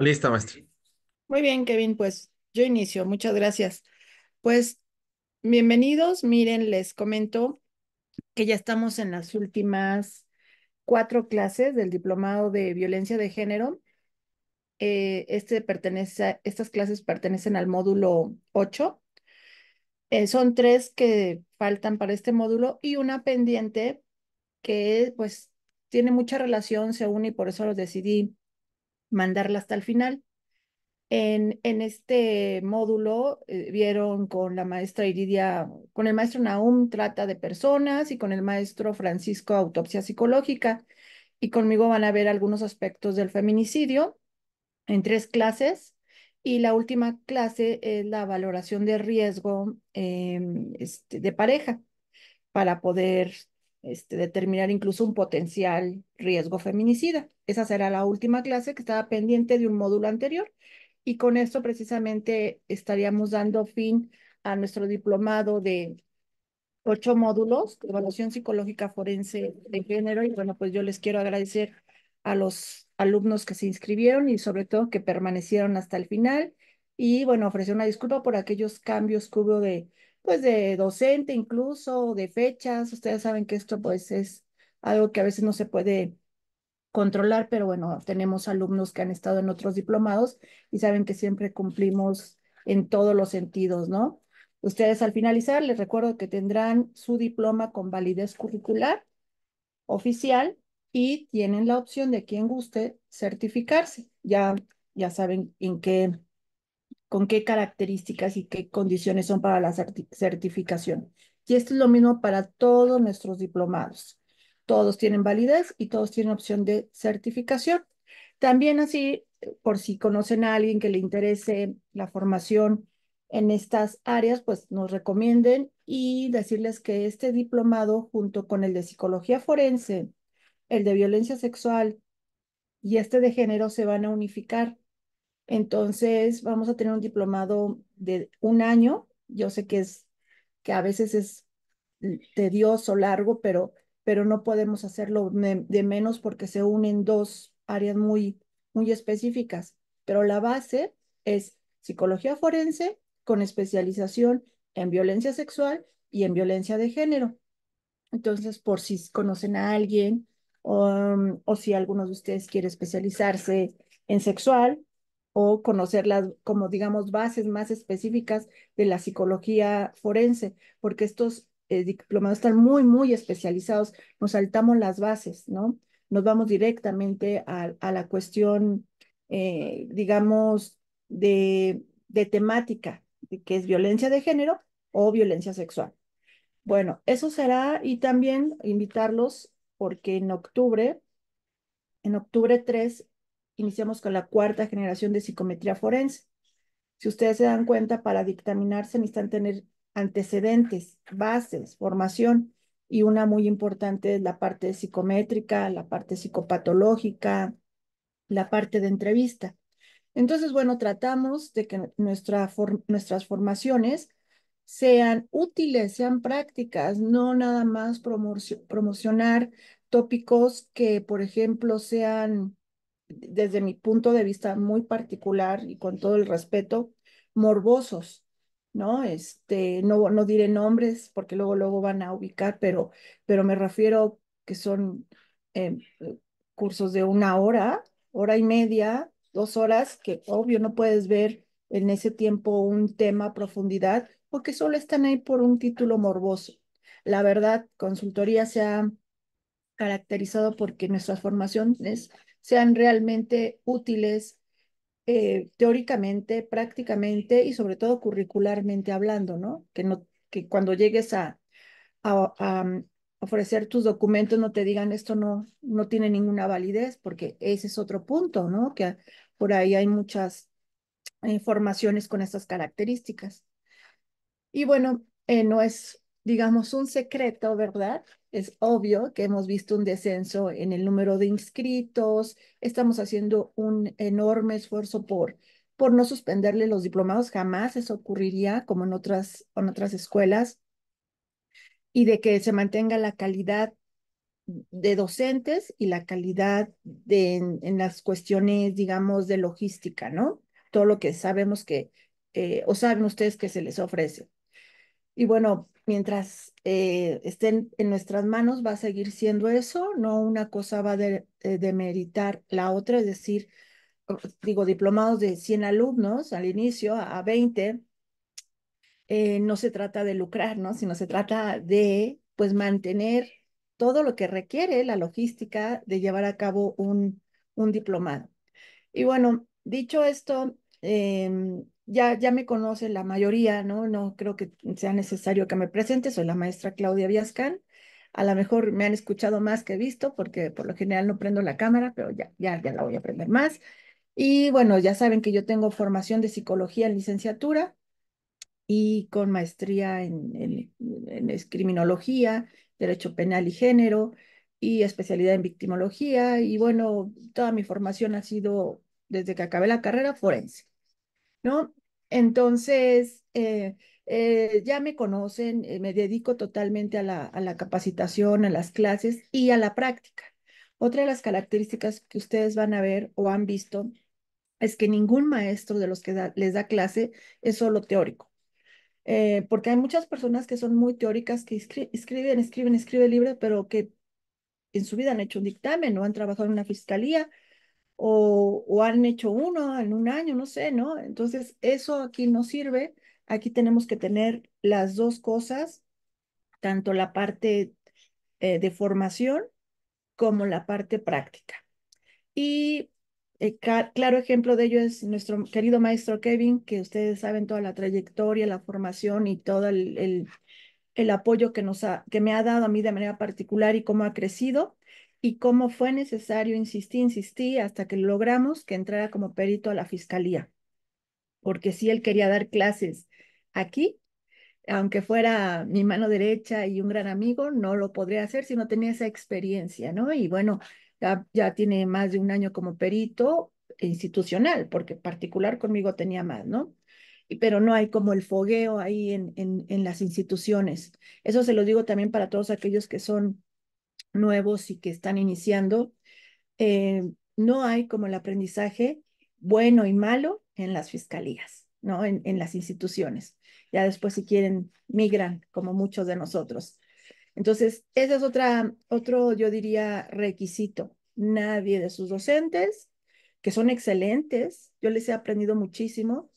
Lista, maestro. Muy bien, Kevin, pues yo inicio. Muchas gracias. Pues bienvenidos. Miren, les comento que ya estamos en las últimas cuatro clases del diplomado de violencia de género. Eh, este pertenece estas clases pertenecen al módulo 8. Eh, son tres que faltan para este módulo y una pendiente que pues tiene mucha relación, se une y por eso los decidí mandarla hasta el final. En, en este módulo eh, vieron con la maestra Iridia, con el maestro Naum trata de personas y con el maestro Francisco autopsia psicológica y conmigo van a ver algunos aspectos del feminicidio en tres clases y la última clase es la valoración de riesgo em, este, de pareja para poder este, determinar incluso un potencial riesgo feminicida. Esa será la última clase que estaba pendiente de un módulo anterior y con esto precisamente estaríamos dando fin a nuestro diplomado de ocho módulos de evaluación psicológica forense de género y bueno, pues yo les quiero agradecer a los alumnos que se inscribieron y sobre todo que permanecieron hasta el final y bueno, ofrecer una disculpa por aquellos cambios que hubo de pues de docente incluso, de fechas. Ustedes saben que esto pues es algo que a veces no se puede controlar, pero bueno, tenemos alumnos que han estado en otros diplomados y saben que siempre cumplimos en todos los sentidos, ¿no? Ustedes al finalizar, les recuerdo que tendrán su diploma con validez curricular oficial y tienen la opción de quien guste certificarse. Ya, ya saben en qué con qué características y qué condiciones son para la certificación. Y esto es lo mismo para todos nuestros diplomados. Todos tienen validez y todos tienen opción de certificación. También así, por si conocen a alguien que le interese la formación en estas áreas, pues nos recomienden y decirles que este diplomado junto con el de psicología forense, el de violencia sexual y este de género se van a unificar entonces, vamos a tener un diplomado de un año. Yo sé que es que a veces es tedioso, largo, pero, pero no podemos hacerlo de menos porque se unen dos áreas muy, muy específicas. Pero la base es psicología forense con especialización en violencia sexual y en violencia de género. Entonces, por si conocen a alguien um, o si alguno de ustedes quiere especializarse en sexual, o conocer las, como digamos, bases más específicas de la psicología forense, porque estos eh, diplomados están muy, muy especializados, nos saltamos las bases, ¿no? Nos vamos directamente a, la cuestión, eh, digamos, de, de temática, que es violencia de género o violencia sexual. Bueno, eso será y también invitarlos porque en octubre, en octubre 3 iniciamos con la cuarta generación de psicometría forense. Si ustedes se dan cuenta, para dictaminarse necesitan tener antecedentes, bases, formación, y una muy importante es la parte psicométrica, la parte psicopatológica, la parte de entrevista. Entonces, bueno, tratamos de que nuestra nuestras formaciones sean útiles, sean prácticas, no nada más promocionar tópicos que, por ejemplo, sean desde mi punto de vista muy particular y con todo el respeto, morbosos, ¿no? Este, no, no diré nombres porque luego, luego van a ubicar, pero, pero me refiero que son em, cursos de una hora, hora y media, dos horas, que obvio no puedes ver en ese tiempo un tema a profundidad porque solo están ahí por un título morboso. La verdad, consultoría se ha caracterizado porque nuestras formaciones sean realmente útiles eh, teóricamente, prácticamente y sobre todo curricularmente hablando, ¿no? Que, no, que cuando llegues a, mm, ofrecer tus documentos no te digan esto no, no tiene ninguna validez, porque ese es otro punto, ¿no? Que por ahí hay muchas informaciones con estas características. Y bueno, eh, no es, digamos, un secreto, ¿verdad? Es obvio que hemos visto un descenso en el número de inscritos, estamos haciendo un enorme esfuerzo por, por no suspenderle los diplomados, jamás eso ocurriría como en otras, en otras escuelas, y de que se mantenga la calidad de docentes y la calidad de, en, las cuestiones, digamos, de logística, ¿no? Todo lo que sabemos que, eh, o saben ustedes que se les ofrece. Y bueno, mientras eh, estén en nuestras manos, va a seguir siendo eso, no una cosa va a eh, demeritar la otra, es decir, digo, diplomados de 100 alumnos al inicio, a, 20, eh, no se trata de lucrar, ¿no? sino se trata de pues mantener todo lo que requiere la logística de llevar a cabo un, un diplomado. Y bueno, dicho esto, em, ya, me conoce la mayoría, ¿no? No creo que sea necesario que me presente, soy la maestra Claudia Viascán. A lo mejor me han escuchado más que visto, porque por lo general no prendo la cámara, pero ya, ya, la voy a aprender más. Y bueno, ya saben que yo tengo formación de psicología en licenciatura y con maestría en, en criminología, derecho penal y género, y especialidad en victimología. Y bueno, toda mi formación ha sido, desde que acabé la carrera, forense. ¿no? Entonces, eh, eh, ya me conocen, eh, me dedico totalmente a la, a la capacitación, a las clases y a la práctica. Otra de las características que ustedes van a ver o han visto es que ningún maestro de los que les da clase es solo teórico. porque hay muchas personas que son muy teóricas, que escriben, escriben, escriben libros, pero que en su vida han hecho un dictamen o han trabajado en una fiscalía o, han hecho uno en un año, no sé, ¿no? Entonces, eso aquí no sirve. Aquí tenemos que tener las dos cosas, tanto la parte eh, de formación como la parte práctica. Y eh, claro ejemplo de ello es nuestro querido maestro Kevin, que ustedes saben toda la trayectoria, la formación y todo el, apoyo que, nos que me ha dado a mí de manera particular y cómo ha crecido y cómo fue necesario, insistí, insistí, hasta que logramos que entrara como perito a la fiscalía, porque si él quería dar clases aquí, aunque fuera mi mano derecha y un gran amigo, no lo podría hacer si no tenía esa experiencia, ¿no? Y bueno, ya, tiene más de un año como perito institucional, porque particular conmigo tenía más, ¿no? pero no hay como el fogueo ahí en, en, las instituciones. Eso se lo digo también para todos aquellos que son nuevos y que están iniciando, eh, no hay como el aprendizaje bueno y malo en las fiscalías, ¿no? En, las instituciones. Ya después, si quieren, migran, como muchos de nosotros. Entonces, ese es otra, otro, yo diría, requisito. Nadie de sus docentes, que son excelentes, yo les he aprendido muchísimo,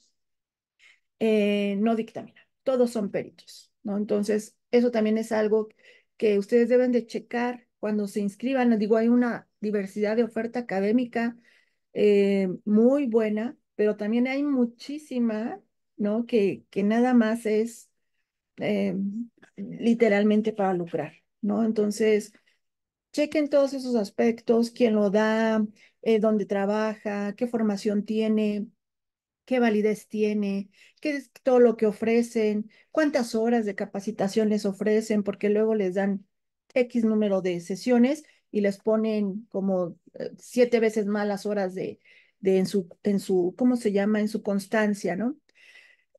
eh, no dictamina. Todos son peritos, ¿no? Entonces, eso también es algo que ustedes deben de checar cuando se inscriban. Digo, hay una diversidad de oferta académica eh, muy buena, pero también hay muchísima, ¿no? Que, que nada más es eh, literalmente para lucrar, ¿no? Entonces, chequen todos esos aspectos, quién lo da, eh, dónde trabaja, qué formación tiene, qué validez tiene, qué es todo lo que ofrecen, cuántas horas de capacitación les ofrecen, porque luego les dan X número de sesiones y les ponen como eh, siete veces más las horas de, de en, su, en su, ¿cómo se llama? En su constancia, ¿no?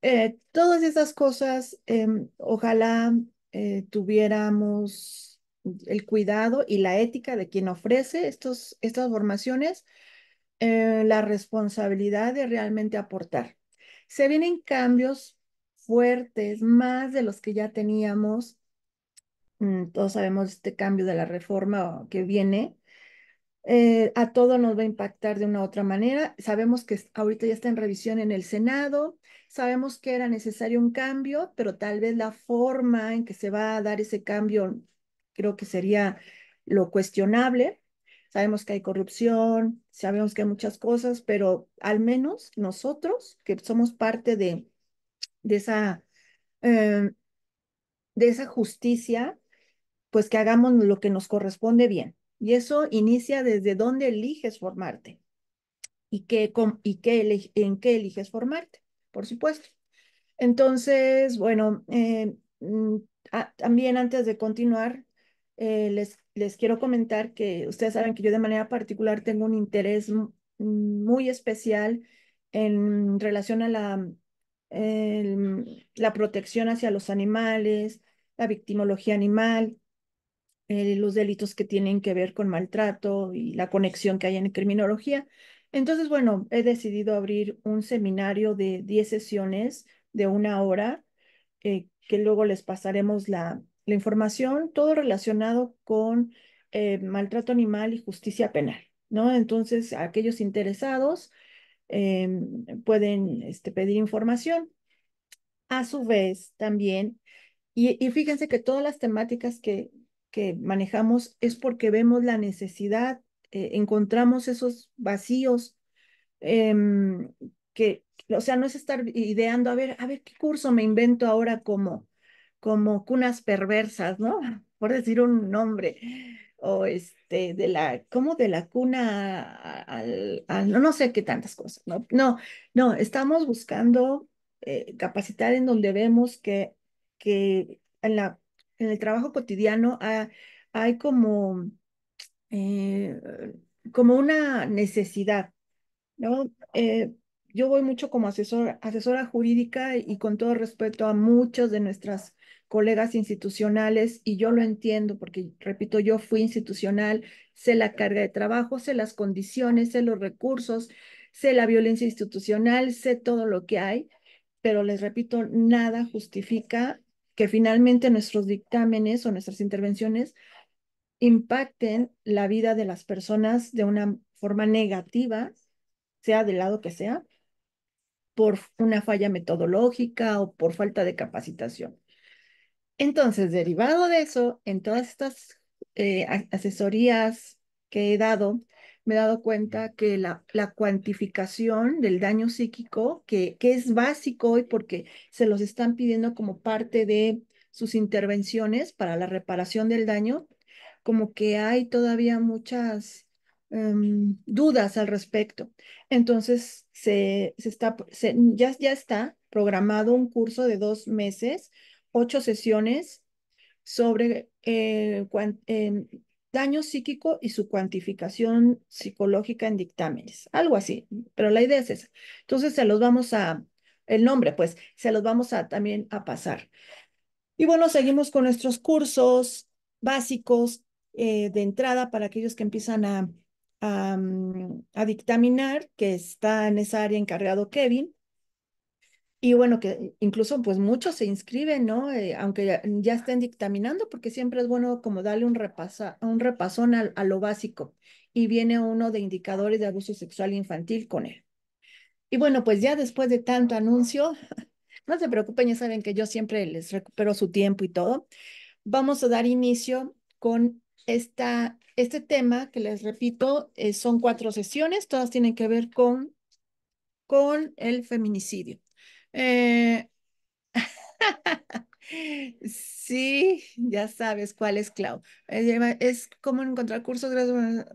Eh, todas esas cosas, em, ojalá eh, tuviéramos el cuidado y la ética de quien ofrece estos, estas formaciones, la responsabilidad de realmente aportar. Se vienen cambios fuertes, más de los que ya teníamos, Mm, todos sabemos este cambio de la reforma que viene, eh, a todos nos va a impactar de una u otra manera. Sabemos que ahorita ya está en revisión en el Senado, sabemos que era necesario un cambio, pero tal vez la forma en que se va a dar ese cambio creo que sería lo cuestionable. Sabemos que hay corrupción, sabemos que hay muchas cosas, pero al menos nosotros que somos parte de, de, esa, em, de esa justicia, pues que hagamos lo que nos corresponde bien. Y eso inicia desde dónde eliges formarte y, qué, y qué, en qué eliges formarte, por supuesto. Entonces, bueno, eh, mm, también antes de continuar, eh, les, les quiero comentar que ustedes saben que yo de manera particular tengo un interés mm, muy especial en relación a la, la protección hacia los animales, la victimología animal, eh, los delitos que tienen que ver con maltrato y la conexión que hay en criminología. Entonces, bueno, he decidido abrir un seminario de 10 sesiones de una hora, eh, que luego les pasaremos la, información, todo relacionado con eh, maltrato animal y justicia penal, ¿no? Entonces, aquellos interesados em, pueden este, pedir información. A su vez, también, y, y fíjense que todas las temáticas que, que manejamos es porque vemos la necesidad, eh, encontramos esos vacíos em, que, o sea, no es estar ideando, a ver, a ver, ¿qué curso me invento ahora como, como cunas perversas, ¿no? Por decir un nombre, o este, de la, como de la cuna al, no, no sé qué tantas cosas, ¿no? No, no, estamos buscando eh, capacitar en donde vemos que, que en la en el trabajo cotidiano hay como, eh, como una necesidad, ¿no? Eh, yo voy mucho como asesor, asesora jurídica y con todo respeto a muchos de nuestras colegas institucionales y yo lo entiendo porque, repito, yo fui institucional, sé la carga de trabajo, sé las condiciones, sé los recursos, sé la violencia institucional, sé todo lo que hay, pero les repito, nada justifica que finalmente nuestros dictámenes o nuestras intervenciones impacten la vida de las personas de una forma negativa, sea del lado que sea, por una falla metodológica o por falta de capacitación. Entonces, derivado de eso, en todas estas eh, asesorías que he dado, me he dado cuenta que la, la cuantificación del daño psíquico, que, que es básico hoy porque se los están pidiendo como parte de sus intervenciones para la reparación del daño, como que hay todavía muchas em, dudas al respecto. Entonces, se, se está, ya, ya está programado un curso de dos meses, ocho sesiones sobre eh, daño psíquico y su cuantificación psicológica en dictámenes, algo así, pero la idea es esa. Entonces se los vamos a, el nombre pues, se los vamos a también a pasar. Y bueno, seguimos con nuestros cursos básicos eh, de entrada para aquellos que empiezan a, a, mm, a dictaminar, que está en esa área encargado Kevin. Y bueno, que incluso pues muchos se inscriben, ¿no? Eh, aunque mm, ya, estén dictaminando, porque siempre es bueno como darle un, un repasón a, lo básico. Y viene uno de indicadores de abuso sexual infantil con él. Y bueno, pues ya después de tanto anuncio, no se preocupen, ya saben que yo siempre les recupero su tiempo y todo. Vamos a dar inicio con esta, este tema que les repito, eh, son cuatro sesiones, todas tienen que ver con, con el feminicidio. Eh, sí, ya sabes cuál es, Clau. Eh, es como encontrar cursos.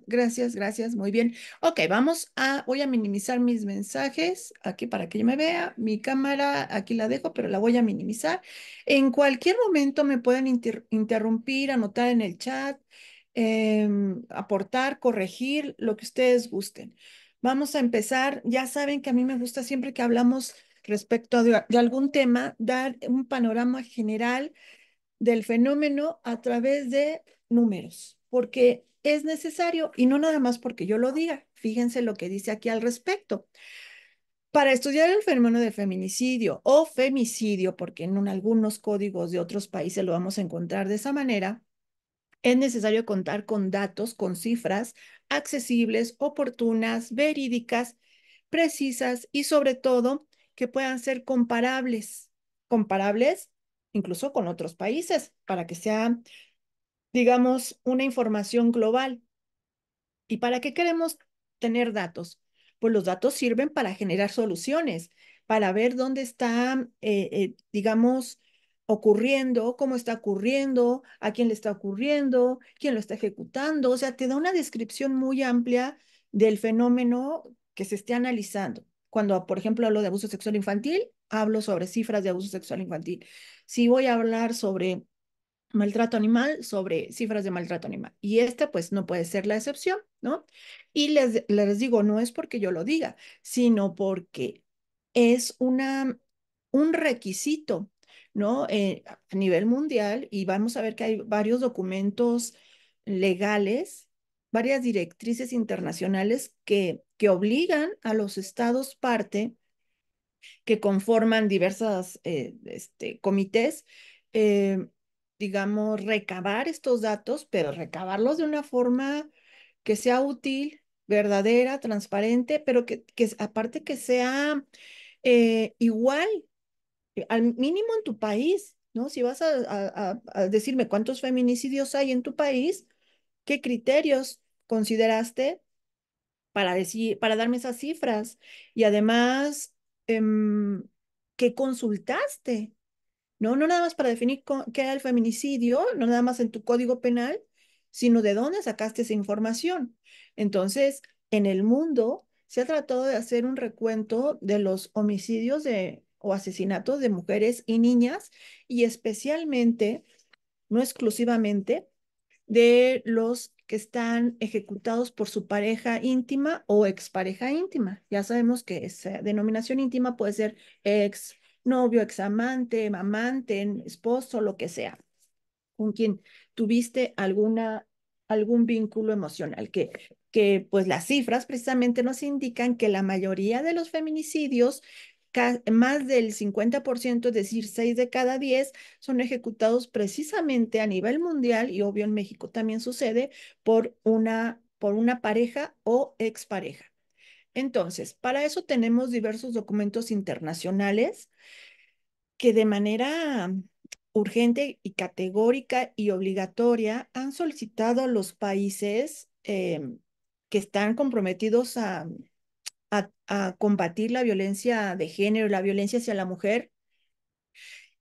Gracias, gracias, muy bien. Ok, vamos a, voy a minimizar mis mensajes aquí para que yo me vea. Mi cámara aquí la dejo, pero la voy a minimizar. En cualquier momento me pueden interrumpir, anotar en el chat, em, aportar, corregir, lo que ustedes gusten. Vamos a empezar. Ya saben que a mí me gusta siempre que hablamos respecto de, algún tema, dar un panorama general del fenómeno a través de números, porque es necesario y no nada más porque yo lo diga. Fíjense lo que dice aquí al respecto. Para estudiar el fenómeno de feminicidio o femicidio, porque en algunos códigos de otros países lo vamos a encontrar de esa manera, es necesario contar con datos, con cifras accesibles, oportunas, verídicas, precisas y sobre todo que puedan ser comparables, comparables incluso con otros países, para que sea, digamos, una información global. ¿Y para qué queremos tener datos? Pues los datos sirven para generar soluciones, para ver dónde está, eh, eh, digamos, ocurriendo, cómo está ocurriendo, a quién le está ocurriendo, quién lo está ejecutando. O sea, te da una descripción muy amplia del fenómeno que se esté analizando. Cuando, por ejemplo, hablo de abuso sexual infantil, hablo sobre cifras de abuso sexual infantil. Si voy a hablar sobre maltrato animal, sobre cifras de maltrato animal. Y esta, pues, no puede ser la excepción, ¿no? Y les, digo, no es porque yo lo diga, sino porque es una, un requisito, ¿no? Eh, a nivel mundial, y vamos a ver que hay varios documentos legales, varias directrices internacionales que que obligan a los estados parte que conforman diversas eh, este, comités, eh, digamos, recabar estos datos, pero recabarlos de una forma que sea útil, verdadera, transparente, pero que, aparte que sea eh, igual, al mínimo en tu país, ¿no? Si vas a, a decirme cuántos feminicidios hay en tu país, ¿qué criterios consideraste para, decir, para darme esas cifras. Y además, eh, ¿qué consultaste? ¿No? no nada más para definir qué era el feminicidio, no nada más en tu código penal, sino de dónde sacaste esa información. Entonces, en el mundo se ha tratado de hacer un recuento de los homicidios de, o asesinatos de mujeres y niñas y especialmente, no exclusivamente, de los que están ejecutados por su pareja íntima o expareja íntima. Ya sabemos que esa denominación íntima puede ser ex novio, ex amante, amante, esposo, lo que sea, con quien tuviste alguna, algún vínculo emocional, que, que pues las cifras precisamente nos indican que la mayoría de los feminicidios más del 50%, es decir, 6 de cada 10, son ejecutados precisamente a nivel mundial y obvio en México también sucede por una, por una pareja o expareja. Entonces, para eso tenemos diversos documentos internacionales que de manera urgente y categórica y obligatoria han solicitado a los países em, que están comprometidos a, a, combatir la violencia de género, la violencia hacia la mujer,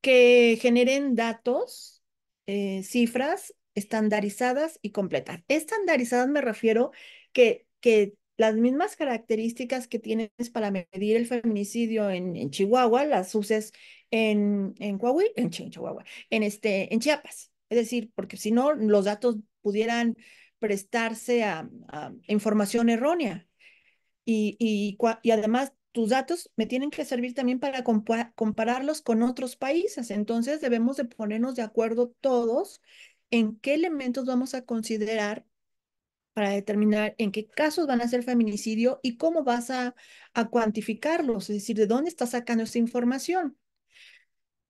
que generen datos, eh, cifras estandarizadas y completas. Estandarizadas me refiero que, que las mismas características que tienes para medir el feminicidio en, Chihuahua las uses en, en, en, Chihuahua, en, este, en Chiapas. Es decir, porque si no, los datos pudieran prestarse a información errónea y, y, y además tus datos me tienen que servir también para compararlos con otros países. Entonces debemos de ponernos de acuerdo todos en qué elementos vamos a considerar para determinar en qué casos van a ser feminicidio y cómo vas a, a cuantificarlos, es decir, de dónde estás sacando esta información.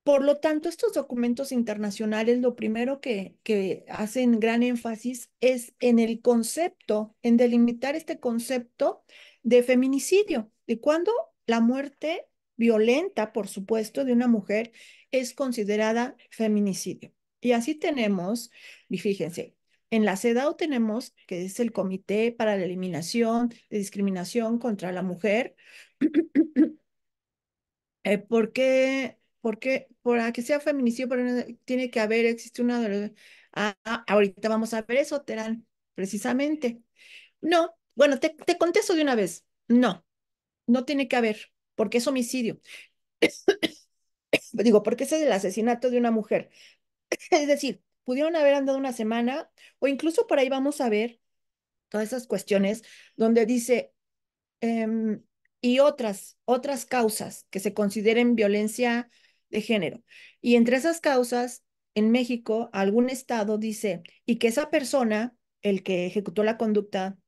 Por lo tanto, estos documentos internacionales lo primero que, que hacen gran énfasis es en el concepto, en delimitar este concepto de feminicidio, de cuando la muerte violenta, por supuesto, de una mujer es considerada feminicidio. Y así tenemos, y fíjense, en la CEDAW tenemos, que es el Comité para la Eliminación de Discriminación contra la Mujer, eh, qué? porque, porque para que sea feminicidio tiene que haber, existe una... Ah, ahorita vamos a ver eso, Terán, precisamente. No, bueno, te, contesto de una vez. No, no tiene que haber, porque es homicidio. Digo, porque es el asesinato de una mujer. es decir, pudieron haber andado una semana o incluso por ahí vamos a ver todas esas cuestiones donde dice, em, y otras, otras causas que se consideren violencia de género. Y entre esas causas, en México, algún estado dice, y que esa persona, el que ejecutó la conducta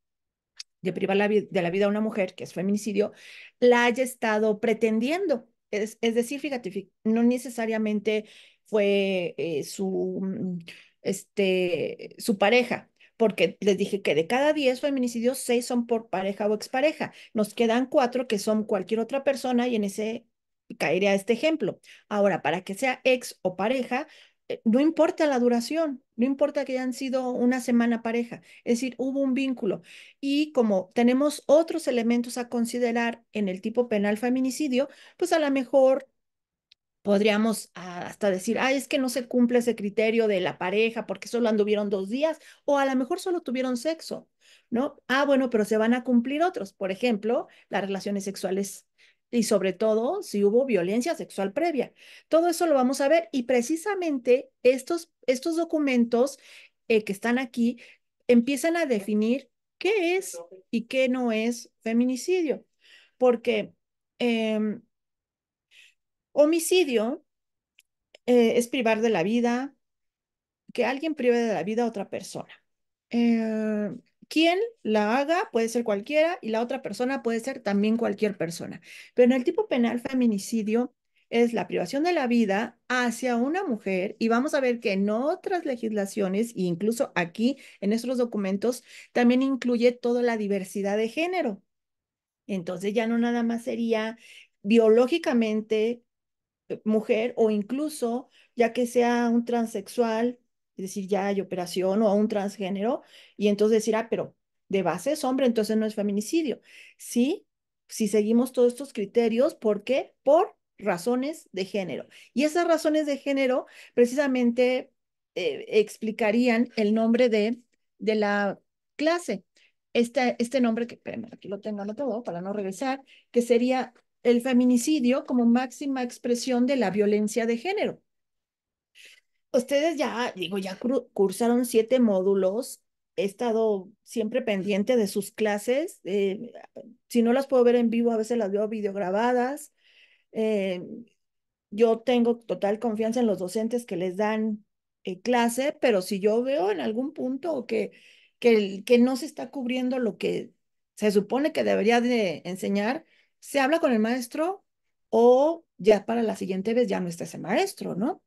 de privar la de la vida a una mujer, que es feminicidio, la haya estado pretendiendo. Es, decir, fíjate, no necesariamente fue eh, su, mm, este, su pareja, porque les dije que de cada 10 feminicidios, 6 son por pareja o expareja. Nos quedan 4 que son cualquier otra persona y en ese caería este ejemplo. Ahora, para que sea ex o pareja, eh, no importa la duración, no importa que hayan sido una semana pareja, es decir, hubo un vínculo. Y como tenemos otros elementos a considerar en el tipo penal feminicidio, pues a lo mejor podríamos hasta decir, ah, es que no se cumple ese criterio de la pareja porque solo anduvieron dos días o a lo mejor solo tuvieron sexo, ¿no? Ah, bueno, pero se van a cumplir otros, por ejemplo, las relaciones sexuales y sobre todo si hubo violencia sexual previa. Todo eso lo vamos a ver y precisamente estos, estos documentos eh, que están aquí empiezan a definir qué es y qué no es feminicidio, porque em, homicidio eh, es privar de la vida, que alguien prive de la vida a otra persona. Eh, quien la haga puede ser cualquiera y la otra persona puede ser también cualquier persona. Pero en el tipo penal feminicidio es la privación de la vida hacia una mujer y vamos a ver que en otras legislaciones e incluso aquí en nuestros documentos también incluye toda la diversidad de género. Entonces ya no nada más sería biológicamente eh, mujer o incluso ya que sea un transexual es decir, ya hay operación o a un transgénero, y entonces decir, ah, pero de base es hombre, entonces no es feminicidio. Sí, si seguimos todos estos criterios, ¿por qué? Por razones de género. Y esas razones de género precisamente eh, explicarían el nombre de, de la clase. Este, este nombre, que aquí lo tengo anotado para no regresar, que sería el feminicidio como máxima expresión de la violencia de género ustedes ya, digo, ya cursaron siete módulos. He estado siempre pendiente de sus clases. Eh, si no las puedo ver en vivo, a veces las veo videograbadas. Eh, yo tengo total confianza en los docentes que les dan eh, clase, pero si yo veo en algún punto que, que, que no se está cubriendo lo que se supone que debería de enseñar, se habla con el maestro o ya para la siguiente vez ya no está ese maestro, ¿no?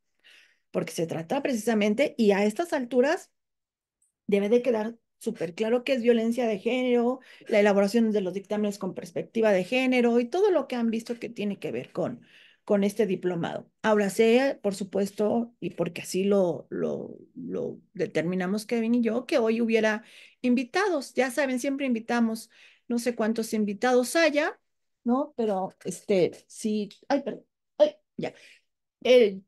porque se trata precisamente, y a estas alturas debe de quedar súper claro que es violencia de género, la elaboración de los dictámenes con perspectiva de género y todo lo que han visto que tiene que ver con, con este diplomado. Ahora sea, por supuesto, y porque así lo, lo, lo determinamos Kevin y yo, que hoy hubiera invitados. Ya saben, siempre invitamos no sé cuántos invitados haya, ¿no? Pero este, sí, ay, perdón, ay, ya. Eh,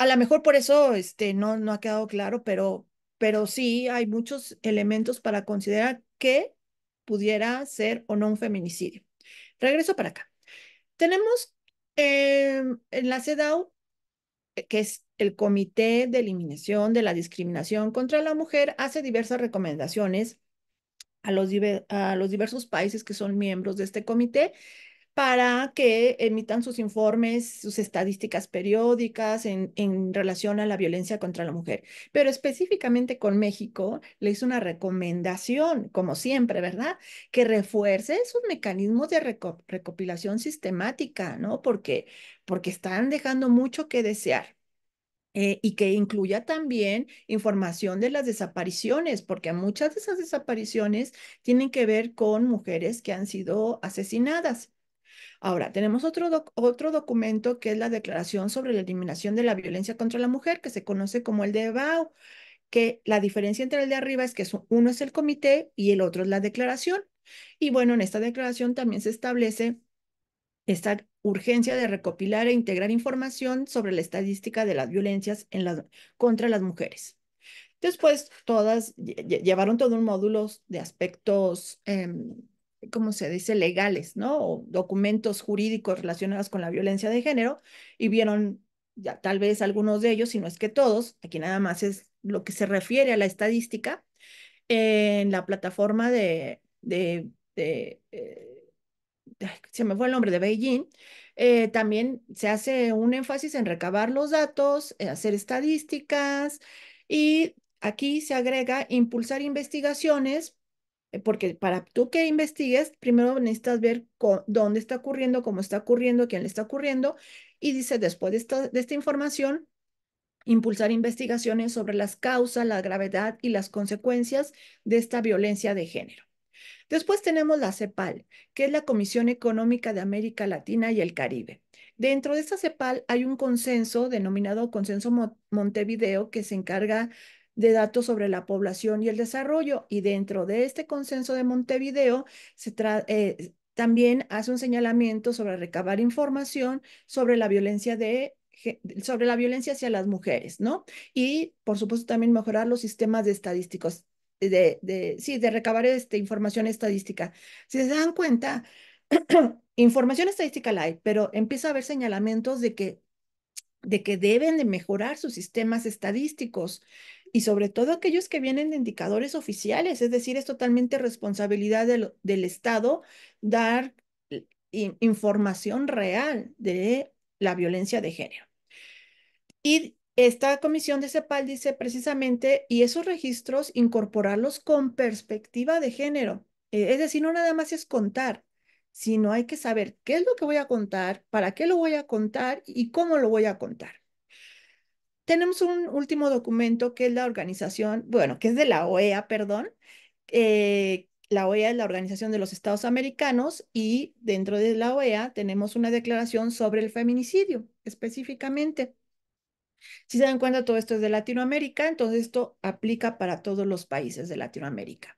a lo mejor por eso este, no, no ha quedado claro, pero, pero sí hay muchos elementos para considerar que pudiera ser o no un feminicidio. Regreso para acá. Tenemos em, en la CEDAW, eh, que es el Comité de Eliminación de la Discriminación contra la Mujer, hace diversas recomendaciones a los diversos países que son miembros de este comité para que emitan sus informes, sus estadísticas periódicas en, relación a la violencia contra la mujer. Pero específicamente con México, le hizo una recomendación, como siempre, ¿verdad? Que refuerce esos mecanismos de recopilación sistemática, ¿no? Porque, porque están dejando mucho que desear. Eh, y que incluya también información de las desapariciones, porque muchas de esas desapariciones tienen que ver con mujeres que han sido asesinadas. Ahora, tenemos otro, otro documento que es la Declaración sobre la Eliminación de la Violencia contra la Mujer, que se conoce como el de BAO, que la diferencia entre el de arriba es que uno es el comité y el otro es la declaración. Y bueno, en esta declaración también se establece esta urgencia de recopilar e integrar información sobre la estadística de las violencias en contra las mujeres. Después, todas llevaron todo un módulo de aspectos em, como se dice, legales, ¿no? O documentos jurídicos relacionados con la violencia de género y vieron ya tal vez algunos de ellos, si no es que todos, aquí nada más es lo que se refiere a la estadística, en la plataforma de, eh, se me fue el nombre de Beijing, eh, también se hace un énfasis en recabar los datos, eh, hacer estadísticas y aquí se agrega impulsar investigaciones eh, porque para tú que investigues, primero necesitas ver dónde está ocurriendo, cómo está ocurriendo, quién le está ocurriendo, y dice, después de esta, de esta información, impulsar investigaciones sobre las causas, la gravedad y las consecuencias de esta violencia de género. Después tenemos la CEPAL, que es la Comisión Económica de América Latina y el Caribe. Dentro de esta CEPAL hay un consenso denominado Consenso Montevideo que se encarga de datos sobre la población y el desarrollo. Y dentro de este consenso de Montevideo se eh, también hace un señalamiento sobre recabar información sobre la violencia de sobre la violencia hacia las mujeres, ¿no? Y, por supuesto, también mejorar los sistemas de estadísticos, de, de, sí, de recabar este, información estadística. Si se dan cuenta, información estadística la hay, pero empieza a haber señalamientos de que, de que deben de mejorar sus sistemas estadísticos y sobre todo aquellos que vienen de indicadores oficiales, es decir, es totalmente responsabilidad del, Estado dar información real de la violencia de género. Y esta comisión de CEPAL dice precisamente, y esos registros incorporarlos con perspectiva de género, eh, es decir, no nada más es contar, sino hay que saber qué es lo que voy a contar, para qué lo voy a contar y cómo lo voy a contar. Tenemos un último documento que es la organización, bueno, que es de la OEA, perdón. Eh, la OEA es la Organización de los Estados Americanos y dentro de la OEA tenemos una declaración sobre el feminicidio específicamente. Si se dan cuenta, todo esto es de Latinoamérica, entonces esto aplica para todos los países de Latinoamérica.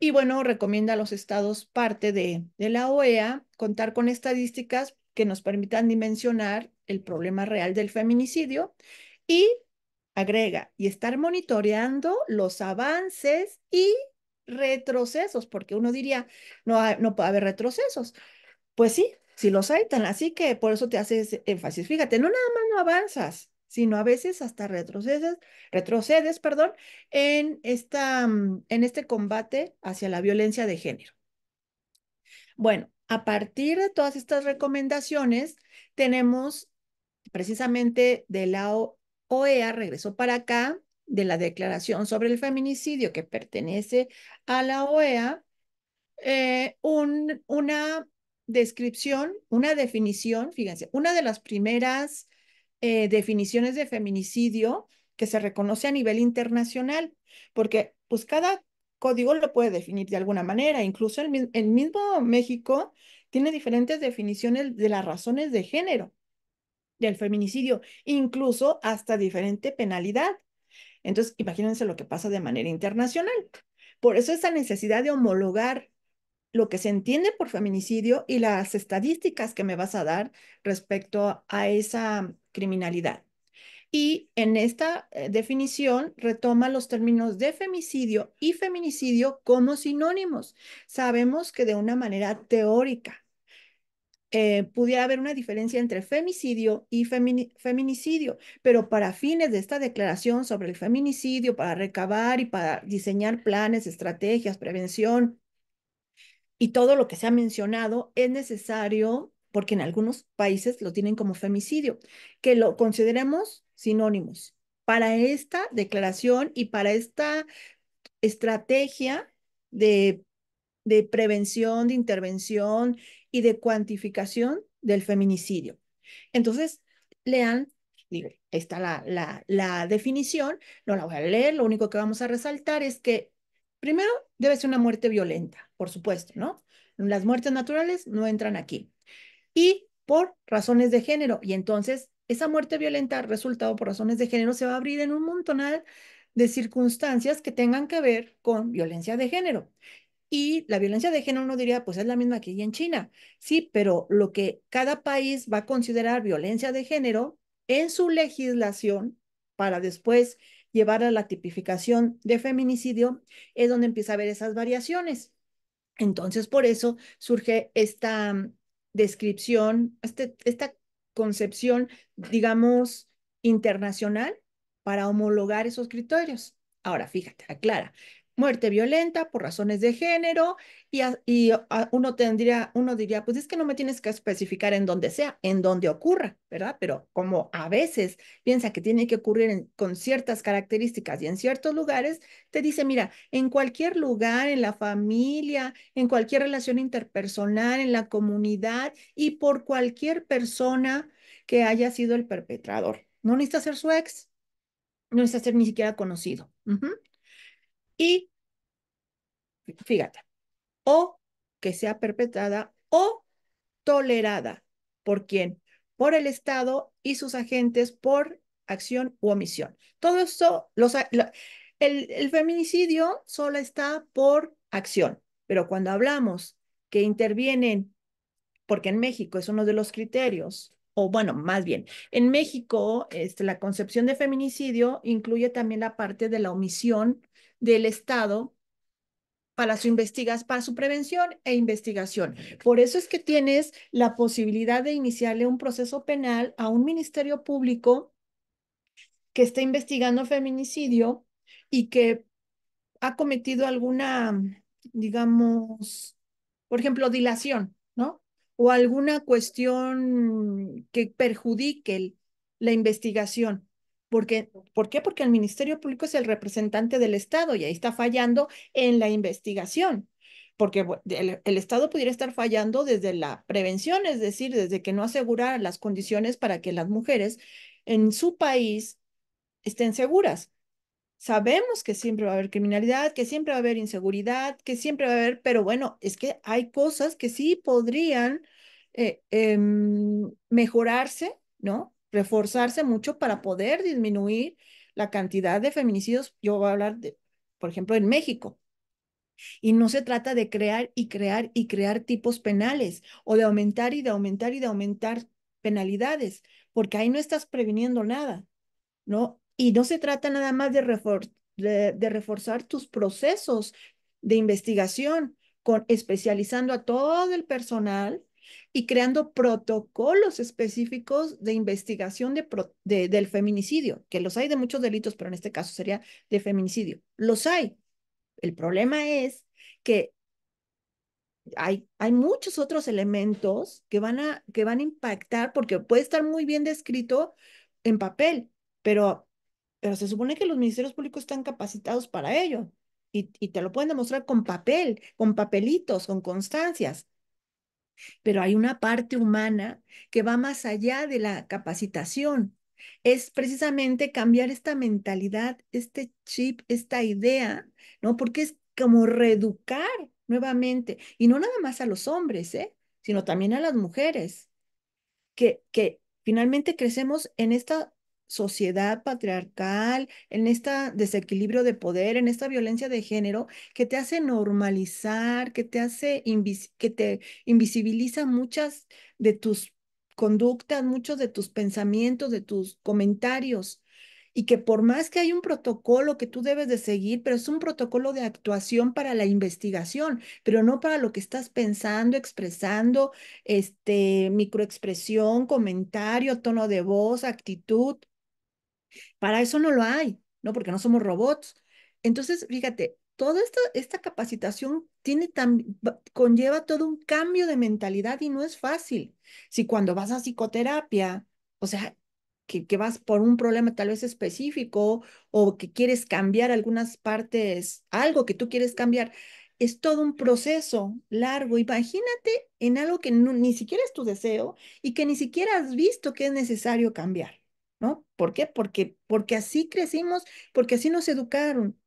Y bueno, recomienda a los estados parte de la OEA contar con estadísticas que nos permitan dimensionar el problema real del feminicidio y agrega, y estar monitoreando los avances y retrocesos, porque uno diría, no, no puede haber retrocesos. Pues sí, si los hay tan, así que por eso te haces énfasis. Fíjate, no nada más no avanzas, sino a veces hasta retrocedes, retrocedes, perdón, en, esta, mm, en este combate hacia la violencia de género. Bueno, a partir de todas estas recomendaciones, tenemos precisamente del lado OEA regresó para acá de la Declaración sobre el Feminicidio que pertenece a la OEA, eh, un, una descripción, una definición, fíjense, una de las primeras eh, definiciones de feminicidio que se reconoce a nivel internacional, porque pues cada código lo puede definir de alguna manera, incluso el mismo México tiene diferentes definiciones de las razones de género del feminicidio, incluso hasta diferente penalidad. Entonces, imagínense lo que pasa de manera internacional. Por eso esa necesidad de homologar lo que se entiende por feminicidio y las estadísticas que me vas a dar respecto a esa criminalidad. Y en esta eh, definición retoma los términos de femicidio y feminicidio como sinónimos. Sabemos que de una manera teórica, eh, pudiera haber una diferencia entre femicidio y feminicidio, pero para fines de esta declaración sobre el feminicidio, para recabar y para diseñar planes, estrategias, prevención y todo lo que se ha mencionado, es necesario, porque en algunos países lo tienen como femicidio, que lo consideremos sinónimos para esta declaración y para esta estrategia de de prevención, de intervención y de cuantificación del feminicidio. Entonces, lean, digo, está la, la definición, no la voy a leer, lo único que vamos a resaltar es que primero debe ser una muerte violenta, por supuesto, ¿no? Las muertes naturales no entran aquí. Y por razones de género, y entonces esa muerte violenta resultado por razones de género se va a abrir en un montonal de circunstancias que tengan que ver con violencia de género. Y la violencia de género uno diría, pues es la misma que aquí en China. Sí, pero lo que cada país va a considerar violencia de género en su legislación para después llevar a la tipificación de feminicidio es donde empieza a haber esas variaciones. Entonces, por eso surge esta mm, descripción, este, esta concepción, digamos, internacional para homologar esos criterios. Ahora, fíjate, aclara, muerte violenta por razones de género y, y uno tendría, uno diría, pues es que no me tienes que especificar en donde sea, en donde ocurra, ¿verdad? Pero como a veces piensa que tiene que ocurrir con ciertas características y en ciertos lugares, te dice, mira, en cualquier lugar, en la familia, en cualquier relación interpersonal, en la comunidad y por cualquier persona que haya sido el perpetrador. No necesita ser su ex, no necesita ser ni siquiera conocido y, fíjate, o que sea perpetrada o tolerada por quién, por el Estado y sus agentes por acción u omisión. Todo esto, los, el, el feminicidio solo está por acción, pero cuando hablamos que intervienen, porque en México es uno de los criterios, o bueno, más bien, en México este, la concepción de feminicidio incluye también la parte de la omisión del Estado para su, investigación para su prevención e investigación. Por eso es que tienes la posibilidad de iniciarle un proceso penal a un ministerio público que está investigando feminicidio y que ha cometido alguna, digamos, por ejemplo, dilación, ¿no? O alguna cuestión que perjudique la investigación. ¿Por qué? Porque el Ministerio Público es el representante del Estado y ahí está fallando en la investigación porque el, Estado pudiera estar fallando desde la prevención, es decir, desde que no asegura las condiciones para que las mujeres en su país estén seguras. Sabemos que siempre va a haber criminalidad, que siempre va a haber inseguridad, que siempre va a haber, pero bueno, es que hay cosas que sí podrían eh, em, mejorarse, ¿no? reforzarse mucho para poder disminuir la cantidad de feminicidios. Yo voy a hablar, de, por ejemplo, en México. Y no se trata de crear y crear y crear tipos penales o de aumentar y de aumentar y de aumentar penalidades, porque ahí no estás previniendo nada, ¿no? Y no se trata nada más de, reforzar tus procesos de investigación, con especializando a todo el personal y creando protocolos específicos de investigación del feminicidio, que los hay de muchos delitos, pero en este caso sería de feminicidio. Los hay. El problema es que hay, hay muchos otros elementos que van, a, que van a impactar, porque puede estar muy bien descrito en papel, pero, pero se supone que los ministerios públicos están capacitados para ello. Y, y, te lo pueden demostrar con papel, con papelitos, con constancias. Pero hay una parte humana que va más allá de la capacitación. Es precisamente cambiar esta mentalidad, este chip, esta idea, ¿no? Porque es como reeducar nuevamente, y no nada más a los hombres, ¿eh? sino también a las mujeres, que, que finalmente crecemos en esta sociedad patriarcal, en este desequilibrio de poder, en esta violencia de género que te hace normalizar, que te hace que te invisibiliza muchas de tus conductas, muchos de tus pensamientos, de tus comentarios y que por más que hay un protocolo que tú debes de seguir, pero es un protocolo de actuación para la investigación, pero no para lo que estás pensando, expresando, este microexpresión, comentario, tono de voz, actitud. Para eso no lo hay, ¿no? Porque no somos robots. Entonces, fíjate, toda esta, esta capacitación tiene conlleva todo un cambio de mentalidad y no es fácil. Si cuando vas a psicoterapia, o sea, que, vas por un problema tal vez específico o que quieres cambiar algunas partes, algo que tú quieres cambiar, es todo un proceso largo. Imagínate en algo que ni siquiera es tu deseo y que ni siquiera has visto que es necesario cambiar. ¿Por qué? Porque, porque así crecimos, porque así nos educaron.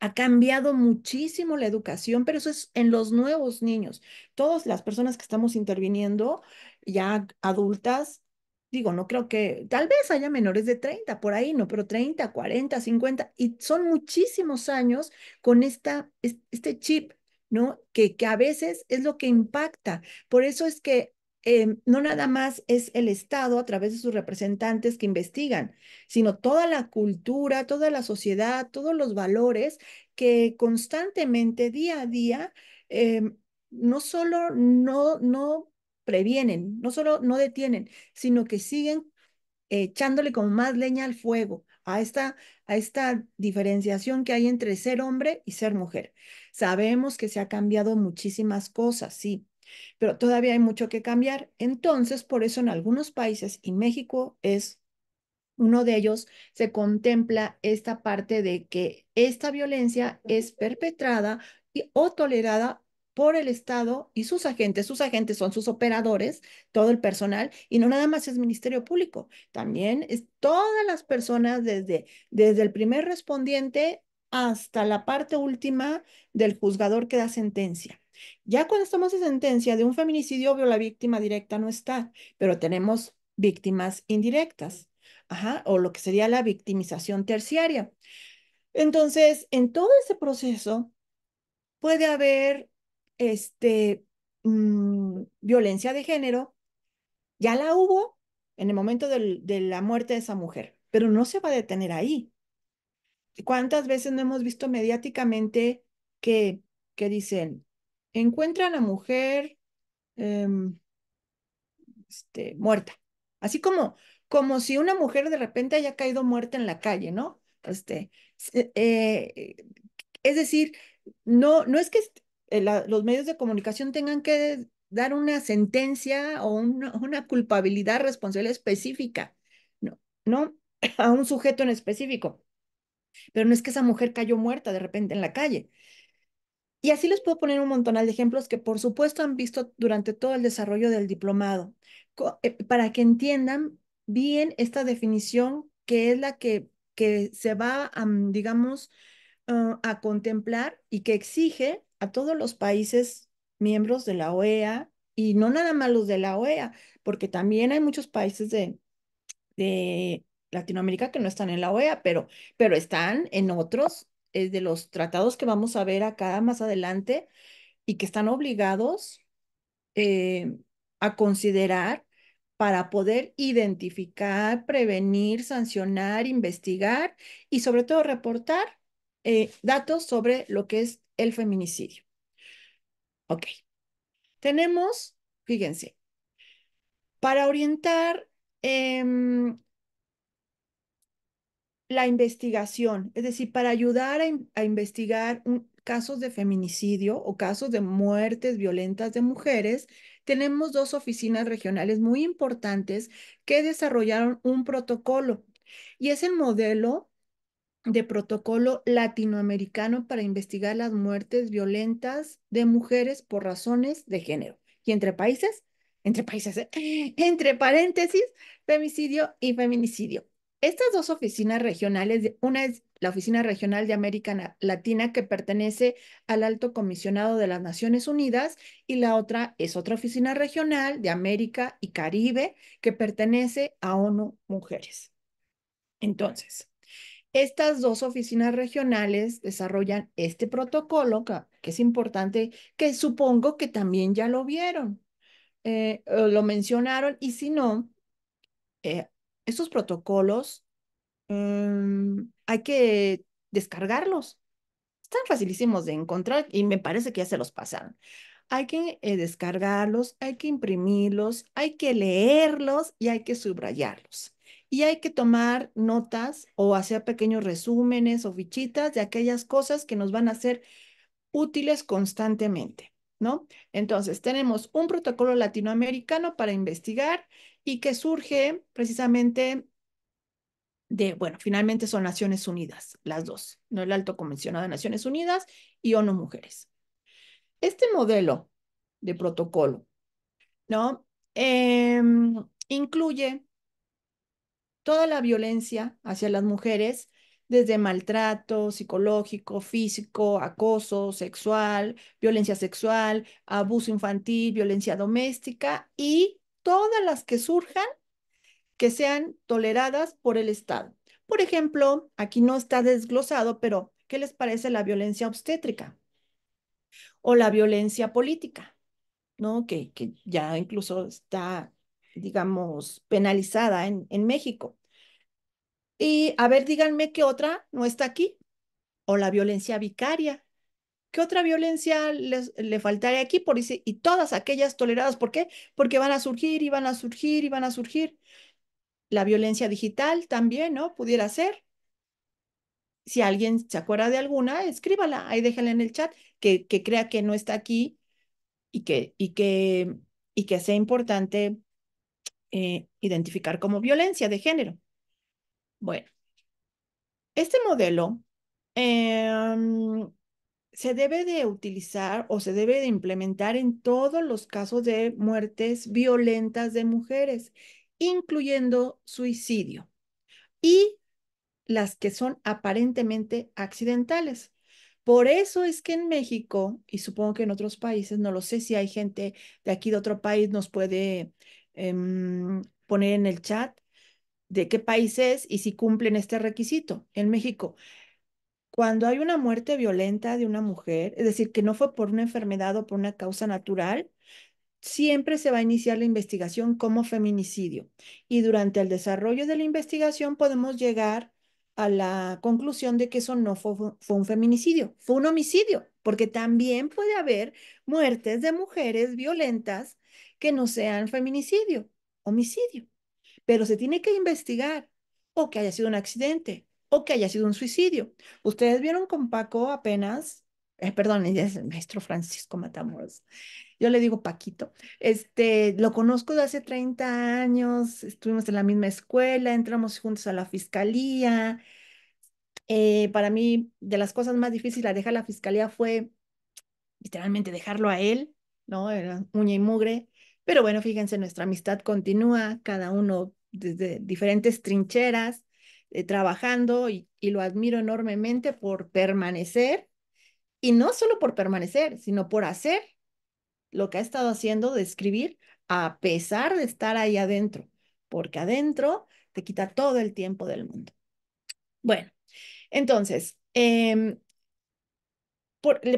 Ha cambiado muchísimo la educación, pero eso es en los nuevos niños. Todas las personas que estamos interviniendo, ya adultas, digo, no creo que, tal vez haya menores de 30, por ahí no, pero 30, 40, 50, y son muchísimos años con esta, este chip, ¿no? Que, que a veces es lo que impacta. Por eso es que Em, no nada más es el Estado a través de sus representantes que investigan, sino toda la cultura, toda la sociedad, todos los valores que constantemente, día a día, em, no solo no, no previenen, no solo no detienen, sino que siguen echándole como más leña al fuego a esta, a esta diferenciación que hay entre ser hombre y ser mujer. Sabemos que se ha cambiado muchísimas cosas, sí, pero todavía hay mucho que cambiar. Entonces, por eso en algunos países, y México es uno de ellos, se contempla esta parte de que esta violencia es perpetrada y, o tolerada por el Estado y sus agentes. Sus agentes son sus operadores, todo el personal, y no nada más es Ministerio Público, también es todas las personas desde, desde el primer respondiente hasta la parte última del juzgador que da sentencia. Ya cuando estamos en sentencia de un feminicidio, obvio, la víctima directa no está, pero tenemos víctimas indirectas, ajá, o lo que sería la victimización terciaria. Entonces, en todo ese proceso puede haber este, mm, violencia de género, ya la hubo en el momento de la muerte de esa mujer, pero no se va a detener ahí. ¿Cuántas veces no hemos visto mediáticamente que, que dicen, encuentra a la mujer em, este, muerta. Así como, como si una mujer de repente haya caído muerta en la calle, ¿no? Este, eh, es decir, no, no es que eh, los medios de comunicación tengan que dar una sentencia o una, una culpabilidad responsable específica, no, no a un sujeto en específico. Pero no es que esa mujer cayó muerta de repente en la calle, y así les puedo poner un montonal de ejemplos que por supuesto han visto durante todo el desarrollo del diplomado, eh, para que entiendan bien esta definición que es la que, que se va, a, mm, digamos, ah, a contemplar y que exige a todos los países miembros de la OEA y no nada más los de la OEA, porque también hay muchos países de, de Latinoamérica que no están en la OEA, pero, pero están en otros es de los tratados que vamos a ver acá más adelante y que están obligados eh, a considerar para poder identificar, prevenir, sancionar, investigar y sobre todo reportar eh, datos sobre lo que es el feminicidio. Ok. Tenemos, fíjense, para orientar em, la investigación, es decir, para ayudar a, investigar un, casos de feminicidio o casos de muertes violentas de mujeres, tenemos dos oficinas regionales muy importantes que desarrollaron un protocolo y es el modelo de protocolo latinoamericano para investigar las muertes violentas de mujeres por razones de género. Y entre países, entre países, entre paréntesis, femicidio y feminicidio. Estas dos oficinas regionales, una es la oficina regional de América Latina que pertenece al Alto Comisionado de las Naciones Unidas y la otra es otra oficina regional de América y Caribe que pertenece a ONU Mujeres. Entonces, estas dos oficinas regionales desarrollan este protocolo que, es importante, que supongo que también ya lo vieron, eh, lo mencionaron y si no, eh, esos protocolos mm, hay que descargarlos. Están facilísimos de encontrar y me parece que ya se los pasaron. Hay que eh, descargarlos, hay que imprimirlos, hay que leerlos y hay que subrayarlos. Y hay que tomar notas o hacer pequeños resúmenes o fichitas de aquellas cosas que nos van a ser útiles constantemente. ¿No? Entonces, tenemos un protocolo latinoamericano para investigar y que surge precisamente de, bueno, finalmente son Naciones Unidas, las dos, ¿no? El alto comisionado de Naciones Unidas y ONU Mujeres. Este modelo de protocolo, ¿no? Em, incluye toda la violencia hacia las mujeres, desde maltrato psicológico, físico, acoso sexual, violencia sexual, abuso infantil, violencia doméstica y todas las que surjan que sean toleradas por el Estado. Por ejemplo, aquí no está desglosado, pero ¿qué les parece la violencia obstétrica? O la violencia política, ¿no? Que, ya incluso está, digamos, penalizada en, en México. Y a ver, díganme qué otra no está aquí. O la violencia vicaria, ¿Qué otra violencia le faltaría aquí? Por, y, todas aquellas toleradas, ¿por qué? Porque van a surgir y van a surgir y van a surgir. La violencia digital también, ¿no? Pudiera ser. Si alguien se acuerda de alguna, escríbala, ahí déjala en el chat, que, que crea que no está aquí y que, y que, y que sea importante eh, identificar como violencia de género. Bueno, este modelo em, se debe de utilizar o se debe de implementar en todos los casos de muertes violentas de mujeres, incluyendo suicidio y las que son aparentemente accidentales. Por eso es que en México, y supongo que en otros países, no lo sé si hay gente de aquí de otro país nos puede em, poner en el chat de qué país es y si cumplen este requisito. En México, cuando hay una muerte violenta de una mujer, es decir, que no fue por una enfermedad o por una causa natural, siempre se va a iniciar la investigación como feminicidio. Y durante el desarrollo de la investigación podemos llegar a la conclusión de que eso no fue, fue un feminicidio, fue un homicidio, porque también puede haber muertes de mujeres violentas que no sean feminicidio, homicidio, pero se tiene que investigar o que haya sido un accidente que haya sido un suicidio. Ustedes vieron con Paco apenas, eh, perdón, es el maestro Francisco Matamoros. Yo le digo Paquito, este, lo conozco de hace 30 años, estuvimos en la misma escuela, entramos juntos a la fiscalía. Eh, para mí, de las cosas más difíciles la dejar la fiscalía fue literalmente dejarlo a él, ¿no? Era uña y mugre. Pero bueno, fíjense, nuestra amistad continúa, cada uno desde diferentes trincheras. Eh, trabajando y, lo admiro enormemente por permanecer y no solo por permanecer, sino por hacer lo que ha estado haciendo de escribir a pesar de estar ahí adentro, porque adentro te quita todo el tiempo del mundo. Bueno, entonces, em,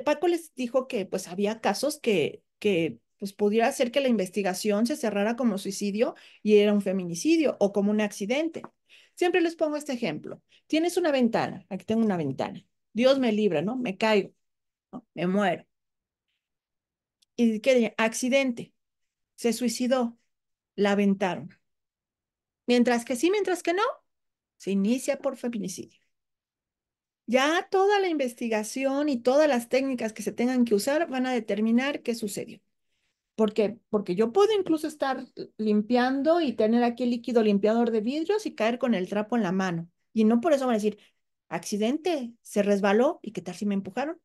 Paco les dijo que pues había casos que, que pues pudiera ser que la investigación se cerrara como suicidio y era un feminicidio o como un accidente. Siempre les pongo este ejemplo. Tienes una ventana, aquí tengo una ventana. Dios me libra, ¿no? Me caigo, ¿no? me muero. Y qué accidente, se suicidó, la aventaron. Mientras que sí, mientras que no, se inicia por feminicidio. Ya toda la investigación y todas las técnicas que se tengan que usar van a determinar qué sucedió porque Porque yo puedo incluso estar limpiando y tener aquí líquido limpiador de vidrios y caer con el trapo en la mano. Y no por eso van a decir, accidente, se resbaló y qué tal si me empujaron.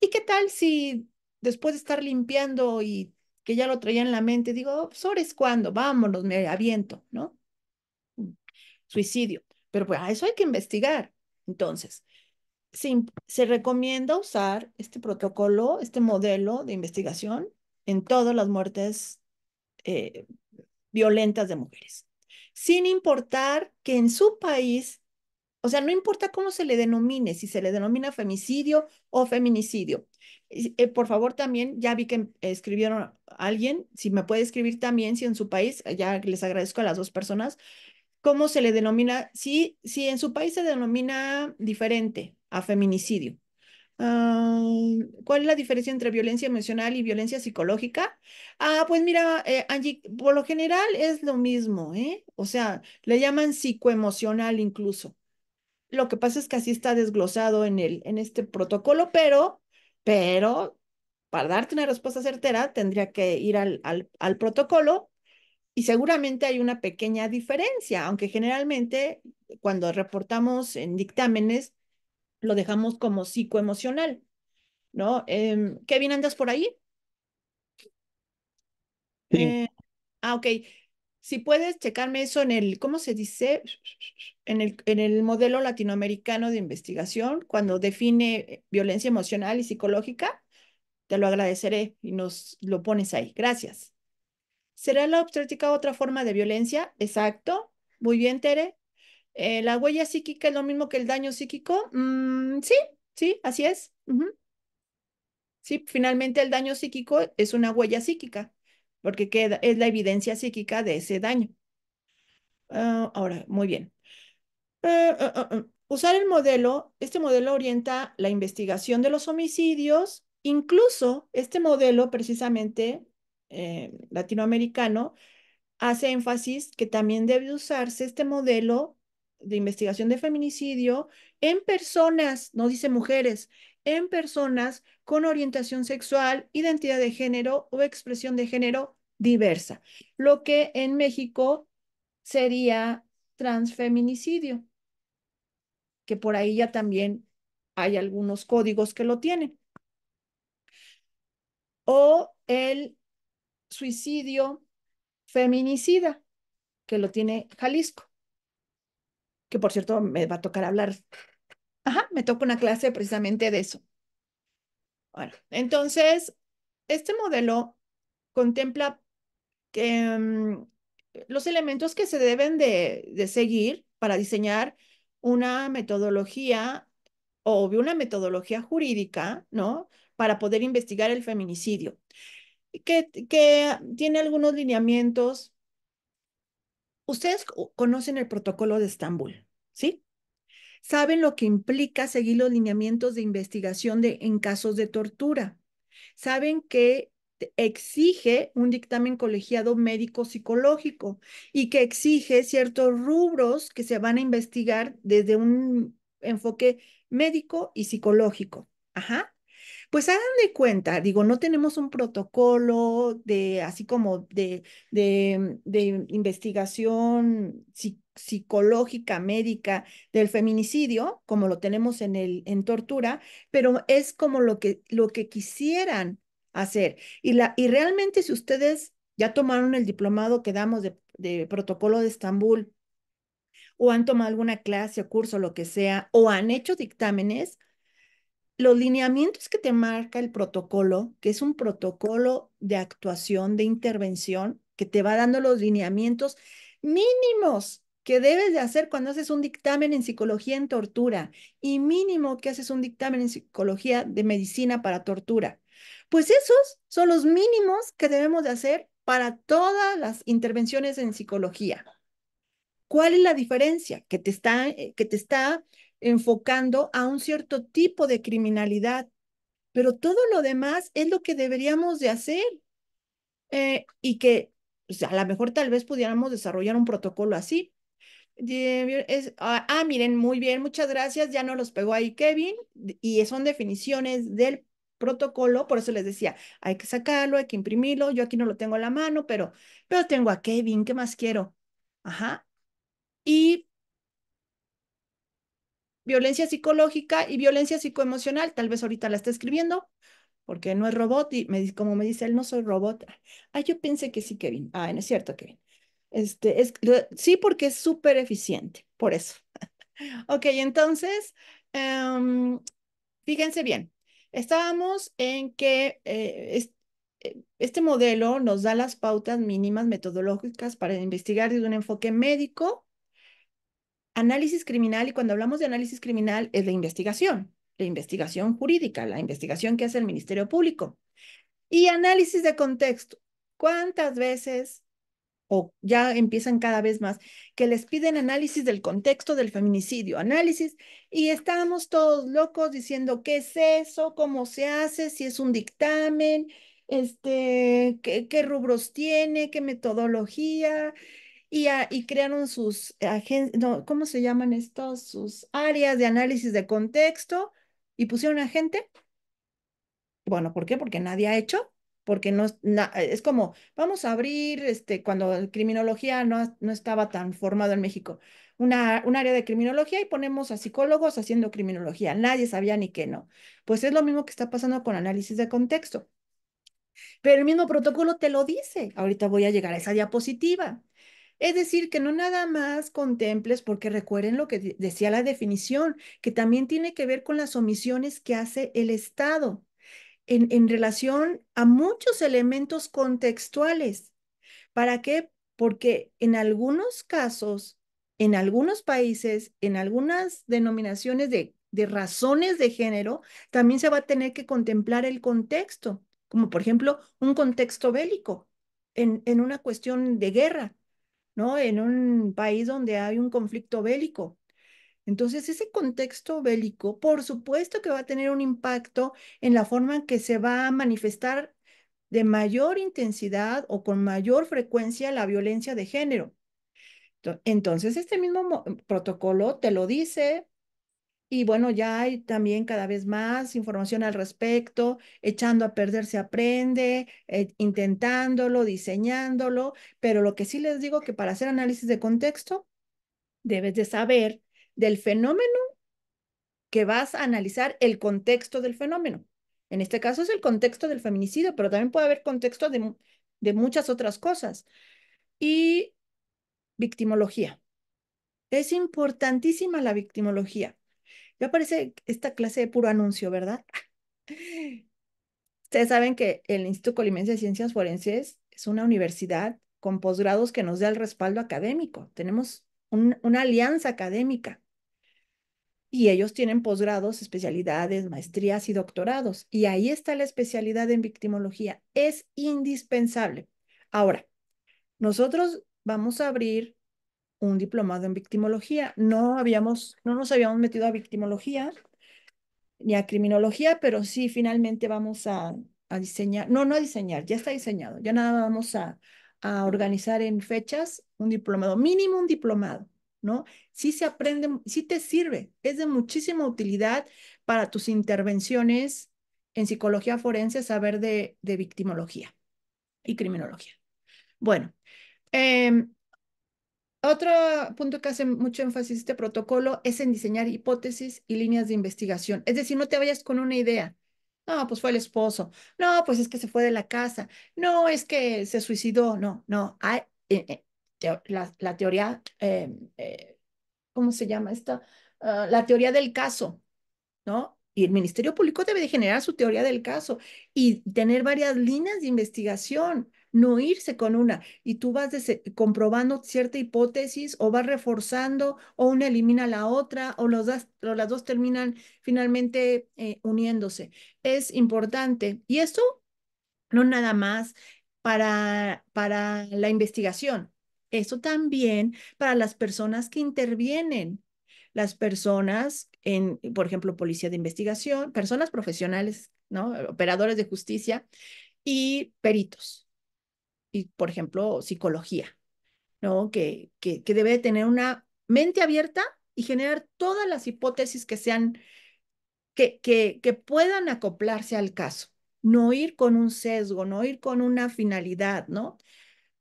¿Y qué tal si después de estar limpiando y que ya lo traía en la mente, digo, es cuando, Vámonos, me aviento, ¿no? Mm, suicidio. Pero pues a eso hay que investigar. Entonces, se, se recomienda usar este protocolo, este modelo de investigación en todas las muertes eh, violentas de mujeres, sin importar que en su país, o sea, no importa cómo se le denomine, si se le denomina femicidio o feminicidio. Eh, por favor, también, ya vi que escribieron a alguien, si me puede escribir también, si en su país, ya les agradezco a las dos personas, cómo se le denomina, si, si en su país se denomina diferente a feminicidio ¿Cuál es la diferencia entre violencia emocional y violencia psicológica? Ah, pues mira, eh, Angie, por lo general es lo mismo, ¿eh? O sea, le llaman psicoemocional incluso. Lo que pasa es que así está desglosado en, el, en este protocolo, pero, pero, para darte una respuesta certera, tendría que ir al, al, al protocolo y seguramente hay una pequeña diferencia, aunque generalmente cuando reportamos en dictámenes, lo dejamos como psicoemocional, ¿no? ¿Qué em, Kevin, ¿andas por ahí? Sí. Eh, ah, ok. Si puedes checarme eso en el, ¿cómo se dice? En el, en el modelo latinoamericano de investigación, cuando define violencia emocional y psicológica, te lo agradeceré y nos lo pones ahí. Gracias. ¿Será la obstétrica otra forma de violencia? Exacto. Muy bien, Tere. Eh, ¿La huella psíquica es lo mismo que el daño psíquico? Mm, sí, sí, así es. Sí, finalmente el daño psíquico es una huella psíquica, porque queda, es la evidencia psíquica de ese daño. Ah, ahora, muy bien. Ah, ah, Usar el modelo, este modelo orienta la investigación de los homicidios, incluso este modelo precisamente eh, latinoamericano hace énfasis que también debe usarse este modelo de investigación de feminicidio en personas, no dice mujeres, en personas con orientación sexual, identidad de género o expresión de género diversa, lo que en México sería transfeminicidio, que por ahí ya también hay algunos códigos que lo tienen. O el suicidio feminicida, que lo tiene Jalisco que por cierto me va a tocar hablar. Ajá, me toca una clase precisamente de eso. Bueno, entonces, este modelo contempla que, mm, los elementos que se deben de, seguir para diseñar una metodología, o una metodología jurídica, ¿no? Para poder investigar el feminicidio, que, que tiene algunos lineamientos Ustedes conocen el protocolo de Estambul, ¿sí? Saben lo que implica seguir los lineamientos de investigación de, en casos de tortura. Saben que exige un dictamen colegiado médico-psicológico y que exige ciertos rubros que se van a investigar desde un enfoque médico y psicológico. Ajá. Pues hagan de cuenta, digo, no tenemos un protocolo de, así como de, de, investigación psicológica, médica del feminicidio, como lo tenemos en, el, en tortura, pero es como lo que, lo que quisieran hacer. Y, la, y realmente si ustedes ya tomaron el diplomado que damos de, de protocolo de Estambul, o han tomado alguna clase o curso, lo que sea, o han hecho dictámenes, los lineamientos que te marca el protocolo, que es un protocolo de actuación, de intervención, que te va dando los lineamientos mínimos que debes de hacer cuando haces un dictamen en psicología en tortura y mínimo que haces un dictamen en psicología de medicina para tortura. Pues esos son los mínimos que debemos de hacer para todas las intervenciones en psicología. ¿Cuál es la diferencia? Que te está, eh, que te está enfocando a un cierto tipo de criminalidad, pero todo lo demás es lo que deberíamos de hacer eh, y que a lo mejor tal vez pudiéramos desarrollar un protocolo así. Ah, ah, miren, muy bien, muchas gracias, ya no los pegó ahí Kevin y son definiciones del protocolo, por eso les decía, hay que sacarlo, hay que imprimirlo, yo aquí no lo tengo a la mano, pero, pero tengo a Kevin, ¿qué más quiero? Ajá. Y violencia psicológica y violencia psicoemocional. Tal vez ahorita la está escribiendo porque no es robot y me, como me dice él, no soy robot. Ah, yo pensé que sí, Kevin. Ah, no es cierto, Kevin. Este, es, sí, porque es súper eficiente, por eso. ok, entonces, em, fíjense bien, estábamos en que eh, eh, este modelo nos da las pautas mínimas metodológicas para investigar desde un enfoque médico análisis criminal, y cuando hablamos de análisis criminal es la investigación, la investigación jurídica, la investigación que hace el Ministerio Público. Y análisis de contexto. ¿Cuántas veces, o ya empiezan cada vez más, que les piden análisis del contexto del feminicidio, análisis, y estamos todos locos diciendo qué es eso, cómo se hace, si es un dictamen, este, qué, qué rubros tiene, qué metodología, y, crearon sus ¿cómo se llaman estos? Sus áreas de análisis de contexto y pusieron a gente. Bueno, ¿por qué? Porque nadie ha hecho, porque no es como, vamos a abrir, este, cuando criminología no, estaba tan formado en México, una, un área de criminología y ponemos a psicólogos haciendo criminología. Nadie sabía ni qué no. Pues es lo mismo que está pasando con análisis de contexto. Pero el mismo protocolo te lo dice. Ahorita voy a llegar a esa diapositiva. Es decir, que no nada más contemples, porque recuerden lo que decía la definición, que también tiene que ver con las omisiones que hace el Estado en, relación a muchos elementos contextuales. ¿Para qué? Porque en algunos casos, en algunos países, en algunas denominaciones de, razones de género, también se va a tener que contemplar el contexto, como por ejemplo un contexto bélico en, en una cuestión de guerra en un país donde hay un conflicto bélico. Entonces, ese contexto bélico, por supuesto que va a tener un impacto en la forma en que se va a manifestar de mayor intensidad o con mayor frecuencia la violencia de género. Entonces, este mismo protocolo te lo dice, y bueno, ya hay también cada vez más información al respecto, echando a perder se aprende, eh, intentándolo, diseñándolo, pero lo que sí les digo que para hacer análisis de contexto, debes de saber del fenómeno que vas a analizar el contexto del fenómeno. En este caso es el contexto del feminicidio, pero también puede haber contexto de muchas otras cosas. Y victimología. Es importantísima la victimología. Ya parece esta clase de puro anuncio, ¿verdad? Ustedes saben que el Instituto Colimense de Ciencias Forenses es una universidad con posgrados que nos da el respaldo académico. Tenemos una alianza académica y ellos tienen posgrados, especialidades, maestrías y doctorados. Y ahí está la especialidad en victimología. Es indispensable. Ahora, nosotros vamos a abrir un diplomado en victimología. No habíamos, no nos habíamos metido a victimología ni a criminología, pero sí finalmente vamos a, diseñar, no, no a diseñar, ya está diseñado, ya nada vamos a, organizar en fechas un diplomado, mínimo un diplomado, ¿no? Sí se aprende, sí te sirve, es de muchísima utilidad para tus intervenciones en psicología forense saber de, de victimología y criminología. Bueno, eh, otro punto que hace mucho énfasis este protocolo es en diseñar hipótesis y líneas de investigación. Es decir, no te vayas con una idea. No, pues fue el esposo. No, pues es que se fue de la casa. No, es que se suicidó. No, no. Eh, eh, la, teoría, eh, ¿cómo se llama esta? Ah, la teoría del caso, ¿no? Y el Ministerio Público debe generar su teoría del caso y tener varias líneas de investigación no irse con una. Y tú vas comprobando cierta hipótesis o vas reforzando o una elimina la otra o, las dos terminan finalmente eh, uniéndose. Es importante. Y eso no nada más para, para la investigación, eso también para las personas que intervienen, las personas en, por ejemplo, policía de investigación, personas profesionales, ¿no? Operadores de justicia y peritos y, por ejemplo, psicología, ¿no? Que, que, debe tener una mente abierta y generar todas las hipótesis que sean, que, que, que puedan acoplarse al caso. No ir con un sesgo, no ir con una finalidad, ¿no?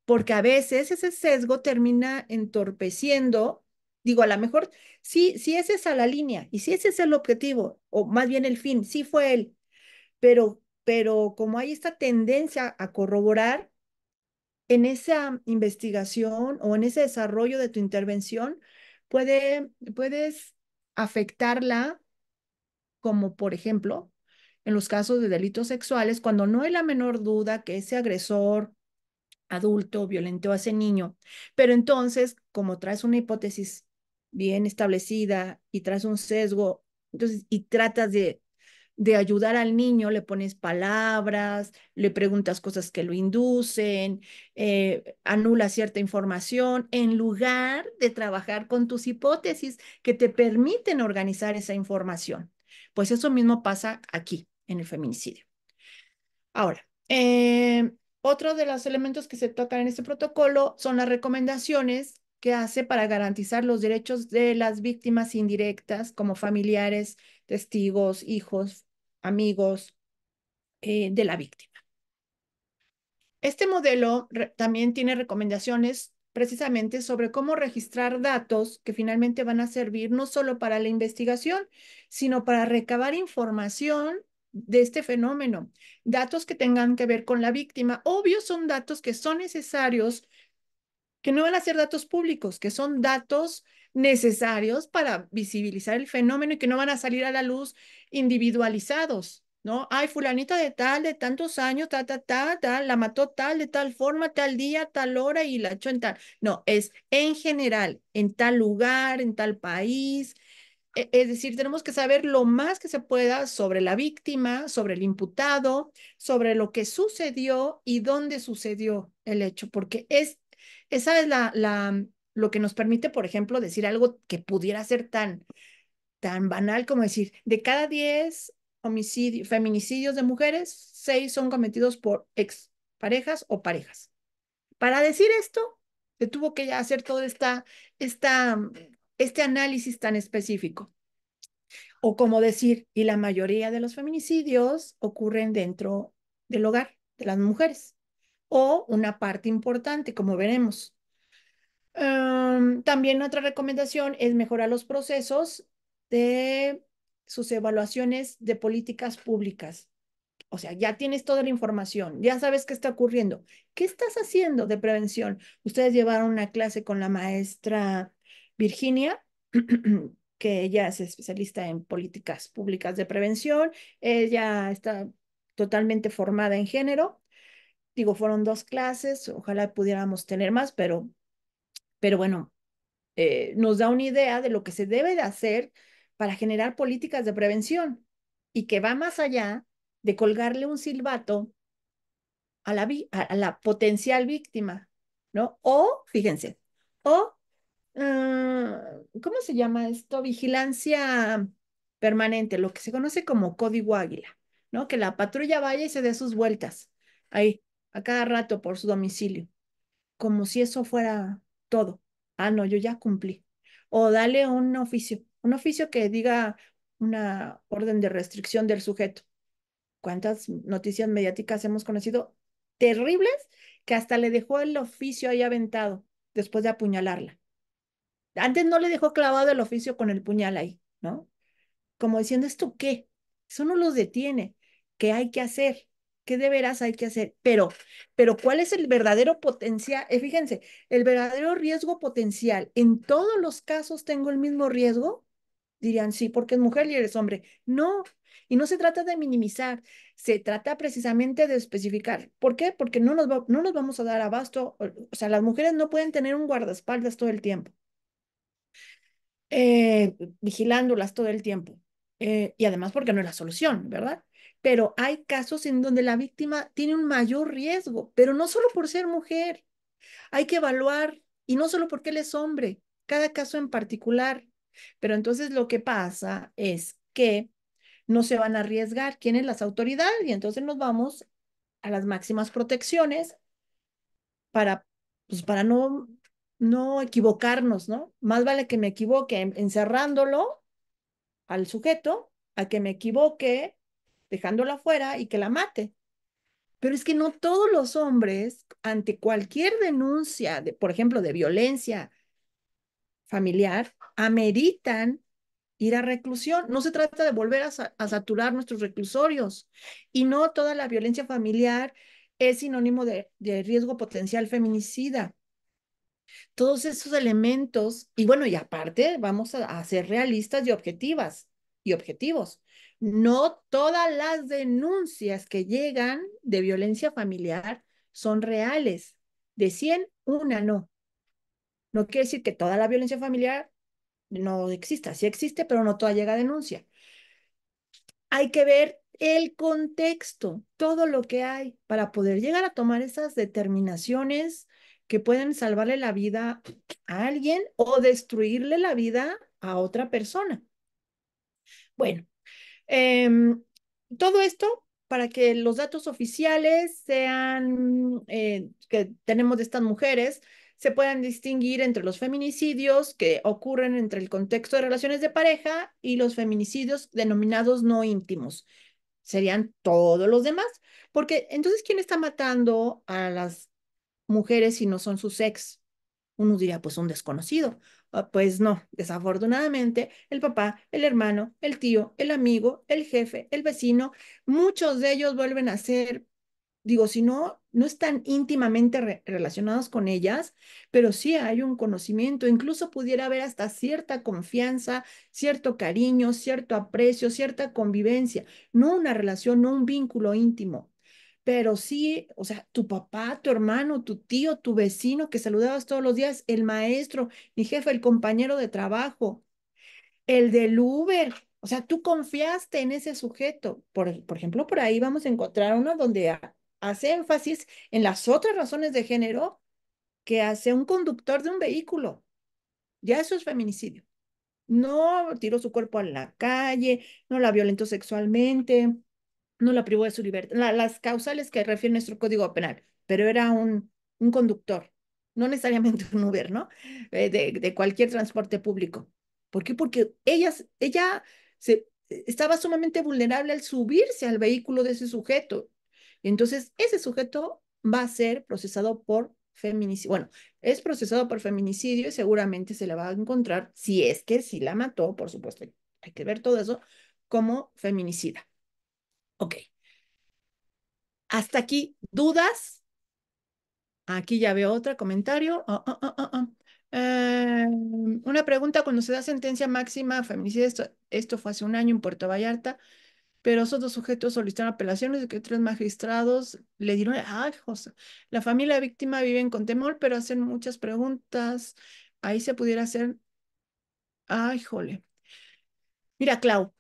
Porque a veces ese sesgo termina entorpeciendo Digo, a lo mejor sí, sí esa es a la línea y si sí ese es el objetivo, o más bien el fin, sí fue él, pero, pero como hay esta tendencia a corroborar, en esa investigación o en ese desarrollo de tu intervención puedes afectarla como, por ejemplo, en los casos de delitos sexuales, cuando no hay la menor duda que ese agresor adulto violentó a ese niño. Pero entonces, como traes una hipótesis bien establecida y traes un sesgo, entonces, y tratas de de ayudar al niño, le pones palabras, le preguntas cosas que lo inducen, eh, anula cierta información, en lugar de trabajar con tus hipótesis que te permiten organizar esa información. Pues eso mismo pasa aquí, en el feminicidio. Ahora, eh, otro de los elementos que se tocan en este protocolo son las recomendaciones que hace para garantizar los derechos de las víctimas indirectas como familiares, testigos, hijos, amigos eh, de la víctima. Este modelo también tiene recomendaciones precisamente sobre cómo registrar datos que finalmente van a servir no solo para la investigación, sino para recabar información de este fenómeno. Datos que tengan que ver con la víctima. Obvio son datos que son necesarios, que no van a ser datos públicos, que son datos necesarios para visibilizar el fenómeno y que no van a salir a la luz individualizados, ¿no? Hay fulanita de tal, de tantos años, ta, ta, ta, ta, la mató tal, de tal forma, tal día, tal hora y la echó en tal. No, es en general, en tal lugar, en tal país. E, es decir, tenemos que saber lo más que se pueda sobre la víctima, sobre el imputado, sobre lo que sucedió y dónde sucedió el hecho, porque es, esa es la, la lo que nos permite, por ejemplo, decir algo que pudiera ser tan, tan banal como decir, de cada 10 homicidios, feminicidios de mujeres, 6 son cometidos por ex parejas o parejas. Para decir esto, se tuvo que hacer todo esta, esta, mm, este análisis tan específico. O como decir, y la mayoría de los feminicidios ocurren dentro del hogar de las mujeres. O una parte importante, como veremos, también otra recomendación es mejorar los procesos de sus evaluaciones de políticas públicas. O sea, ya tienes toda la información, ya sabes qué está ocurriendo. ¿Qué estás haciendo de prevención? Ustedes llevaron una clase con la maestra Virginia, que ella es especialista en políticas públicas de prevención. Ella está totalmente formada en género. Digo, fueron dos clases, ojalá pudiéramos tener más, pero pero bueno, eh, nos da una idea de lo que se debe de hacer para generar políticas de prevención y que va más allá de colgarle un silbato a la, a la potencial víctima, ¿no? O, fíjense, o, ah, ¿cómo se llama esto? Vigilancia permanente, lo que se conoce como código águila, ¿no? Que la patrulla vaya y se dé sus vueltas ahí, a cada rato por su domicilio, como si eso fuera todo. Ah, no, yo ya cumplí. O dale un oficio, un oficio que diga una orden de restricción del sujeto. ¿Cuántas noticias mediáticas hemos conocido terribles que hasta le dejó el oficio ahí aventado después de apuñalarla? Antes no le dejó clavado el oficio con el puñal ahí, ¿no? Como diciendo, ¿esto qué? Eso no los detiene. ¿Qué hay que hacer? ¿Qué de veras hay que hacer? Pero, pero ¿cuál es el verdadero potencial? Eh, fíjense, el verdadero riesgo potencial. ¿En todos los casos tengo el mismo riesgo? Dirían, sí, porque es mujer y eres hombre. No, y no se trata de minimizar, se trata precisamente de especificar. ¿Por qué? Porque no nos, no nos vamos a dar abasto, o, sea, las mujeres no pueden tener un guardaespaldas todo el tiempo, eh, vigilándolas todo el tiempo. Eh, y además porque no es la solución, ¿verdad? pero hay casos en donde la víctima tiene un mayor riesgo, pero no solo por ser mujer. Hay que evaluar, y no solo porque él es hombre, cada caso en particular. Pero entonces lo que pasa es que no se van a arriesgar quiénes las autoridades y entonces nos vamos a las máximas protecciones para, pues, para no, no equivocarnos, ¿no? Más vale que me equivoque encerrándolo al sujeto a que me equivoque dejándola afuera y que la mate. Pero es que no todos los hombres, ante cualquier denuncia, de, por ejemplo, de violencia familiar, ameritan ir a reclusión. No se trata de volver a, saturar nuestros reclusorios. Y no toda la violencia familiar es sinónimo de, riesgo potencial feminicida. Todos esos elementos, y bueno, y aparte vamos a ser realistas y objetivas y objetivos. No todas las denuncias que llegan de violencia familiar son reales. De 100, una no. No quiere decir que toda la violencia familiar no exista. Sí existe, pero no toda llega a denuncia. Hay que ver el contexto, todo lo que hay para poder llegar a tomar esas determinaciones que pueden salvarle la vida a alguien o destruirle la vida a otra persona. Bueno, Em, todo esto para que los datos oficiales sean, eh, que tenemos de estas mujeres, se puedan distinguir entre los feminicidios que ocurren entre el contexto de relaciones de pareja y los feminicidios denominados no íntimos. Serían todos los demás, porque entonces, ¿quién está matando a las mujeres si no son sus ex? Uno diría, pues un desconocido, Ah, pues no, desafortunadamente el papá, el hermano, el tío, el amigo, el jefe, el vecino, muchos de ellos vuelven a ser, digo, si no, no están íntimamente relacionados con ellas, pero sí hay un conocimiento, incluso pudiera haber hasta cierta confianza, cierto cariño, cierto aprecio, cierta convivencia, no una relación, no un vínculo íntimo, pero sí, o sea, tu papá, tu hermano, tu tío, tu vecino que saludabas todos los días, el maestro, mi jefe, el compañero de trabajo, el del Uber, o sea, tú confiaste en ese sujeto. Por, por ejemplo, por ahí vamos a encontrar uno donde hace énfasis en las otras razones de género que hace un conductor de un vehículo. Ya eso es feminicidio. No tiró su cuerpo a la calle, no la violentó sexualmente, no la privó de su libertad, las causales que refiere nuestro código penal, pero era un, un conductor, no necesariamente un Uber, ¿no? Eh, de, cualquier transporte público. ¿Por qué? Porque ella se, estaba sumamente vulnerable al subirse al vehículo de ese sujeto. Entonces, ese sujeto va a ser procesado por feminicidio. Bueno, es procesado por feminicidio y seguramente se la va a encontrar, si es que si la mató, por supuesto, hay que ver todo eso, como feminicida. Ok. Hasta aquí, ¿dudas? Aquí ya veo otro comentario. Ah, ah, ah, em, una pregunta, cuando se da sentencia máxima feminicida, esto, esto fue hace un año en Puerto Vallarta, pero esos dos sujetos solicitaron apelaciones de que tres magistrados le dieron, ay, José, la familia víctima vive con temor, pero hacen muchas preguntas. Ahí se pudiera hacer, ay, jole. Mira, Clau,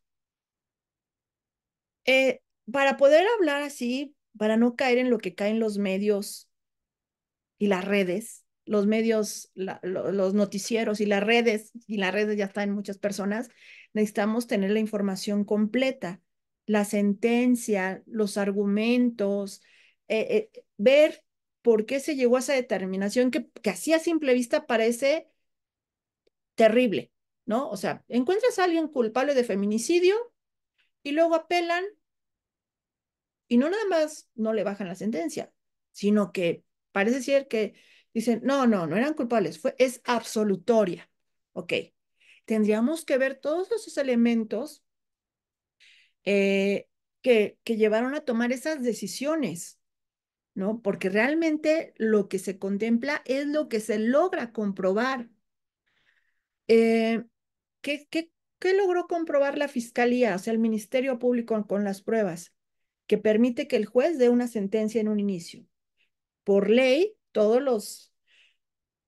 eh, para poder hablar así, para no caer en lo que caen los medios y las redes, los medios, los noticieros y las redes, y las redes ya están en muchas personas, necesitamos tener la información completa, la sentencia, los argumentos, eh, eh, ver por qué se llegó a esa determinación que, que así a simple vista parece terrible, ¿no? O sea, encuentras a alguien culpable de feminicidio y luego apelan y no nada más no le bajan la sentencia, sino que parece ser que dicen, no, no, no eran culpables, fue, es absolutoria. Ok, tendríamos que ver todos esos elementos eh, que, que llevaron a tomar esas decisiones, ¿no? Porque realmente lo que se contempla es lo que se logra comprobar. Eh, qué, qué logró comprobar la Fiscalía, o sea, el Ministerio Público con las pruebas? que permite que el juez dé una sentencia en un inicio. Por ley, todos los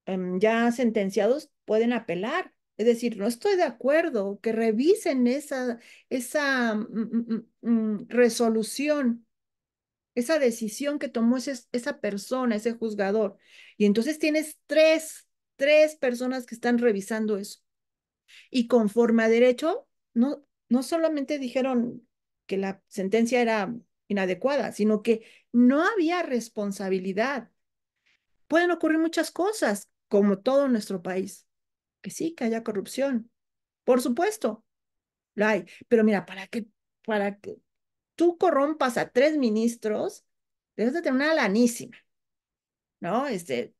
em, ya sentenciados pueden apelar. Es decir, no estoy de acuerdo, que revisen esa, esa mm, mm, mm, resolución, esa decisión que tomó ese, esa persona, ese juzgador. Y entonces tienes tres, tres personas que están revisando eso. Y conforme a derecho, no, no solamente dijeron que la sentencia era inadecuada, sino que no había responsabilidad. Pueden ocurrir muchas cosas, como todo nuestro país. Que sí, que haya corrupción. Por supuesto, la hay. Pero mira, para que, para que tú corrompas a tres ministros, debes de tener una lanísima. ¿No? Este,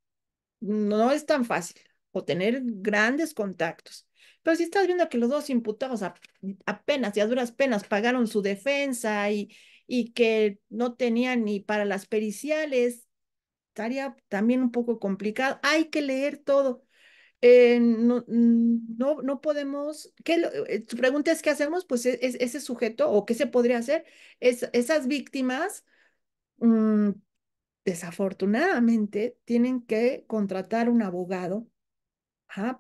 no es tan fácil. O tener grandes contactos. Pero si estás viendo que los dos imputados apenas y a duras penas pagaron su defensa y, y que no tenía ni para las periciales, estaría también un poco complicado. Hay que leer todo. Eh, mm, no, no, podemos, ¿qué, eh, tu pregunta es qué hacemos, pues e, es, ese sujeto o qué se podría hacer, es, esas víctimas mm, desafortunadamente tienen que contratar un abogado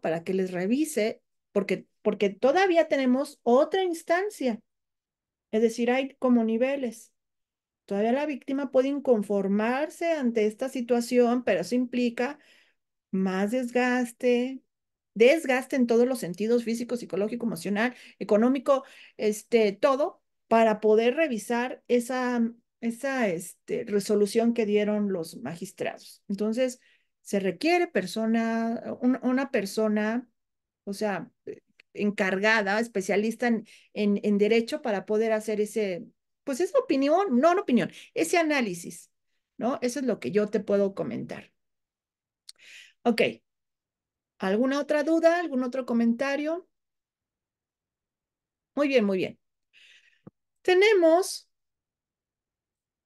para que les revise, porque, porque todavía tenemos otra instancia es decir, hay como niveles. Todavía la víctima puede inconformarse ante esta situación, pero eso implica más desgaste, desgaste en todos los sentidos, físico, psicológico, emocional, económico, este, todo, para poder revisar esa, esa este, resolución que dieron los magistrados. Entonces, se requiere persona, una persona, o sea, encargada, especialista en, en, derecho para poder hacer ese, pues esa opinión, no opinión, ese análisis, ¿no? Eso es lo que yo te puedo comentar. Ok. ¿Alguna otra duda? ¿Algún otro comentario? Muy bien, muy bien. Tenemos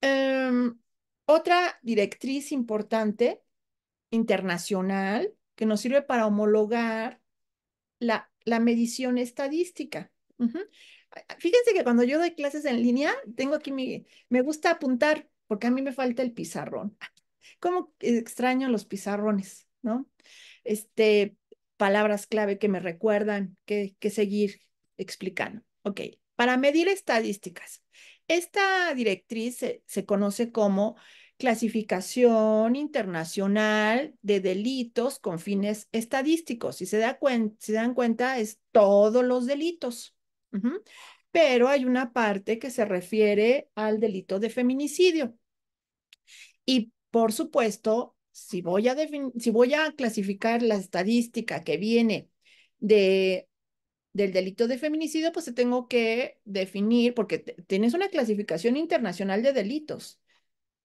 em, otra directriz importante internacional que nos sirve para homologar la la medición estadística. Fíjense que cuando yo doy clases en línea, tengo aquí mi, me gusta apuntar porque a mí me falta el pizarrón. ¿Cómo extraño los pizarrones, no? Este, palabras clave que me recuerdan, que, seguir explicando. Ok, para medir estadísticas. Esta directriz se conoce como clasificación internacional de delitos con fines estadísticos. Si se, dan cuenta, es todos los delitos. Pero hay una parte que se refiere al delito de feminicidio. Y por supuesto, si voy a, si voy a clasificar la estadística que viene de del delito de feminicidio, pues se tengo que definir, porque tienes una clasificación internacional de delitos.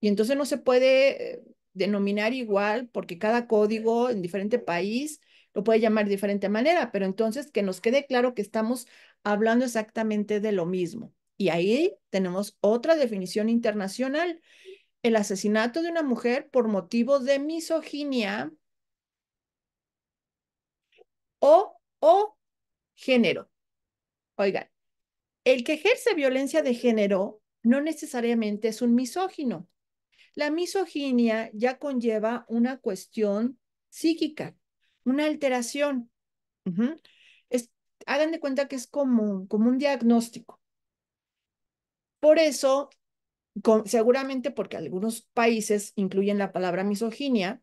Y entonces no se puede eh, denominar igual porque cada código en diferente país lo puede llamar de diferente manera, pero entonces que nos quede claro que estamos hablando exactamente de lo mismo. Y ahí tenemos otra definición internacional. El asesinato de una mujer por motivo de misoginia o, o género. Oigan, el que ejerce violencia de género no necesariamente es un misógino. La misoginia ya conlleva una cuestión psíquica, una alteración. hagan de cuenta que es como, como un diagnóstico. Por eso, seguramente porque algunos países incluyen la palabra misoginia,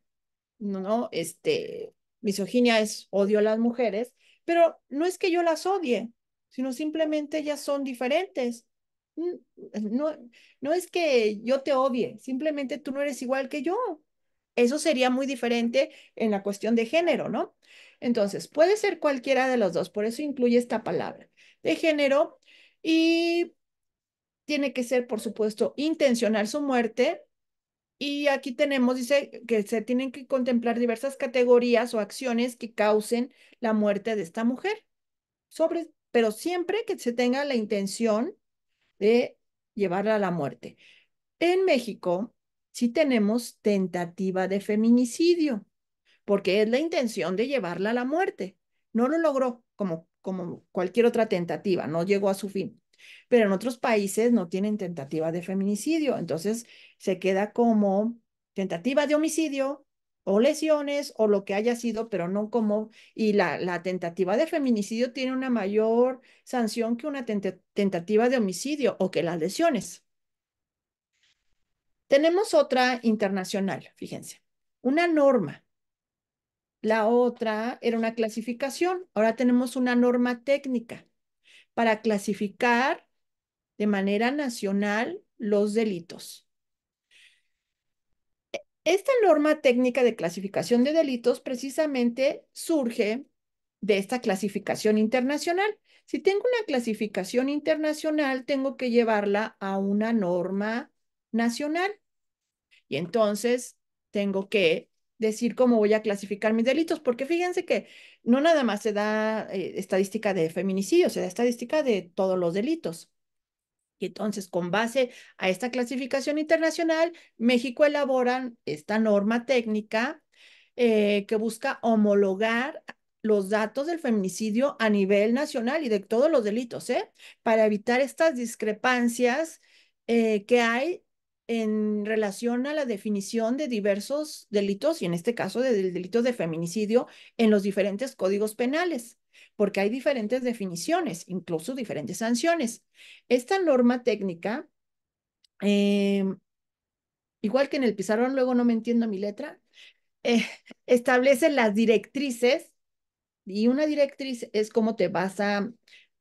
¿no? Este, misoginia es odio a las mujeres, pero no es que yo las odie, sino simplemente ellas son diferentes. Mm, eh, no, no es que yo te odie, simplemente tú no eres igual que yo. Eso sería muy diferente en la cuestión de género, ¿no? Entonces, puede ser cualquiera de los dos, por eso incluye esta palabra de género y tiene que ser, por supuesto, intencionar su muerte. Y aquí tenemos, dice, que se tienen que contemplar diversas categorías o acciones que causen la muerte de esta mujer, sobre, pero siempre que se tenga la intención de llevarla a la muerte. En México sí tenemos tentativa de feminicidio, porque es la intención de llevarla a la muerte. No lo logró como, como cualquier otra tentativa, no llegó a su fin. Pero en otros países no tienen tentativa de feminicidio, entonces se queda como tentativa de homicidio o lesiones o lo que haya sido, pero no como, y la, tentativa de feminicidio tiene una mayor sanción que una tentativa de homicidio o que las lesiones. Tenemos otra internacional, fíjense, una norma. La otra era una clasificación, ahora tenemos una norma técnica para clasificar de manera nacional los delitos. Esta norma técnica de clasificación de delitos precisamente surge de esta clasificación internacional. Si tengo una clasificación internacional, tengo que llevarla a una norma nacional. Y entonces tengo que decir cómo voy a clasificar mis delitos, porque fíjense que no nada más se da eh, estadística de feminicidio, se da estadística de todos los delitos entonces, con base a esta clasificación internacional, México elabora esta norma técnica eh, que busca homologar los datos del feminicidio a nivel nacional y de todos los delitos, ¿eh? para evitar estas discrepancias eh, que hay en relación a la definición de diversos delitos, y en este caso del delito de feminicidio, en los diferentes códigos penales porque hay diferentes definiciones, incluso diferentes sanciones. Esta norma técnica, em, igual que en el pizarrón, luego no me entiendo mi letra, eh, establece las directrices y una directriz es cómo te vas a,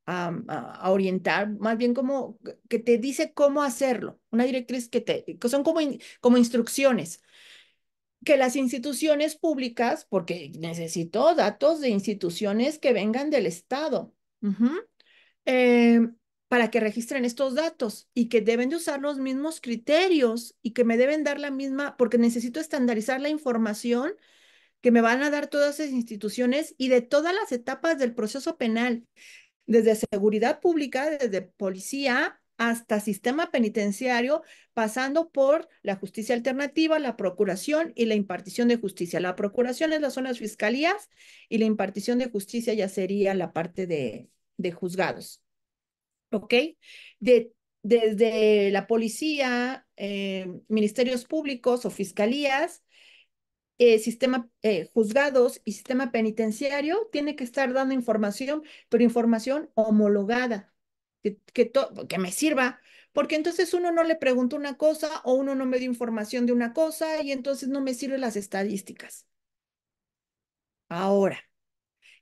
a, orientar, más bien como que te dice cómo hacerlo. Una directriz que te, que son como, como instrucciones que las instituciones públicas, porque necesito datos de instituciones que vengan del Estado, eh, para que registren estos datos y que deben de usar los mismos criterios y que me deben dar la misma, porque necesito estandarizar la información que me van a dar todas esas instituciones y de todas las etapas del proceso penal, desde seguridad pública, desde policía hasta sistema penitenciario, pasando por la justicia alternativa, la procuración y la impartición de justicia. La procuración es las zonas fiscalías y la impartición de justicia ya sería la parte de, juzgados. ¿Ok? desde la policía, eh, ministerios públicos o fiscalías, eh, sistema eh, juzgados y sistema penitenciario tiene que estar dando información, pero información homologada, que, me sirva, porque entonces uno no le pregunta una cosa o uno no me dio información de una cosa y entonces no me sirven las estadísticas. Ahora,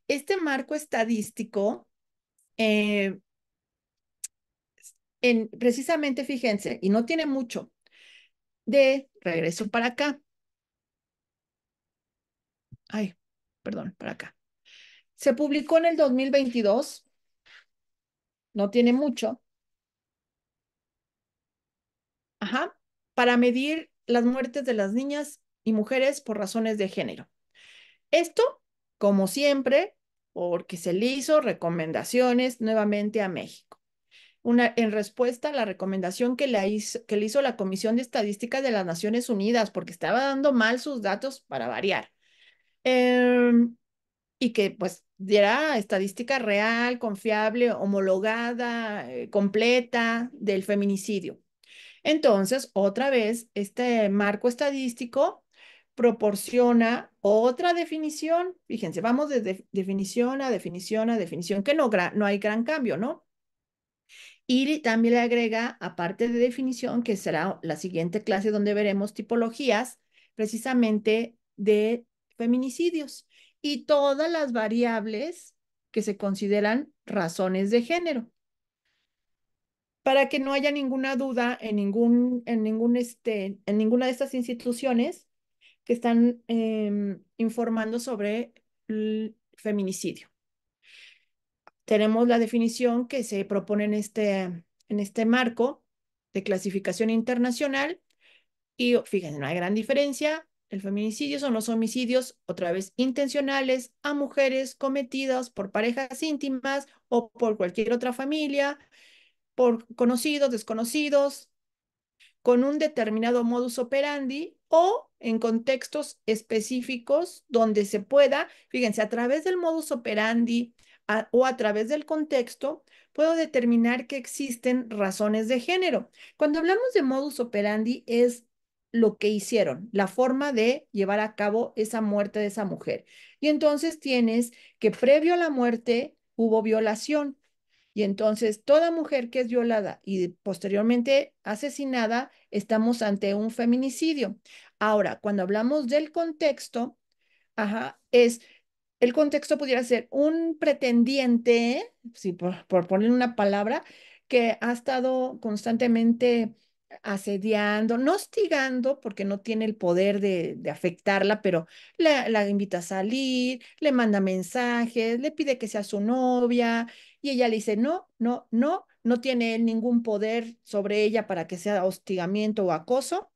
este marco estadístico, eh, en, precisamente fíjense, y no tiene mucho, de regreso para acá. Ay, perdón, para acá. Se publicó en el 2022 no tiene mucho. Ajá, para medir las muertes de las niñas y mujeres por razones de género. Esto, como siempre, porque se le hizo recomendaciones nuevamente a México. Una, en respuesta a la recomendación que, que le hizo la Comisión de Estadísticas de las Naciones Unidas, porque estaba dando mal sus datos para variar. Em, y que pues diera estadística real, confiable, homologada, eh, completa del feminicidio. Entonces, otra vez, este marco estadístico proporciona otra definición. Fíjense, vamos de, definición a definición a definición, que no, no hay gran cambio, ¿no? Y también le agrega, aparte de definición, que será la siguiente clase donde veremos tipologías precisamente de feminicidios y todas las variables que se consideran razones de género. Para que no haya ninguna duda en, ningún, en, ningún este, en ninguna de estas instituciones que están em, informando sobre feminicidio. Tenemos la definición que se propone en este, en este marco de clasificación internacional y fíjense, no hay gran diferencia, el feminicidio son los homicidios, otra vez, intencionales a mujeres cometidas por parejas íntimas o por cualquier otra familia, por conocidos, desconocidos, con un determinado modus operandi o en contextos específicos donde se pueda, fíjense, a través del modus operandi o a través del contexto, puedo determinar que existen razones de género. Cuando hablamos de modus operandi es lo que hicieron, la forma de llevar a cabo esa muerte de esa mujer. Y entonces tienes que previo a la muerte hubo violación. Y entonces toda mujer que es violada y posteriormente asesinada, estamos ante un feminicidio. Ahora, cuando hablamos del contexto, es el contexto pudiera ser un pretendiente, por, por poner una palabra, que ha estado constantemente asediando, no hostigando, porque no tiene el poder de, afectarla, pero la, invita a salir, le manda mensajes, le pide que sea su novia, y ella le dice, no, no, no, no tiene ningún poder sobre ella para que sea hostigamiento o acoso,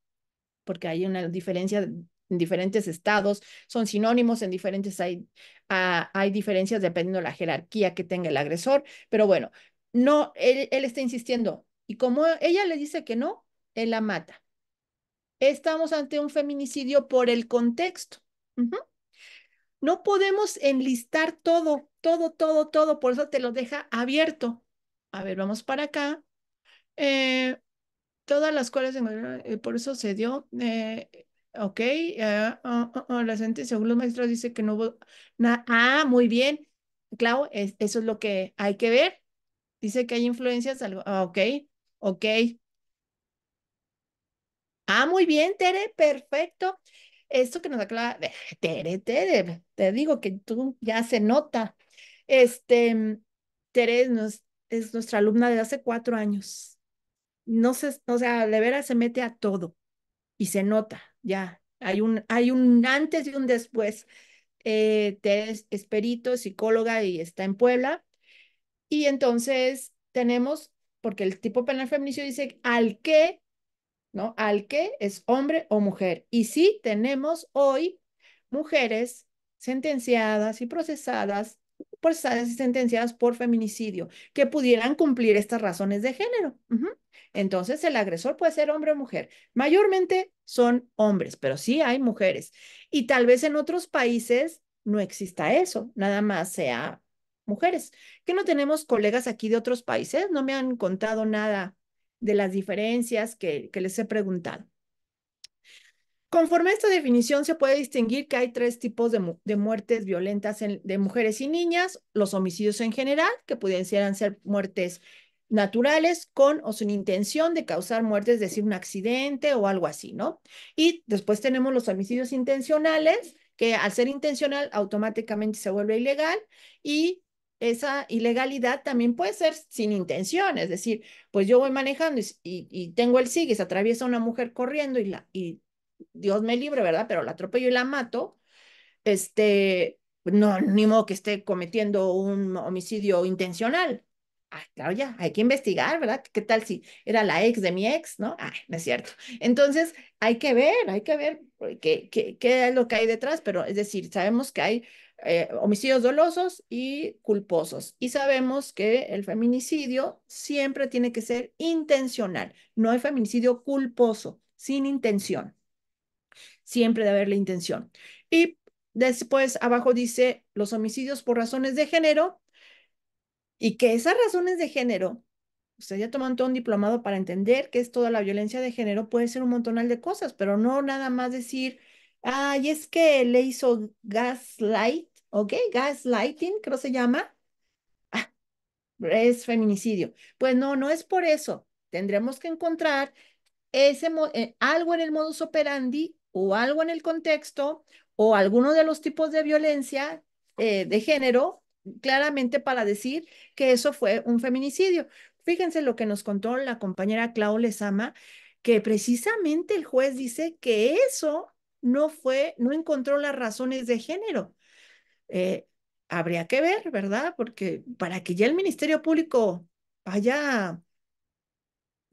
porque hay una diferencia en diferentes estados, son sinónimos, en diferentes hay, ah, hay diferencias dependiendo de la jerarquía que tenga el agresor, pero bueno, no, él, él está insistiendo, y como ella le dice que no, él la mata. Estamos ante un feminicidio por el contexto. No podemos enlistar todo, todo, todo, todo, por eso te lo deja abierto. A ver, vamos para acá. Eh, todas las cuales, eh, por eso se dio, eh, ok, ah, ah, ah, la gente, según los maestros, dice que no hubo Ah, muy bien, claro, eso es lo que hay que ver. Dice que hay influencias, ok, ok, Ah, muy bien, Tere, perfecto. Esto que nos aclara, Tere, Tere, te digo que tú ya se nota. Este, Tere es nuestra alumna de hace cuatro años. No sé, o sea, de veras se mete a todo y se nota, ya. Hay un, hay un antes y un después. Eh, Tere es, perito, psicóloga y está en Puebla. Y entonces tenemos, porque el tipo penal feminicidio dice al que ¿no? Al que es hombre o mujer. Y sí tenemos hoy mujeres sentenciadas y procesadas, procesadas y sentenciadas por feminicidio, que pudieran cumplir estas razones de género. Entonces, el agresor puede ser hombre o mujer. Mayormente son hombres, pero sí hay mujeres. Y tal vez en otros países no exista eso, nada más sea mujeres. ¿Que no tenemos colegas aquí de otros países? No me han contado nada de las diferencias que, que les he preguntado. Conforme a esta definición, se puede distinguir que hay tres tipos de, muertes violentas de mujeres y niñas, los homicidios en general, que pudieran ser muertes naturales con o sin intención de causar muertes, es decir, un accidente o algo así, ¿no? Y después tenemos los homicidios intencionales, que al ser intencional automáticamente se vuelve ilegal, y esa ilegalidad también puede ser sin intención, es decir, pues yo voy manejando y, y, tengo el sigue, se atraviesa una mujer corriendo y, la, y Dios me libre, ¿verdad? Pero la atropello y la mato, este, no, ni modo que esté cometiendo un homicidio intencional. ah claro, ya, hay que investigar, ¿verdad? ¿Qué tal si era la ex de mi ex, no? Ah, no es cierto. Entonces, hay que ver, hay que ver eh, qué, qué, qué es lo que hay detrás, pero es decir, sabemos que hay eh, homicidios dolosos y culposos. Y sabemos que el feminicidio siempre tiene que ser intencional. No hay feminicidio culposo, sin intención. Siempre debe haber la intención. Y después abajo dice los homicidios por razones de género y que esas razones de género usted ya tomó un diplomado para entender que es toda la violencia de género, puede ser un montonal de cosas, pero no nada más decir Ay, es que le hizo gaslight, ¿ok? Gaslighting, creo se llama. es feminicidio. Pues no, no es por eso. Tendremos que encontrar ese, eh, algo en el modus operandi o algo en el contexto o alguno de los tipos de violencia eh, de género claramente para decir que eso fue un feminicidio. Fíjense lo que nos contó la compañera Clau Lezama, que precisamente el juez dice que eso no fue, no encontró las razones de género. Eh, habría que ver, ¿verdad? Porque para que ya el Ministerio Público haya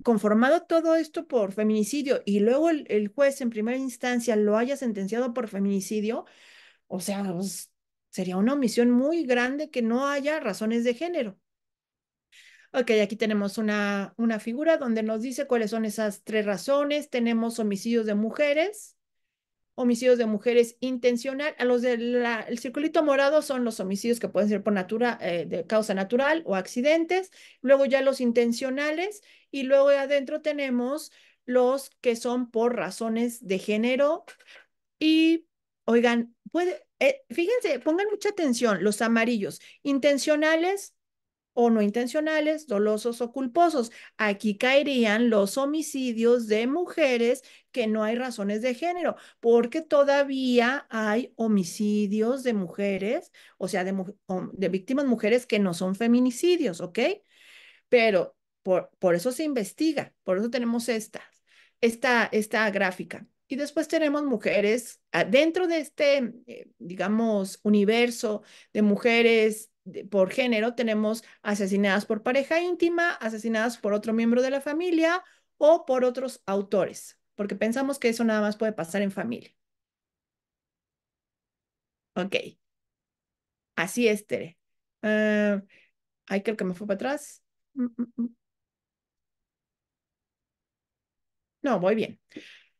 conformado todo esto por feminicidio y luego el, juez en primera instancia lo haya sentenciado por feminicidio, o sea, pues, sería una omisión muy grande que no haya razones de género. Ok, aquí tenemos una, una figura donde nos dice cuáles son esas tres razones. Tenemos homicidios de mujeres, homicidios de mujeres intencional. A los del el circulito morado son los homicidios que pueden ser por natura, eh, de causa natural o accidentes. Luego ya los intencionales y luego adentro tenemos los que son por razones de género. Y oigan, puede, eh, fíjense, pongan mucha atención, los amarillos, intencionales o no intencionales, dolosos o culposos. Aquí caerían los homicidios de mujeres que no hay razones de género, porque todavía hay homicidios de mujeres, o sea, de, víctimas mujeres que no son feminicidios, ¿ok? Pero por, por eso se investiga, por eso tenemos esta, esta, esta gráfica. Y después tenemos mujeres ah, dentro de este, eh, digamos, universo de mujeres por género tenemos asesinadas por pareja íntima, asesinadas por otro miembro de la familia o por otros autores, porque pensamos que eso nada más puede pasar en familia. Ok. Así es, Tere. que ah, creo que me fue para atrás. Mm, mm, mm. No, voy bien.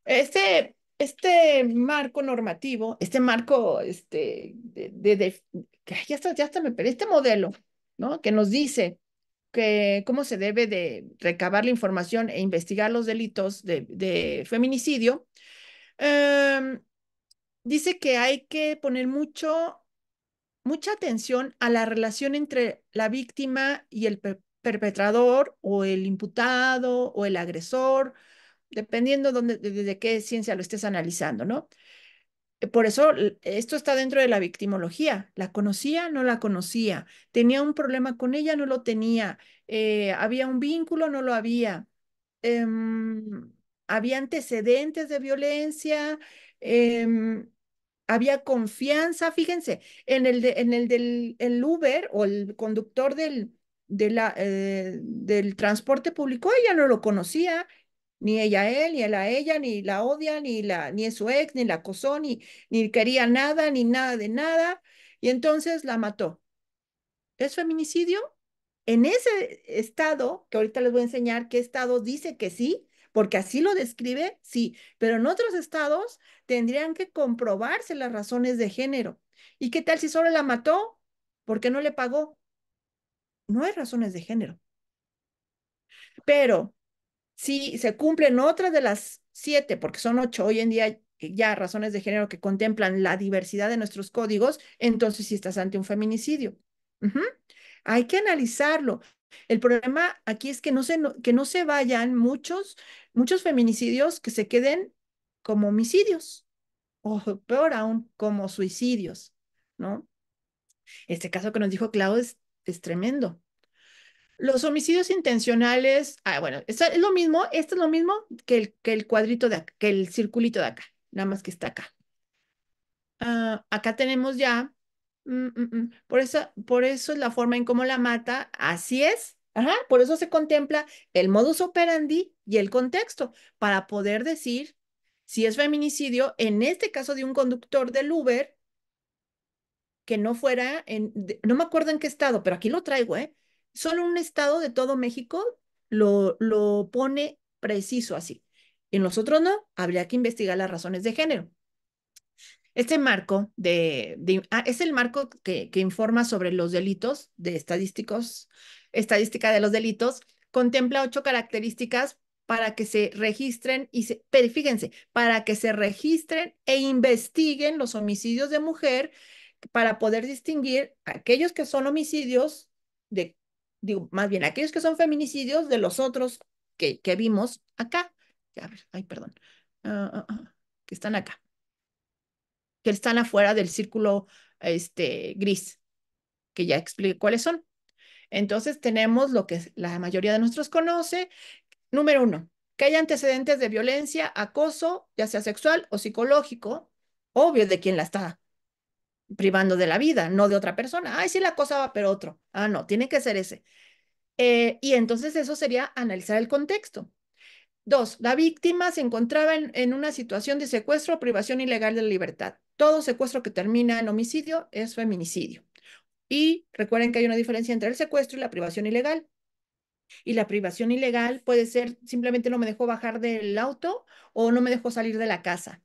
Este, este marco normativo, este marco, este, de, ya ya me este modelo, ¿no? Que nos dice que cómo se debe de recabar la información e investigar los delitos de, feminicidio, em, dice que hay que poner mucho, mucha atención a la relación entre la víctima y el perpetrador o el imputado o el agresor, dependiendo de, qué ciencia lo estés analizando, ¿no? Eh, por eso esto está dentro de la victimología. ¿La conocía? No la conocía. ¿Tenía un problema con ella? No lo tenía. Eh, ¿Había un vínculo? No lo había. Em, ¿Había antecedentes de violencia? Em, había confianza, fíjense, en el, en el del Uber o el conductor del, eh, del transporte público, ella no lo conocía, ni ella a él, ni él a ella, ni la odia, ni, la, ni es su ex, ni la acosó, ni, ni quería nada, ni nada de nada, y entonces la mató. ¿Es feminicidio? En ese estado, que ahorita les voy a enseñar qué estado dice que sí, porque así lo describe, sí, pero en otros estados tendrían que comprobarse las razones de género. ¿Y qué tal si solo la mató porque no le pagó? No hay razones de género. Pero si se cumplen otras de las siete, porque son ocho hoy en día ya razones de género que contemplan la diversidad de nuestros códigos, entonces sí estás ante un feminicidio. Hay que analizarlo. El problema aquí es que no se, que no se vayan muchos, muchos feminicidios que se queden como homicidios o peor aún, como suicidios, ¿no? Este caso que nos dijo Claudio es tremendo. Los homicidios intencionales, ah, bueno, es lo mismo, esto es lo mismo que el, que el cuadrito de acá, que el circulito de acá, nada más que está acá. Ah, acá tenemos ya, mm, mm, mm, por, eso, por eso es la forma en cómo la mata, así es, Ajá, por eso se contempla el modus operandi y el contexto, para poder decir si es feminicidio, en este caso de un conductor del Uber, que no fuera, en, no me acuerdo en qué estado, pero aquí lo traigo, ¿eh? solo un estado de todo México lo, lo pone preciso así. En nosotros no, habría que investigar las razones de género. Este marco de, ah, es el marco que, que, informa sobre los delitos de estadísticos, estadística de los delitos, contempla ocho características para que se registren y se, pero fíjense, para que se registren e investiguen los homicidios de mujer para poder distinguir aquellos que son homicidios de digo, más bien aquellos que son feminicidios de los otros que, que vimos acá. ay, perdón. Ah, ah, ah, que están acá. Que están afuera del círculo este, gris, que ya expliqué cuáles son. Entonces tenemos lo que la mayoría de nosotros conoce. Número uno, que hay antecedentes de violencia, acoso, ya sea sexual o psicológico, obvio de quien la está privando de la vida, no de otra persona. Ay, sí la cosa va, pero otro. Ah, no, tiene que ser ese. Eh, y entonces eso sería analizar el contexto. Dos, la víctima se encontraba en, una situación de secuestro o privación ilegal de la libertad. Todo secuestro que termina en homicidio es feminicidio. Y recuerden que hay una diferencia entre el secuestro y la privación ilegal. Y la privación ilegal puede ser simplemente no me dejó bajar del auto o no me dejó salir de la casa.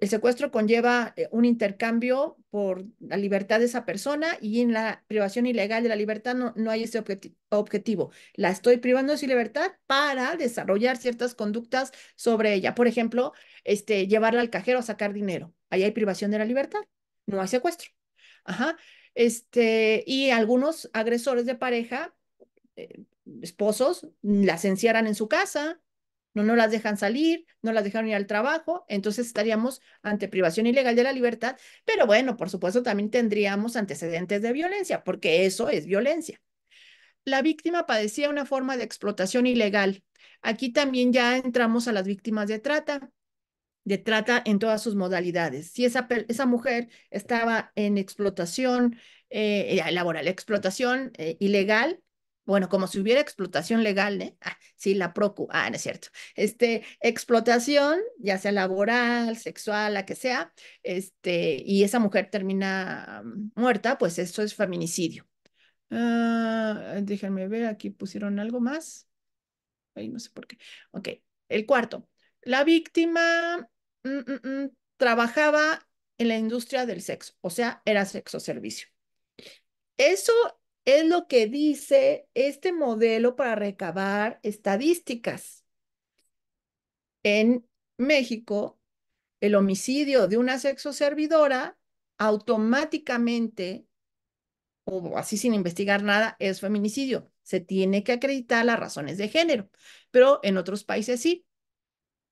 el secuestro conlleva eh, un intercambio por la libertad de esa persona y en la privación ilegal de la libertad no, no hay ese objetivo. La estoy privando de su libertad para desarrollar ciertas conductas sobre ella. Por ejemplo, este, llevarla al cajero a sacar dinero. Ahí hay privación de la libertad, no hay secuestro. Ajá. Este, y algunos agresores de pareja eh, esposos las encierran en su casa, no, no las dejan salir, no las dejan ir al trabajo, entonces estaríamos ante privación ilegal de la libertad, pero bueno, por supuesto también tendríamos antecedentes de violencia, porque eso es violencia. La víctima padecía una forma de explotación ilegal. Aquí también ya entramos a las víctimas de trata, de trata en todas sus modalidades. Si esa, mujer estaba en explotación eh, eh, laboral, explotación eh, ilegal, bueno, como si hubiera explotación legal, ¿eh? Ah, sí, la PROCU, ah, no es cierto. Este, explotación, ya sea laboral, sexual, la que sea, este, y esa mujer termina mm, muerta, pues eso es feminicidio. Ah, déjenme ver, aquí pusieron algo más. Ahí no sé por qué. Ok, el cuarto. La víctima mm, mm, trabajaba en la industria del sexo, o sea, era sexo servicio. Eso es lo que dice este modelo para recabar estadísticas. En México, el homicidio de una sexo servidora automáticamente, o así sin investigar nada, es feminicidio. Se tiene que acreditar las razones de género, pero en otros países sí.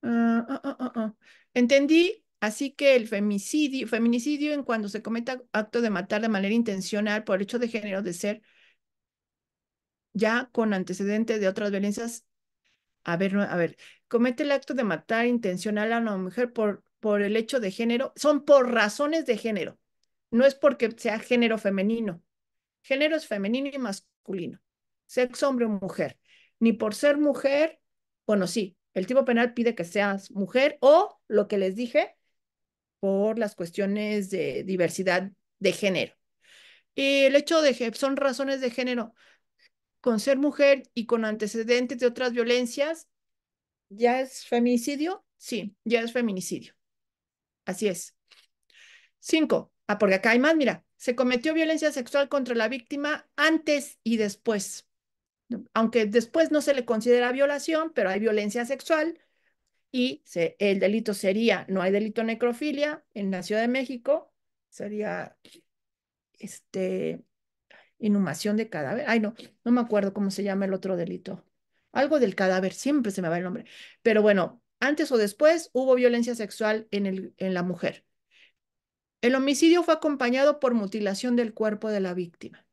Ah, ah, ah, Entendí Así que el femicidio, feminicidio en cuando se cometa acto de matar de manera intencional por hecho de género de ser ya con antecedente de otras violencias. A ver, a ver, comete el acto de matar intencional a una mujer por, por el hecho de género, son por razones de género, no es porque sea género femenino. Género es femenino y masculino, sexo hombre o mujer. Ni por ser mujer, bueno, sí, el tipo penal pide que seas mujer o lo que les dije, por las cuestiones de diversidad de género. Y eh, el hecho de que son razones de género, con ser mujer y con antecedentes de otras violencias, ¿ya es feminicidio? Sí, ya es feminicidio. Así es. Cinco, ah, porque acá hay más, mira, se cometió violencia sexual contra la víctima antes y después. Aunque después no se le considera violación, pero hay violencia sexual y el delito sería, no hay delito necrofilia en la Ciudad de México, sería este, inhumación de cadáver. Ay, no, no me acuerdo cómo se llama el otro delito. Algo del cadáver, siempre se me va el nombre. Pero bueno, antes o después hubo violencia sexual en, el, en la mujer. El homicidio fue acompañado por mutilación del cuerpo de la víctima.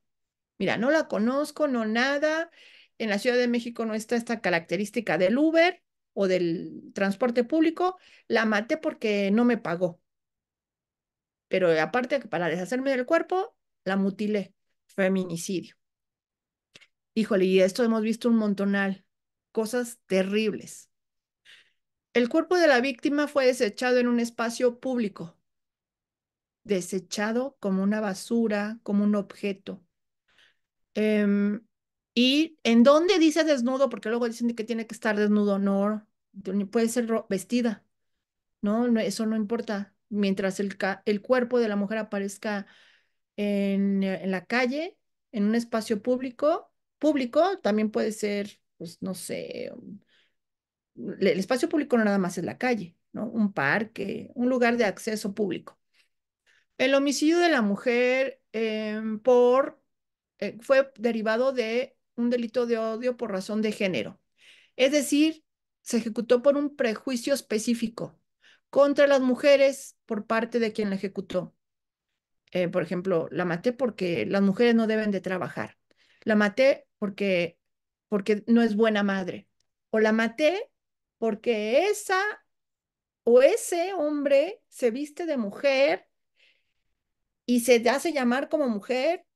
Mira, no la conozco, no nada. En la Ciudad de México no está esta característica del Uber, o del transporte público, la maté porque no me pagó. Pero aparte, para deshacerme del cuerpo, la mutilé. Feminicidio. Híjole, y esto hemos visto un montonal, cosas terribles. El cuerpo de la víctima fue desechado en un espacio público, desechado como una basura, como un objeto. Em, ¿Y en dónde dice desnudo? Porque luego dicen que tiene que estar desnudo, no, puede ser vestida, ¿no? eso no importa. Mientras el, el, cuerpo de la mujer aparezca en, la calle, en un espacio público, público también puede ser, pues no sé, el espacio público no nada más es la calle, ¿no? Un parque, un lugar de acceso público. El homicidio de la mujer em, por, eh, fue derivado de un delito de odio por razón de género. Es decir, se ejecutó por un prejuicio específico contra las mujeres por parte de quien la ejecutó. Eh, por ejemplo, la maté porque las mujeres no deben de trabajar. La maté porque, porque no es buena madre. O la maté porque esa o ese hombre se viste de mujer y se hace llamar como mujer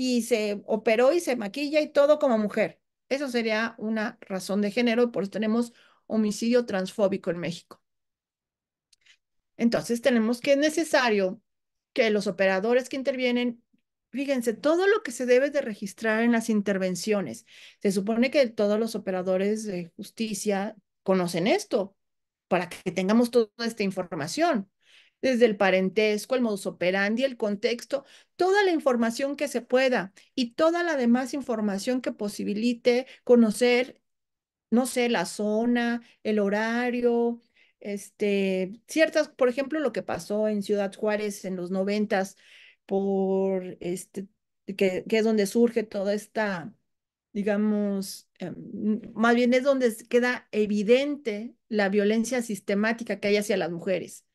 y se operó y se maquilla y todo como mujer. Eso sería una razón de género y por eso tenemos homicidio transfóbico en México. Entonces tenemos que es necesario que los operadores que intervienen, fíjense, todo lo que se debe de registrar en las intervenciones, se supone que todos los operadores de justicia conocen esto para que tengamos toda esta información desde el parentesco, el modus operandi, el contexto, toda la información que se pueda y toda la demás información que posibilite conocer, no sé, la zona, el horario, este, ciertas, por ejemplo, lo que pasó en Ciudad Juárez en los noventas, por este, que, es donde surge toda esta, digamos, em, más bien es donde queda evidente la violencia sistemática que hay hacia las mujeres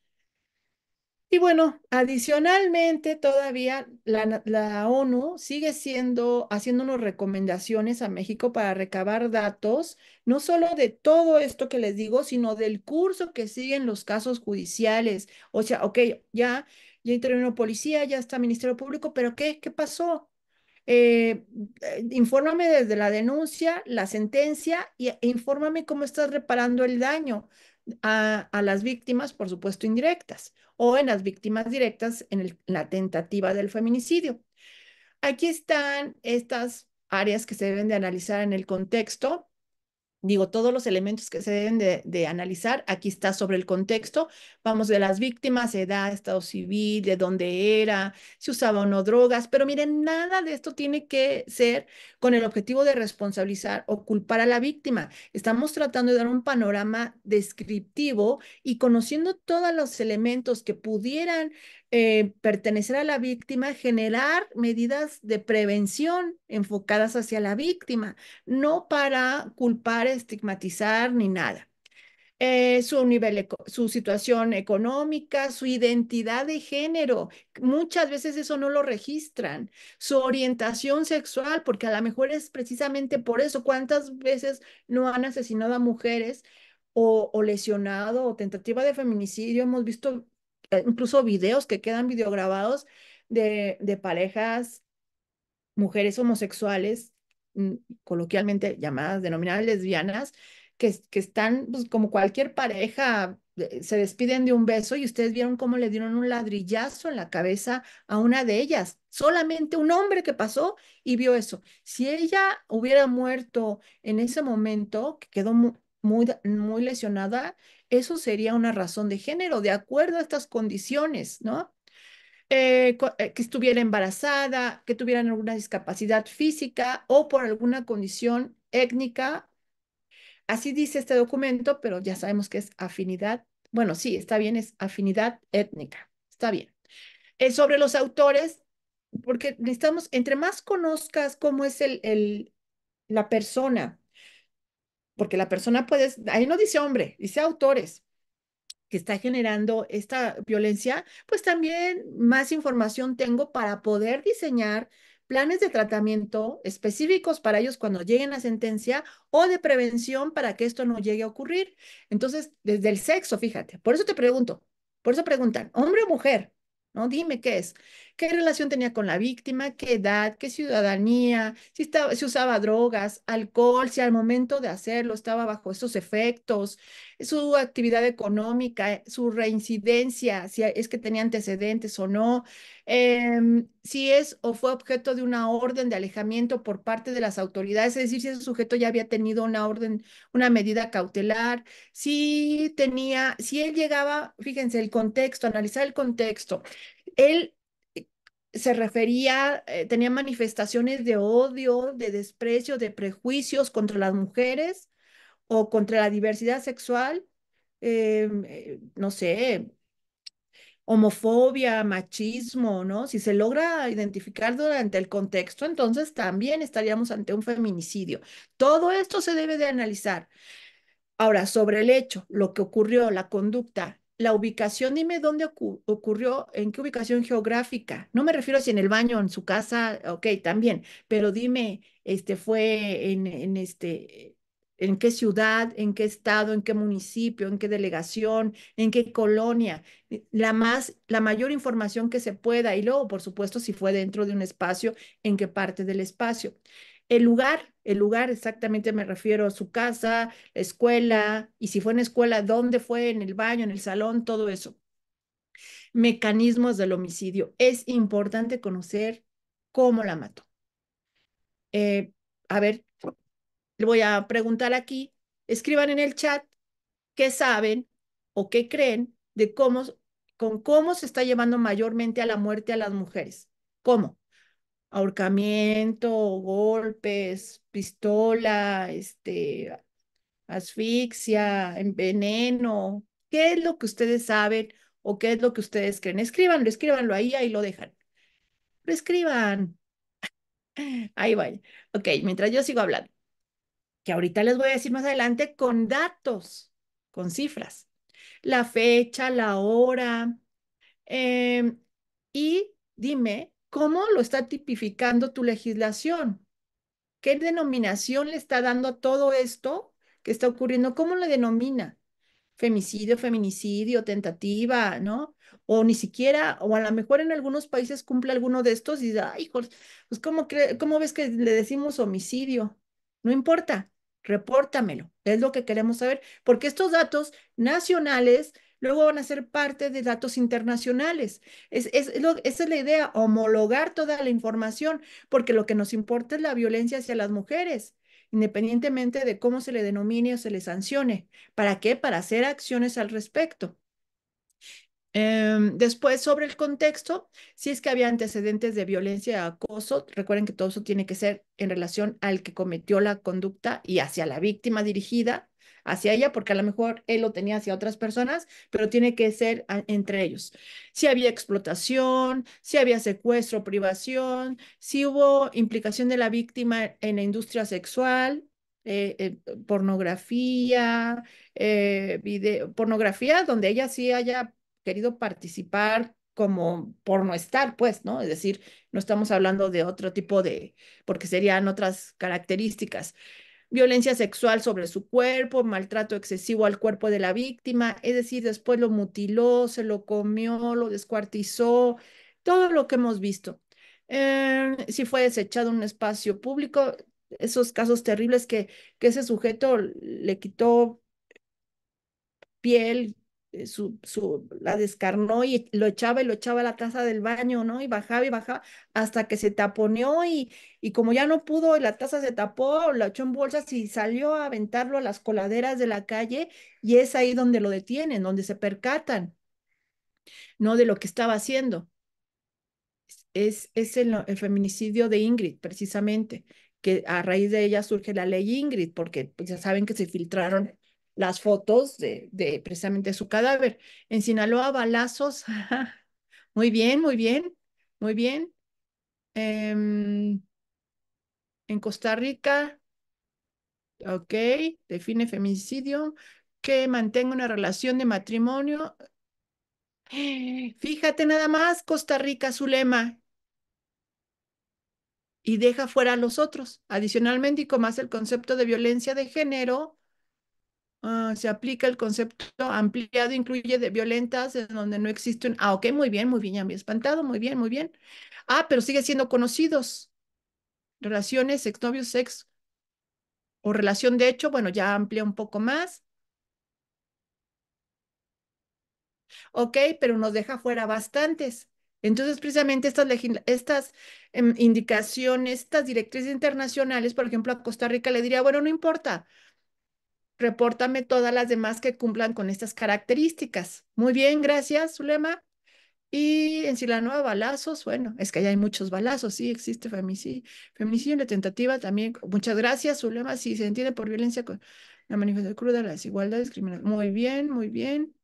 y bueno, adicionalmente todavía la, ONU sigue siendo, haciéndonos recomendaciones a México para recabar datos, no solo de todo esto que les digo, sino del curso que siguen los casos judiciales. O sea, ok, ya, ya intervino policía, ya está Ministerio Público, pero ¿qué? ¿Qué pasó? Eh, eh, infórmame desde la denuncia, la sentencia e infórmame cómo estás reparando el daño a, las víctimas, por supuesto, indirectas, o en las víctimas directas en, en la tentativa del feminicidio. Aquí están estas áreas que se deben de analizar en el contexto digo, todos los elementos que se deben de, analizar. Aquí está sobre el contexto. Vamos de las víctimas, edad, estado civil, de dónde era, si usaba o no drogas. Pero miren, nada de esto tiene que ser con el objetivo de responsabilizar o culpar a la víctima. Estamos tratando de dar un panorama descriptivo y conociendo todos los elementos que pudieran eh, pertenecer a la víctima, generar medidas de prevención enfocadas hacia la víctima, no para culpar, estigmatizar ni nada. Eh, su nivel, su situación económica, su identidad de género. Muchas veces eso no lo registran. Su orientación sexual, porque a lo mejor es precisamente por eso. ¿Cuántas veces no han asesinado a mujeres o lesionado o tentativa de feminicidio? Hemos visto eh, incluso videos que quedan videograbados de, de parejas, mujeres homosexuales, mm, coloquialmente llamadas, denominadas lesbianas, que, están pues, como cualquier pareja, eh, se despiden de un beso y ustedes vieron cómo le dieron un ladrillazo en la cabeza a una de ellas. Solamente un hombre que pasó y vio eso. Si ella hubiera muerto en ese momento, que quedó muy, muy lesionada, eso sería una razón de género, de acuerdo a estas condiciones, ¿no? Eh, eh, que estuviera embarazada, que tuvieran alguna discapacidad física o por alguna condición étnica. Así dice este documento, pero ya sabemos que es afinidad. Bueno, sí, está bien, es afinidad étnica. Está bien. Eh, sobre los autores, porque necesitamos, entre más conozcas cómo es el, el, la persona, porque la persona puede, ahí no dice hombre, dice autores que está generando esta violencia, pues también más información tengo para poder diseñar planes de tratamiento específicos para ellos cuando lleguen a sentencia o de prevención para que esto no llegue a ocurrir. Entonces, desde el sexo, fíjate, por eso te pregunto, por eso preguntan, hombre o mujer, ¿no? Dime qué es qué relación tenía con la víctima, qué edad, qué ciudadanía, si, estaba, si usaba drogas, alcohol, si al momento de hacerlo estaba bajo esos efectos, su actividad económica, su reincidencia, si es que tenía antecedentes o no, em, si es o fue objeto de una orden de alejamiento por parte de las autoridades, es decir, si ese sujeto ya había tenido una orden, una medida cautelar, si tenía, si él llegaba, fíjense, el contexto, analizar el contexto, él se refería, eh, tenía manifestaciones de odio, de desprecio, de prejuicios contra las mujeres o contra la diversidad sexual, em, eh, no sé, homofobia, machismo, ¿no? Si se logra identificar durante el contexto, entonces también estaríamos ante un feminicidio. Todo esto se debe de analizar. Ahora, sobre el hecho, lo que ocurrió, la conducta la ubicación, dime dónde ocurrió, en qué ubicación geográfica. No me refiero a si en el baño, en su casa, ok, también, pero dime, este fue en, en este en qué ciudad, en qué estado, en qué municipio, en qué delegación, en qué colonia, la más la mayor información que se pueda y luego, por supuesto, si fue dentro de un espacio, en qué parte del espacio el lugar, el lugar exactamente me refiero a su casa, la escuela, y si fue en escuela, dónde fue, en el baño, en el salón, todo eso. Mecanismos del homicidio. Es importante conocer cómo la mató. Eh, a ver, le voy a preguntar aquí, escriban en el chat qué saben o qué creen de cómo, con cómo se está llevando mayormente a la muerte a las mujeres. ¿Cómo? ahorcamiento, golpes, pistola, este, asfixia, veneno. ¿Qué es lo que ustedes saben o qué es lo que ustedes creen? Escríbanlo, escríbanlo ahí, ahí lo dejan. Lo escriban. Ahí vaya. Ok, mientras yo sigo hablando, que ahorita les voy a decir más adelante con datos, con cifras, la fecha, la hora. Em, y dime ¿Cómo lo está tipificando tu legislación? ¿Qué denominación le está dando a todo esto que está ocurriendo? ¿Cómo lo denomina? Femicidio, feminicidio, tentativa, ¿no? O ni siquiera, o a lo mejor en algunos países cumple alguno de estos y dice, ay, pues ¿cómo, ¿cómo ves que le decimos homicidio? No importa, repórtamelo, es lo que queremos saber, porque estos datos nacionales luego van a ser parte de datos internacionales. Es, esa es la idea, homologar toda la información, porque lo que nos importa es la violencia hacia las mujeres independientemente de cómo se le denomine o se le sancione. ¿Para qué? Para hacer acciones al respecto. Em, después, sobre el contexto, si es que había antecedentes de violencia, acoso, recuerden que todo eso tiene que ser en relación al que cometió la conducta y hacia la víctima dirigida hacia ella, porque a lo mejor él lo tenía hacia otras personas, pero tiene que ser entre ellos. Si había explotación, si había secuestro, privación, si hubo implicación de la víctima en la industria sexual, eh, eh, pornografía, eh, video, pornografía donde ella sí haya querido participar como por no estar, pues, ¿no? Es decir, no estamos hablando de otro tipo de, porque serían otras características violencia sexual sobre su cuerpo, maltrato excesivo al cuerpo de la víctima, es decir, después lo mutiló, se lo comió, lo descuartizó, todo lo que hemos visto. Eh, si fue desechado un espacio público, esos casos terribles que, que ese sujeto le quitó piel, eh, su, la descarnó y lo echaba y lo echaba a la taza del baño, ¿no? Y bajaba y bajaba hasta que se taponeó y, y como ya no pudo, la taza se tapó, la echó en bolsas y salió a aventarlo a las coladeras de la calle y es ahí donde lo detienen, donde se percatan, ¿no? De lo que estaba haciendo. Es, es el, feminicidio de Ingrid, precisamente, que a raíz de ella surge la ley Ingrid, porque pues, ya saben que se filtraron las fotos de, precisamente su cadáver. En Sinaloa, balazos. muy bien, muy bien, muy bien. Em, en Costa Rica, ok, define feminicidio que mantenga una relación de matrimonio. Fíjate nada más, Costa Rica, su lema. Y deja fuera a los otros. Adicionalmente, y como hace el concepto de violencia de género, Ah, se aplica el concepto ampliado, incluye de violentas, en donde no existe un, ah, ok, muy bien, muy bien, ya me he espantado, muy bien, muy bien. Ah, pero sigue siendo conocidos. Relaciones, novios, sex o relación de hecho, bueno, ya amplia un poco más. Ok, pero nos deja fuera bastantes. Entonces, precisamente estas, estas em, indicaciones, estas directrices internacionales, por ejemplo, a Costa Rica le diría, bueno, no importa, repórtame todas las demás que cumplan con estas características. Muy bien, gracias, Zulema. Y en Silanoa, balazos, bueno, es que allá hay muchos balazos, sí, existe feminicidio en la tentativa también. Muchas gracias, Zulema, si se entiende por violencia con la manifestación cruda, la desigualdad, criminales, Muy bien, muy bien.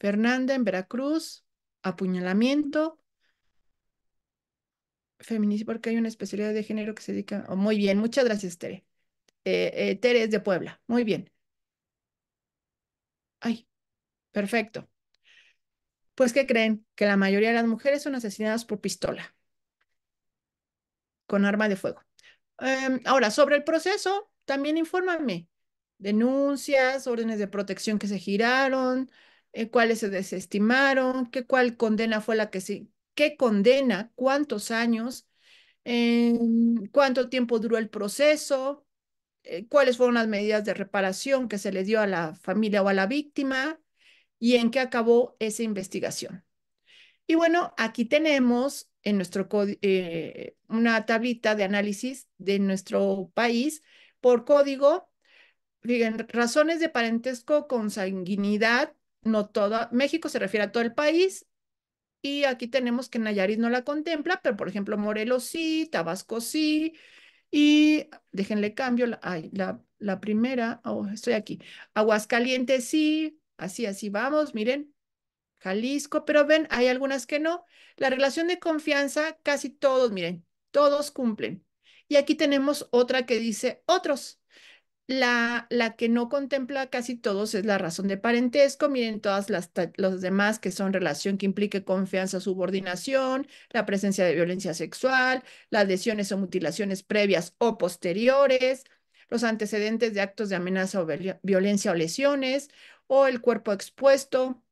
Fernanda en Veracruz, apuñalamiento, feminicidio, porque hay una especialidad de género que se dedica. Oh, muy bien, muchas gracias, Tere. Eh, eh, Teres de Puebla. Muy bien. Ay, perfecto. Pues, ¿qué creen? Que la mayoría de las mujeres son asesinadas por pistola, con arma de fuego. Em, ahora, sobre el proceso, también infórmame. Denuncias, órdenes de protección que se giraron, eh, cuáles se desestimaron, qué cuál condena fue la que sí, qué condena, cuántos años, em, cuánto tiempo duró el proceso, eh, cuáles fueron las medidas de reparación que se le dio a la familia o a la víctima y en qué acabó esa investigación. Y bueno, aquí tenemos en nuestro eh, una tablita de análisis de nuestro país por código. Fíjense, razones de parentesco con sanguinidad, no toda, México se refiere a todo el país, y aquí tenemos que Nayarit no la contempla, pero por ejemplo Morelos sí, Tabasco sí, y déjenle cambio, la, la, la primera, oh, estoy aquí. Aguascalientes, sí, así, así vamos, miren, Jalisco, pero ven, hay algunas que no. La relación de confianza, casi todos, miren, todos cumplen. Y aquí tenemos otra que dice otros. La, que no contempla casi todos es la razón de parentesco. Miren todas las los demás que son relación que implique confianza, subordinación, la presencia de violencia sexual, las lesiones o mutilaciones previas o posteriores, los antecedentes de actos de amenaza o violencia o lesiones, o el cuerpo expuesto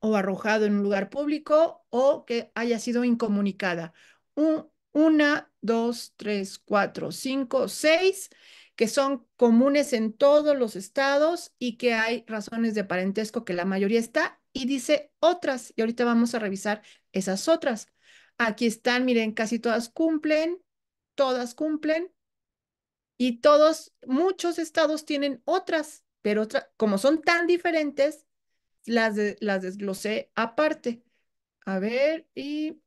o arrojado en un lugar público o que haya sido incomunicada. Un, una, dos, tres, cuatro, cinco, seis que son comunes en todos los estados y que hay razones de parentesco que la mayoría está y dice otras. Y ahorita vamos a revisar esas otras. Aquí están, miren, casi todas cumplen, todas cumplen y todos, muchos estados tienen otras, pero otras como son tan diferentes, las, las desglosé aparte. A ver, y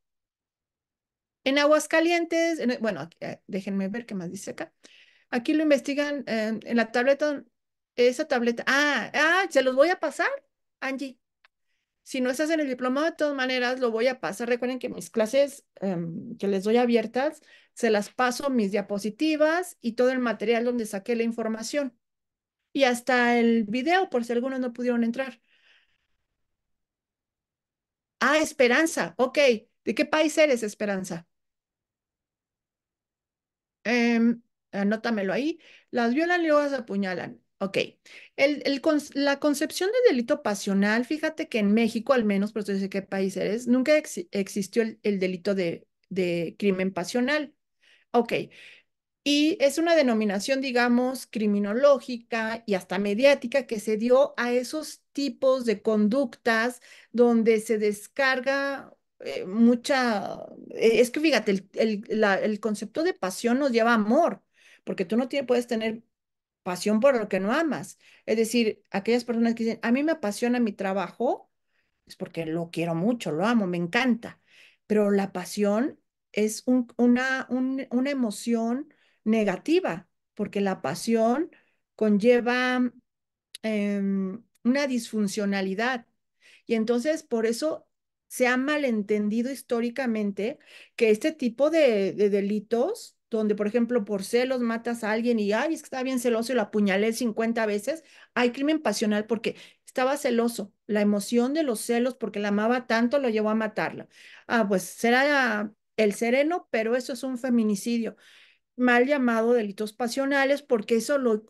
en Aguascalientes, bueno, eh, déjenme ver qué más dice acá. Aquí lo investigan en la tableta, esa tableta. Ah, ah, se los voy a pasar, Angie. Si no estás en el diplomado, de todas maneras, lo voy a pasar. Recuerden que mis clases em, que les doy abiertas, se las paso mis diapositivas y todo el material donde saqué la información. Y hasta el video, por si algunos no pudieron entrar. Ah, Esperanza, ok. ¿De qué país eres, Esperanza? Em, anótamelo ahí, las violan y luego las apuñalan. Ok, la concepción de delito pasional, fíjate que en México al menos, pero eso sé qué país eres, nunca existió el, delito de, crimen pasional. Ok, y es una denominación, digamos, criminológica y hasta mediática que se dio a esos tipos de conductas donde se descarga eh, mucha, eh, es que fíjate, el, concepto de pasión nos lleva amor porque tú no puedes tener pasión por lo que no amas. Es decir, aquellas personas que dicen, a mí me apasiona mi trabajo, es porque lo quiero mucho, lo amo, me encanta, pero la pasión es una, una emoción negativa, porque la pasión conlleva em, una disfuncionalidad. Y entonces, por eso se ha malentendido históricamente que este tipo de delitos donde, por ejemplo, por celos matas a alguien y, ay, está bien celoso y lo apuñalé 50 veces, hay crimen pasional porque estaba celoso. La emoción de los celos porque la amaba tanto lo llevó a matarla. Ah, pues será el sereno, pero eso es un feminicidio mal llamado delitos pasionales, porque eso lo,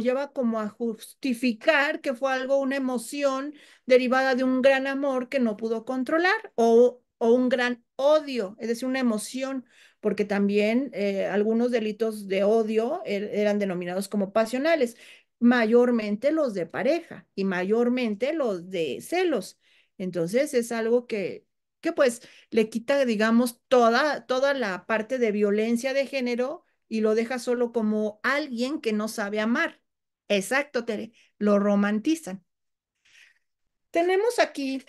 lleva como a justificar que fue algo, una emoción derivada de un gran amor que no pudo controlar o, o un gran odio, es decir, una emoción porque también eh, algunos delitos de odio er, eran denominados como pasionales, mayormente los de pareja y mayormente los de celos. Entonces es algo que, que pues le quita, digamos, toda, toda la parte de violencia de género y lo deja solo como alguien que no sabe amar. Exacto, Tere, lo romantizan. Tenemos aquí,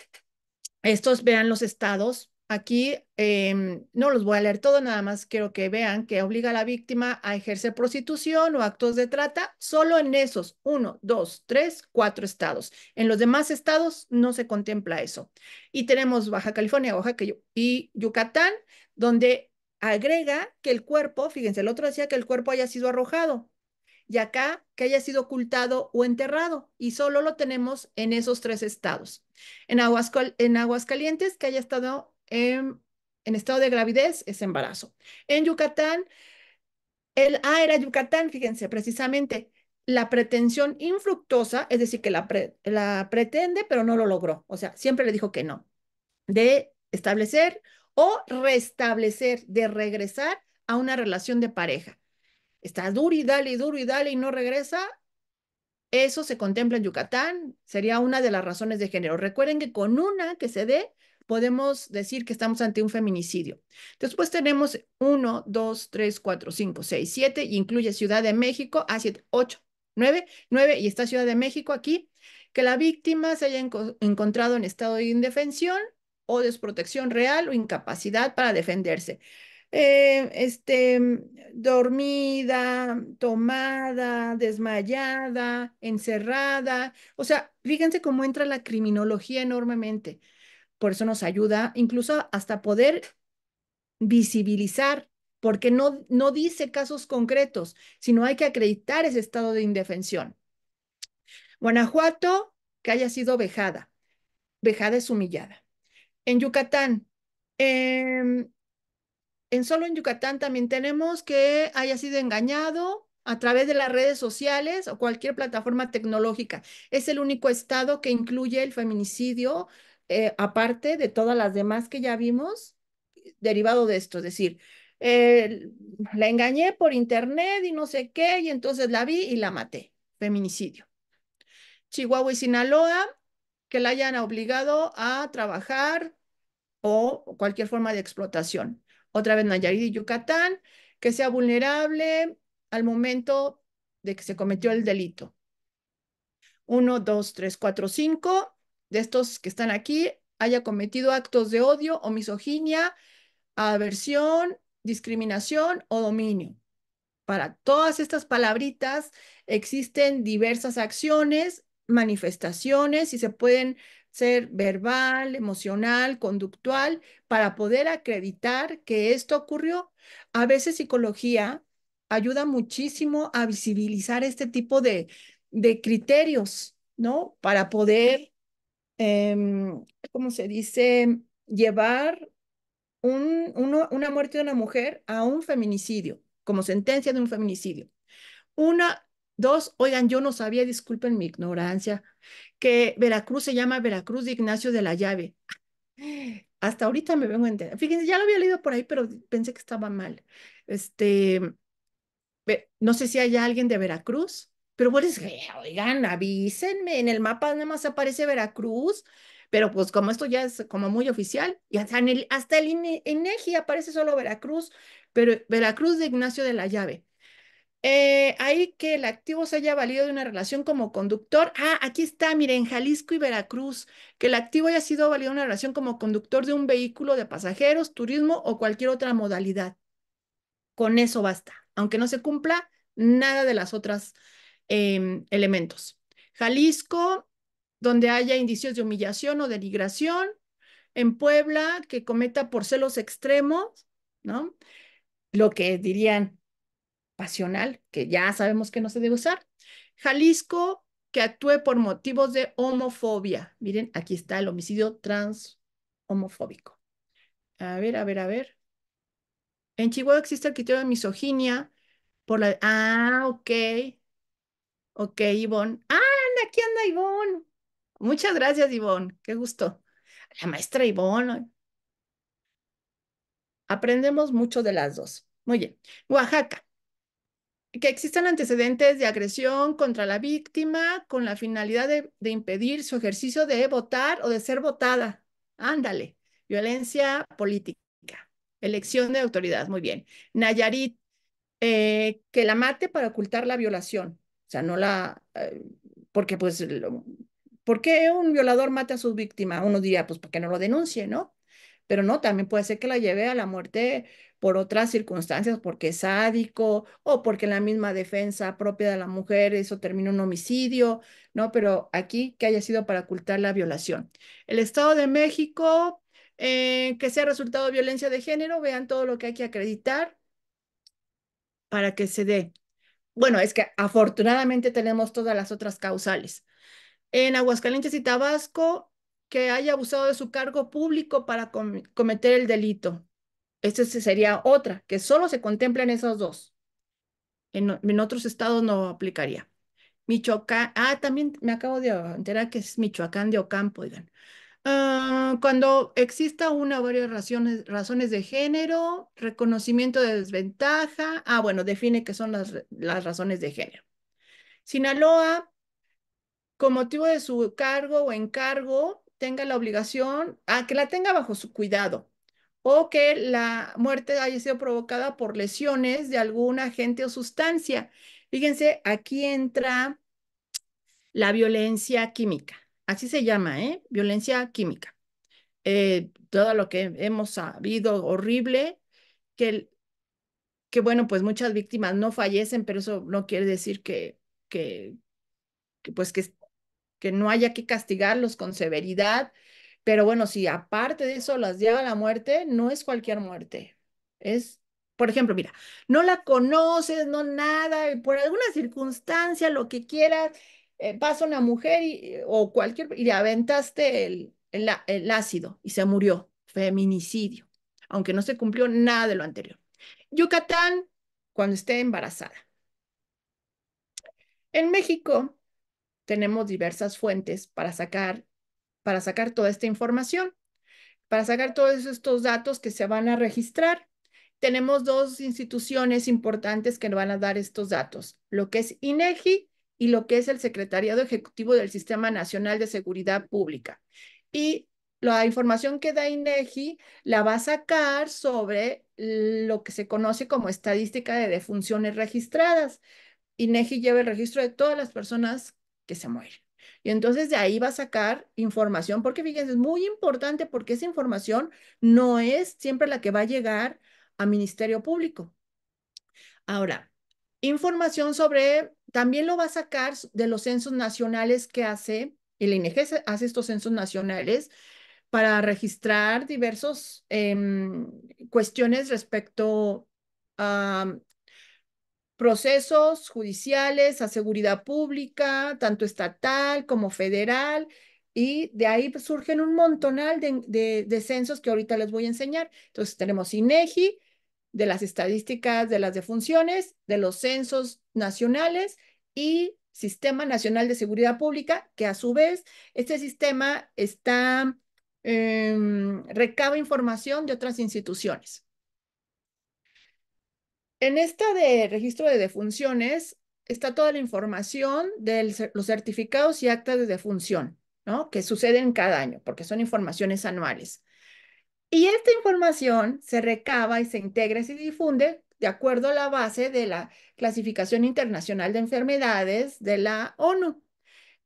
estos vean los estados, Aquí em, no los voy a leer todo, nada más quiero que vean que obliga a la víctima a ejercer prostitución o actos de trata solo en esos uno, dos, tres, cuatro estados. En los demás estados no se contempla eso. Y tenemos Baja California, Oaxaca y Yucatán, donde agrega que el cuerpo, fíjense, el otro decía que el cuerpo haya sido arrojado y acá que haya sido ocultado o enterrado, y solo lo tenemos en esos tres estados. En, en Aguascalientes, que haya estado en, estado de gravidez es embarazo. En Yucatán, el A ah, era Yucatán, fíjense, precisamente la pretensión infructuosa, es decir, que la, la pretende pero no lo logró, o sea, siempre le dijo que no, de establecer o restablecer, de regresar a una relación de pareja. Está duro y dale, y duro y dale y no regresa. Eso se contempla en Yucatán, sería una de las razones de género. Recuerden que con una que se dé, podemos decir que estamos ante un feminicidio. Después tenemos 1, 2, 3, 4, 5, 6, 7, y incluye Ciudad de México, 8, 9, 9, y está Ciudad de México aquí, que la víctima se haya encontrado en estado de indefensión o desprotección real o incapacidad para defenderse. Eh, este, dormida, tomada, desmayada, encerrada. O sea, fíjense cómo entra la criminología enormemente por eso nos ayuda incluso hasta poder visibilizar, porque no, no dice casos concretos, sino hay que acreditar ese estado de indefensión. Guanajuato, que haya sido vejada. Vejada es humillada. En Yucatán, em, en solo en Yucatán también tenemos que haya sido engañado a través de las redes sociales o cualquier plataforma tecnológica. Es el único estado que incluye el feminicidio eh, aparte de todas las demás que ya vimos, derivado de esto, es decir, la engañé por internet y no sé qué, y entonces la vi y la maté, feminicidio. Chihuahua y Sinaloa, que la hayan obligado a trabajar o cualquier forma de explotación. Otra vez Nayarit y Yucatán, que sea vulnerable al momento de que se cometió el delito. Uno, dos, tres, cuatro, cinco, de estos que están aquí haya cometido actos de odio o misoginia, aversión, discriminación o dominio. Para todas estas palabritas existen diversas acciones, manifestaciones y se pueden ser verbal, emocional, conductual, para poder acreditar que esto ocurrió. A veces psicología ayuda muchísimo a visibilizar este tipo de, de criterios, ¿no? Para poder Em, ¿cómo se dice? Llevar una muerte de una mujer a un feminicidio, como sentencia de un feminicidio. Una, dos, oigan, yo no sabía, disculpen mi ignorancia, que Veracruz se llama Veracruz de Ignacio de la Llave. Hasta ahorita me vengo a entender. Fíjense, ya lo había leído por ahí, pero pensé que estaba mal. Este, no sé si hay alguien de Veracruz pero bueno, es que, oigan, avísenme, en el mapa nada más aparece Veracruz, pero pues como esto ya es como muy oficial, y hasta, en el, hasta el INEGI aparece solo Veracruz, pero Veracruz de Ignacio de la Llave. Eh, ahí que el activo se haya valido de una relación como conductor. Ah, aquí está, miren, Jalisco y Veracruz, que el activo haya sido valido de una relación como conductor de un vehículo de pasajeros, turismo o cualquier otra modalidad. Con eso basta. Aunque no se cumpla nada de las otras Em, elementos. Jalisco, donde haya indicios de humillación o denigración. En Puebla, que cometa por celos extremos, ¿no? Lo que dirían pasional, que ya sabemos que no se debe usar. Jalisco, que actúe por motivos de homofobia. Miren, aquí está el homicidio transhomofóbico. A ver, a ver, a ver. En Chihuahua existe el criterio de misoginia por la... Ah, ok. Ok, Ivonne. Ah, aquí anda Ivonne. Muchas gracias, Ivonne. Qué gusto. La maestra Ivonne. Aprendemos mucho de las dos. Muy bien. Oaxaca. Que existan antecedentes de agresión contra la víctima con la finalidad de, impedir su ejercicio de votar o de ser votada. Ándale. Violencia política. Elección de autoridad. Muy bien. Nayarit. Eh, que la mate para ocultar la violación. O sea, no la... Eh, porque pues, ¿por qué un violador mata a su víctima? Uno diría, pues, porque no lo denuncie, no? Pero no, también puede ser que la lleve a la muerte por otras circunstancias, porque es sádico o porque la misma defensa propia de la mujer, eso termina un homicidio, ¿no? Pero aquí que haya sido para ocultar la violación. El Estado de México, eh, que sea resultado de violencia de género, vean todo lo que hay que acreditar para que se dé bueno, es que afortunadamente tenemos todas las otras causales. En Aguascalientes y Tabasco, que haya abusado de su cargo público para cometer el delito. Esa sería otra, que solo se contemplan esas dos. En, en, otros estados no aplicaría. Michoacán, ah, también me acabo de enterar que es Michoacán de Ocampo, digan. Ah, cuando exista una o varias razones, razones, de género, reconocimiento de desventaja. Ah, bueno, define qué son las, las razones de género. Sinaloa, con motivo de su cargo o encargo, tenga la obligación a ah, que la tenga bajo su cuidado o que la muerte haya sido provocada por lesiones de alguna agente o sustancia. Fíjense, aquí entra la violencia química Así se llama, ¿eh? Violencia química. Eh, todo lo que hemos sabido horrible, que, que bueno, pues muchas víctimas no fallecen, pero eso no quiere decir que, que, pues que, que no haya que castigarlos con severidad. Pero bueno, si aparte de eso las lleva a la muerte, no es cualquier muerte. Es, por ejemplo, mira, no la conoces, no nada, por alguna circunstancia, lo que quieras, eh, pasa una mujer eh, o cualquier, y le aventaste el, el, el ácido y se murió. Feminicidio, aunque no se cumplió nada de lo anterior. Yucatán, cuando esté embarazada. En México tenemos diversas fuentes para sacar, para sacar toda esta información, para sacar todos estos datos que se van a registrar. Tenemos dos instituciones importantes que nos van a dar estos datos, lo que es INEGI y lo que es el Secretariado Ejecutivo del Sistema Nacional de Seguridad Pública. Y la información que da INEGI la va a sacar sobre lo que se conoce como estadística de defunciones registradas. INEGI lleva el registro de todas las personas que se mueren. Y entonces de ahí va a sacar información, porque fíjense, es muy importante porque esa información no es siempre la que va a llegar a Ministerio Público. Ahora, información sobre también lo va a sacar de los censos nacionales que hace, el INEGE hace estos censos nacionales para registrar diversas em, cuestiones respecto a procesos judiciales, a seguridad pública, tanto estatal como federal, y de ahí surgen un montonal de, censos que ahorita les voy a enseñar. Entonces tenemos INEGI, de las estadísticas de las defunciones, de los censos nacionales y Sistema Nacional de Seguridad Pública, que a su vez este sistema está, em, recaba información de otras instituciones. En esta de registro de defunciones está toda la información de los certificados y actas de defunción, ¿no? Que suceden cada año, porque son informaciones anuales. Y este información se recaba y se integra y se difunde de acuerdo a la base de la clasificación internacional de enfermedades de la ONU.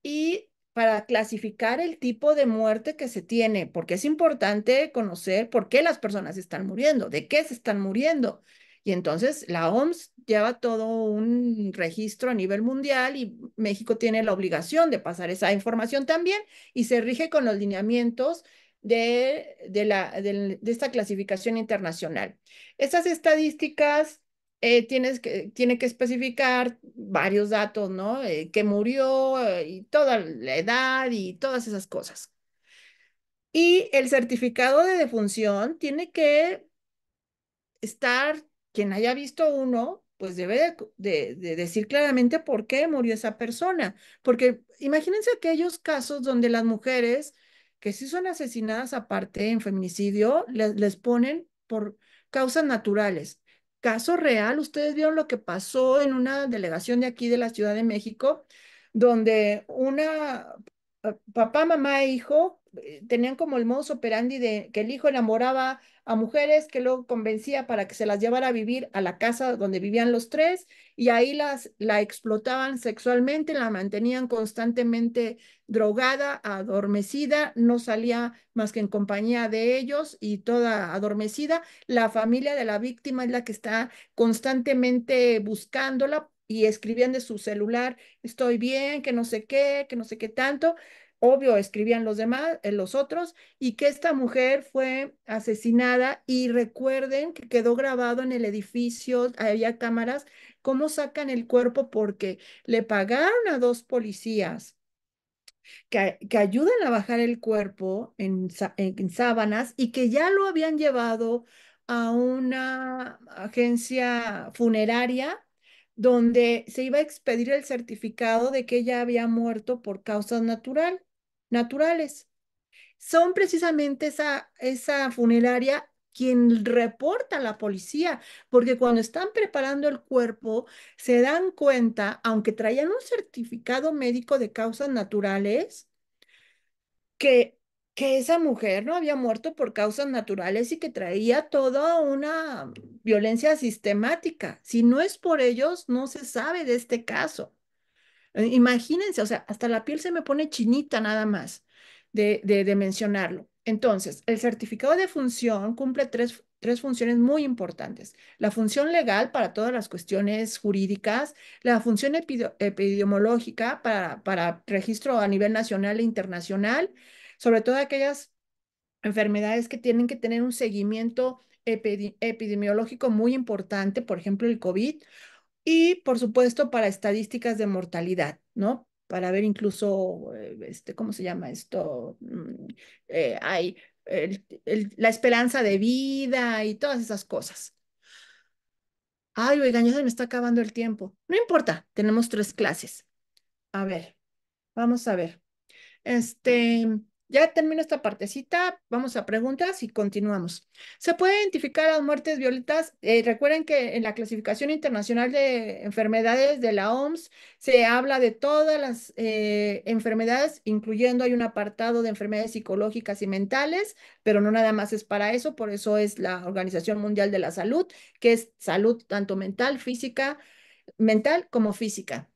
Y para clasificar el tipo de muerte que se tiene, porque es importante conocer por qué las personas están muriendo, de qué se están muriendo. Y entonces la OMS lleva todo un registro a nivel mundial y México tiene la obligación de pasar esa información también y se rige con los lineamientos de, de, la, de, esta clasificación internacional. Estas estadísticas tienen eh, tienes que, tiene que especificar varios datos, ¿no? Eh, que murió eh, y toda la edad y todas esas cosas. Y el certificado de defunción tiene que estar, quien haya visto uno, pues debe de decir claramente por qué murió esa persona. Porque imagínense aquellos casos donde las mujeres que si son asesinadas aparte en feminicidio, les, les ponen por causas naturales. Caso real, ustedes vieron lo que pasó en una delegación de aquí de la Ciudad de México, donde una eh, papá, mamá e hijo eh, tenían como el modus operandi de que el hijo enamoraba a mujeres que luego convencía para que se las llevara a vivir a la casa donde vivían los tres y ahí las la explotaban sexualmente, la mantenían constantemente drogada, adormecida, no salía más que en compañía de ellos y toda adormecida. La familia de la víctima es la que está constantemente buscándola y escribían de su celular, estoy bien, que no sé qué, que no sé qué tanto obvio escribían los demás, eh, los otros, y que esta mujer fue asesinada y recuerden que quedó grabado en el edificio, había cámaras, cómo sacan el cuerpo porque le pagaron a dos policías que, ayudan a bajar el cuerpo en, en sábanas y que ya lo habían llevado a una agencia funeraria donde se iba a expedir el certificado de que ella había muerto por causa natural naturales. Son precisamente esa, esa funeraria quien reporta a la policía, porque cuando están preparando el cuerpo, se dan cuenta, aunque traían un certificado médico de causas naturales, que, que esa mujer no había muerto por causas naturales y que traía toda una violencia sistemática. Si no es por ellos, no se sabe de este caso. Eh, imagínense, o sea, hasta la piel se me pone chinita nada más de, mencionarlo. Entonces, el certificado de función cumple tres, funciones muy importantes. La función legal para todas las cuestiones jurídicas, la función epidemiológica para, para registro a nivel nacional e internacional, sobre todo aquellas enfermedades que tienen que tener un seguimiento epidemiológico muy importante, por ejemplo, el COVID, y, por supuesto, para estadísticas de mortalidad, ¿no? Para ver incluso, eh, este, ¿cómo se llama esto? Mm, eh, hay la esperanza de vida y todas esas cosas. Ay, oiga, ya se me está acabando el tiempo. No importa, tenemos tres clases. A ver, vamos a ver. Este, ya termino esta partecita, vamos a preguntas y continuamos. ¿Se puede identificar las muertes violentas? Eh, recuerden que en la clasificación internacional de enfermedades de la OMS se habla de todas las eh, enfermedades, incluyendo hay un apartado de enfermedades psicológicas y mentales, pero no nada más es para eso, por eso es la Organización Mundial de la Salud, que es salud tanto mental, física, mental como física.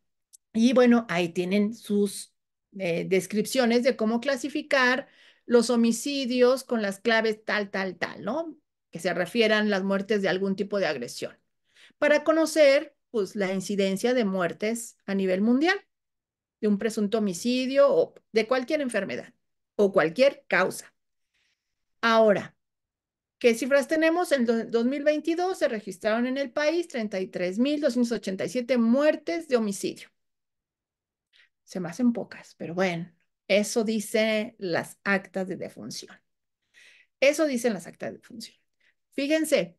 Y bueno, ahí tienen sus eh, descripciones de cómo clasificar los homicidios con las claves tal, tal, tal, ¿no? Que se refieran las muertes de algún tipo de agresión, para conocer, pues, la incidencia de muertes a nivel mundial, de un presunto homicidio o de cualquier enfermedad o cualquier causa. Ahora, ¿qué cifras tenemos? En 2022 se registraron en el país 33.287 muertes de homicidio. Se me hacen pocas, pero bueno, eso dice las actas de defunción. Eso dicen las actas de defunción. Fíjense,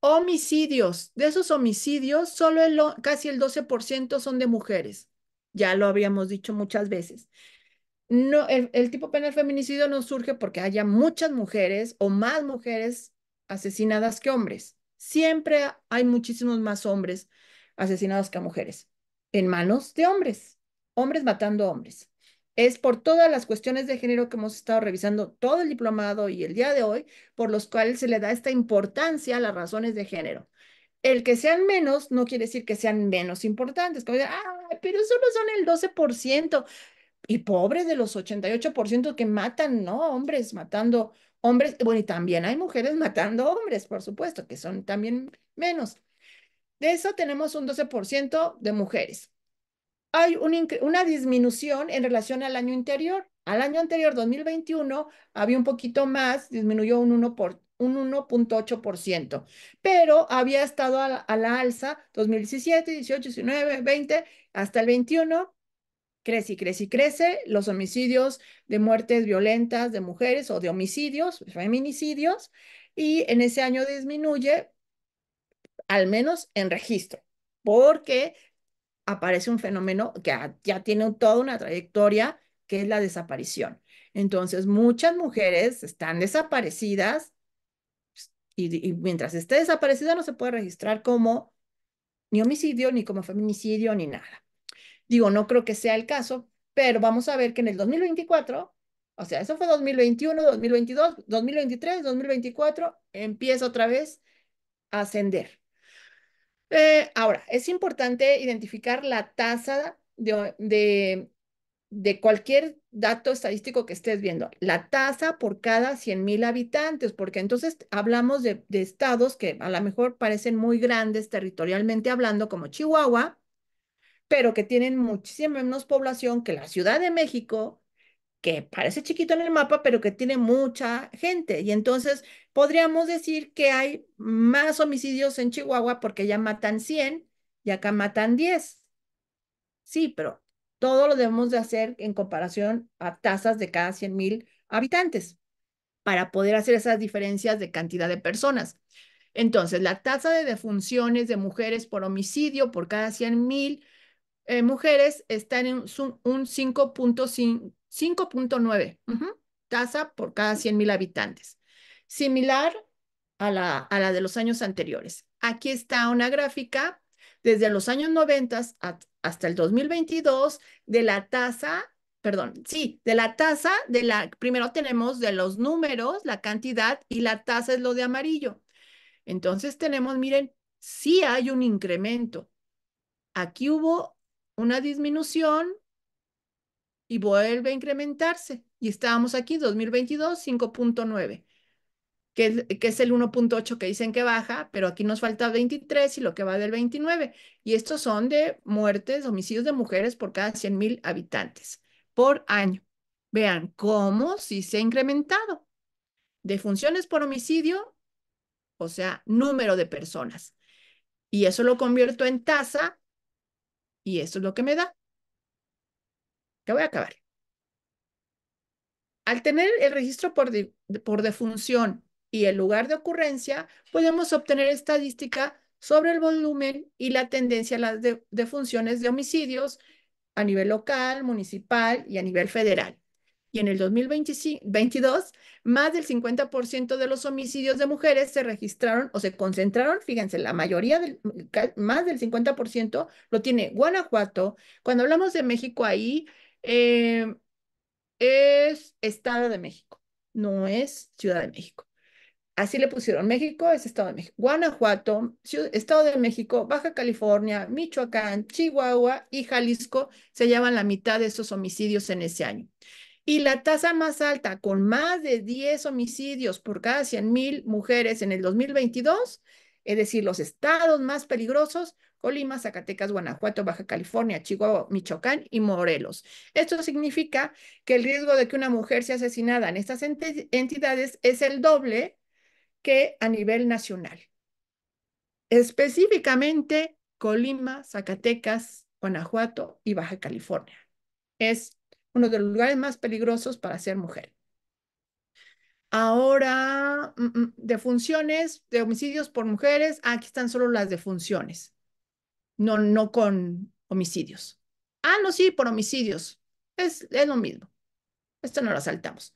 homicidios. De esos homicidios, solo casi el 12% son de mujeres. Ya lo habíamos dicho muchas veces. No, el tipo penal feminicidio no surge porque haya muchas mujeres o más mujeres asesinadas que hombres. Siempre hay muchísimos más hombres asesinados que mujeres en manos de hombres hombres matando hombres. Es por todas las cuestiones de género que hemos estado revisando todo el diplomado y el día de hoy, por los cuales se le da esta importancia a las razones de género. El que sean menos no quiere decir que sean menos importantes. pero solo son el 12%. Y pobres de los 88% que matan, ¿no? Hombres matando hombres. Bueno, y también hay mujeres matando hombres, por supuesto, que son también menos. De eso tenemos un 12% de mujeres hay una disminución en relación al año anterior. Al año anterior, 2021, había un poquito más, disminuyó un 1.8%, pero había estado a la, alza 2017, 18, 19, 20, hasta el 21. Crece y crece y crece los homicidios de muertes violentas de mujeres o de homicidios, feminicidios, y en ese año disminuye, al menos en registro, porque aparece un fenómeno que ya tiene toda una trayectoria, que es la desaparición. Entonces, muchas mujeres están desaparecidas pues, y, mientras esté desaparecida no se puede registrar como ni homicidio, ni como feminicidio, ni nada. Digo, no creo que sea el caso, pero vamos a ver que en el 2024, o sea, eso fue 2021, 2022, 2023, 2024, empieza otra vez a ascender eh, ahora, es importante identificar la tasa de, de, cualquier dato estadístico que estés viendo, la tasa por cada 100.000 habitantes, porque entonces hablamos de, de estados que a lo mejor parecen muy grandes territorialmente hablando, como Chihuahua, pero que tienen muchísima menos población que la Ciudad de México, que parece chiquito en el mapa, pero que tiene mucha gente. Y entonces podríamos decir que hay más homicidios en Chihuahua porque ya matan 100 y acá matan 10. Sí, pero todo lo debemos de hacer en comparación a tasas de cada 100 mil habitantes para poder hacer esas diferencias de cantidad de personas. Entonces, la tasa de defunciones de mujeres por homicidio por cada 100 mil eh, mujeres está en un, un 5.5 5.9 tasa por cada 100.000 habitantes, similar a la, a la de los años anteriores. Aquí está una gráfica desde los años 90 hasta el 2022 de la tasa, perdón, sí, de la tasa de la, primero tenemos de los números, la cantidad y la tasa es lo de amarillo. Entonces tenemos, miren, sí hay un incremento. Aquí hubo una disminución y vuelve a incrementarse. Y estábamos aquí, 2022, 5.9, que, que, es el 1.8 que dicen que baja, pero aquí nos falta 23 y lo que va del 29. Y estos son de muertes, homicidios de mujeres por cada 100.000 habitantes por año. Vean cómo sí se ha incrementado. Defunciones por homicidio, o sea, número de personas. Y eso lo convierto en tasa y eso es lo que me da. Ya voy a acabar. Al tener el registro por, por defunción y el lugar de ocurrencia, podemos obtener estadística sobre el volumen y la tendencia a las de, defunciones de homicidios a nivel local, municipal y a nivel federal. Y en el 2022, más del 50% de los homicidios de mujeres se registraron o se concentraron, fíjense, la mayoría, del, más del 50% lo tiene Guanajuato. Cuando hablamos de México, ahí eh, es Estado de México, no es Ciudad de México. Así le pusieron México, es Estado de México. Guanajuato, Estado de México, Baja California, Michoacán, Chihuahua y Jalisco se llevan la mitad de esos homicidios en ese año. Y la tasa más alta, con más de 10 homicidios por cada 100 mil mujeres en el 2022, es decir, los estados más peligrosos, Colima, Zacatecas, Guanajuato, Baja California, Chihuahua, Michoacán y Morelos. Esto significa que el riesgo de que una mujer sea asesinada en estas entidades es el doble que a nivel nacional. Específicamente Colima, Zacatecas, Guanajuato y Baja California. Es uno de los lugares más peligrosos para ser mujer. Ahora, mm, mm, de funciones, de homicidios por mujeres, ah, aquí están solo las de funciones no, no con homicidios. Ah, no, sí, por homicidios. Es, es lo mismo. Esto no lo saltamos.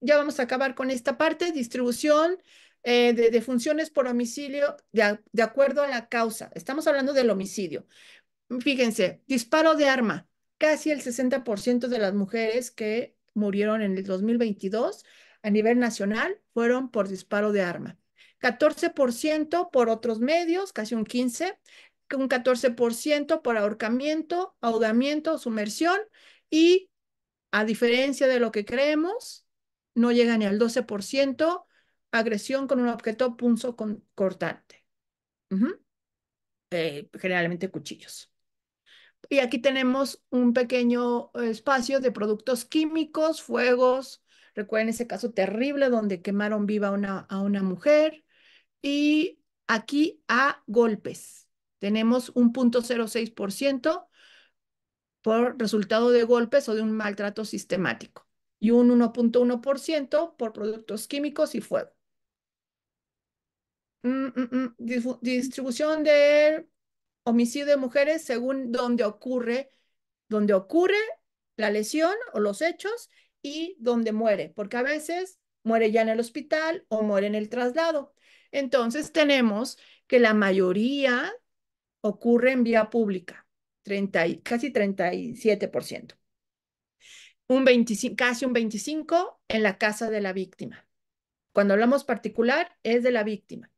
Ya vamos a acabar con esta parte, distribución eh, de, funciones por homicidio de, de acuerdo a la causa. Estamos hablando del homicidio. Fíjense, disparo de arma. Casi el 60% de las mujeres que murieron en el 2022 a nivel nacional fueron por disparo de arma. 14% por otros medios, casi un 15%, un 14% por ahorcamiento, ahogamiento, sumersión y a diferencia de lo que creemos, no llega ni al 12% agresión con un objeto punzo con, cortante. Eh, generalmente cuchillos. Y aquí tenemos un pequeño espacio de productos químicos, fuegos. Recuerden ese caso terrible donde quemaron viva una, a una mujer. Y aquí a golpes. Tenemos un 0.06% por resultado de golpes o de un maltrato sistemático y un 1.1% por productos químicos y fuego. Mm, mm, mm, distribución del homicidio de mujeres según donde ocurre, donde ocurre la lesión o los hechos y donde muere, porque a veces muere ya en el hospital o muere en el traslado. Entonces tenemos que la mayoría ocurre en vía pública, casi 37%. Un 25, casi un 25% en la casa de la víctima. Cuando hablamos particular, es de la víctima.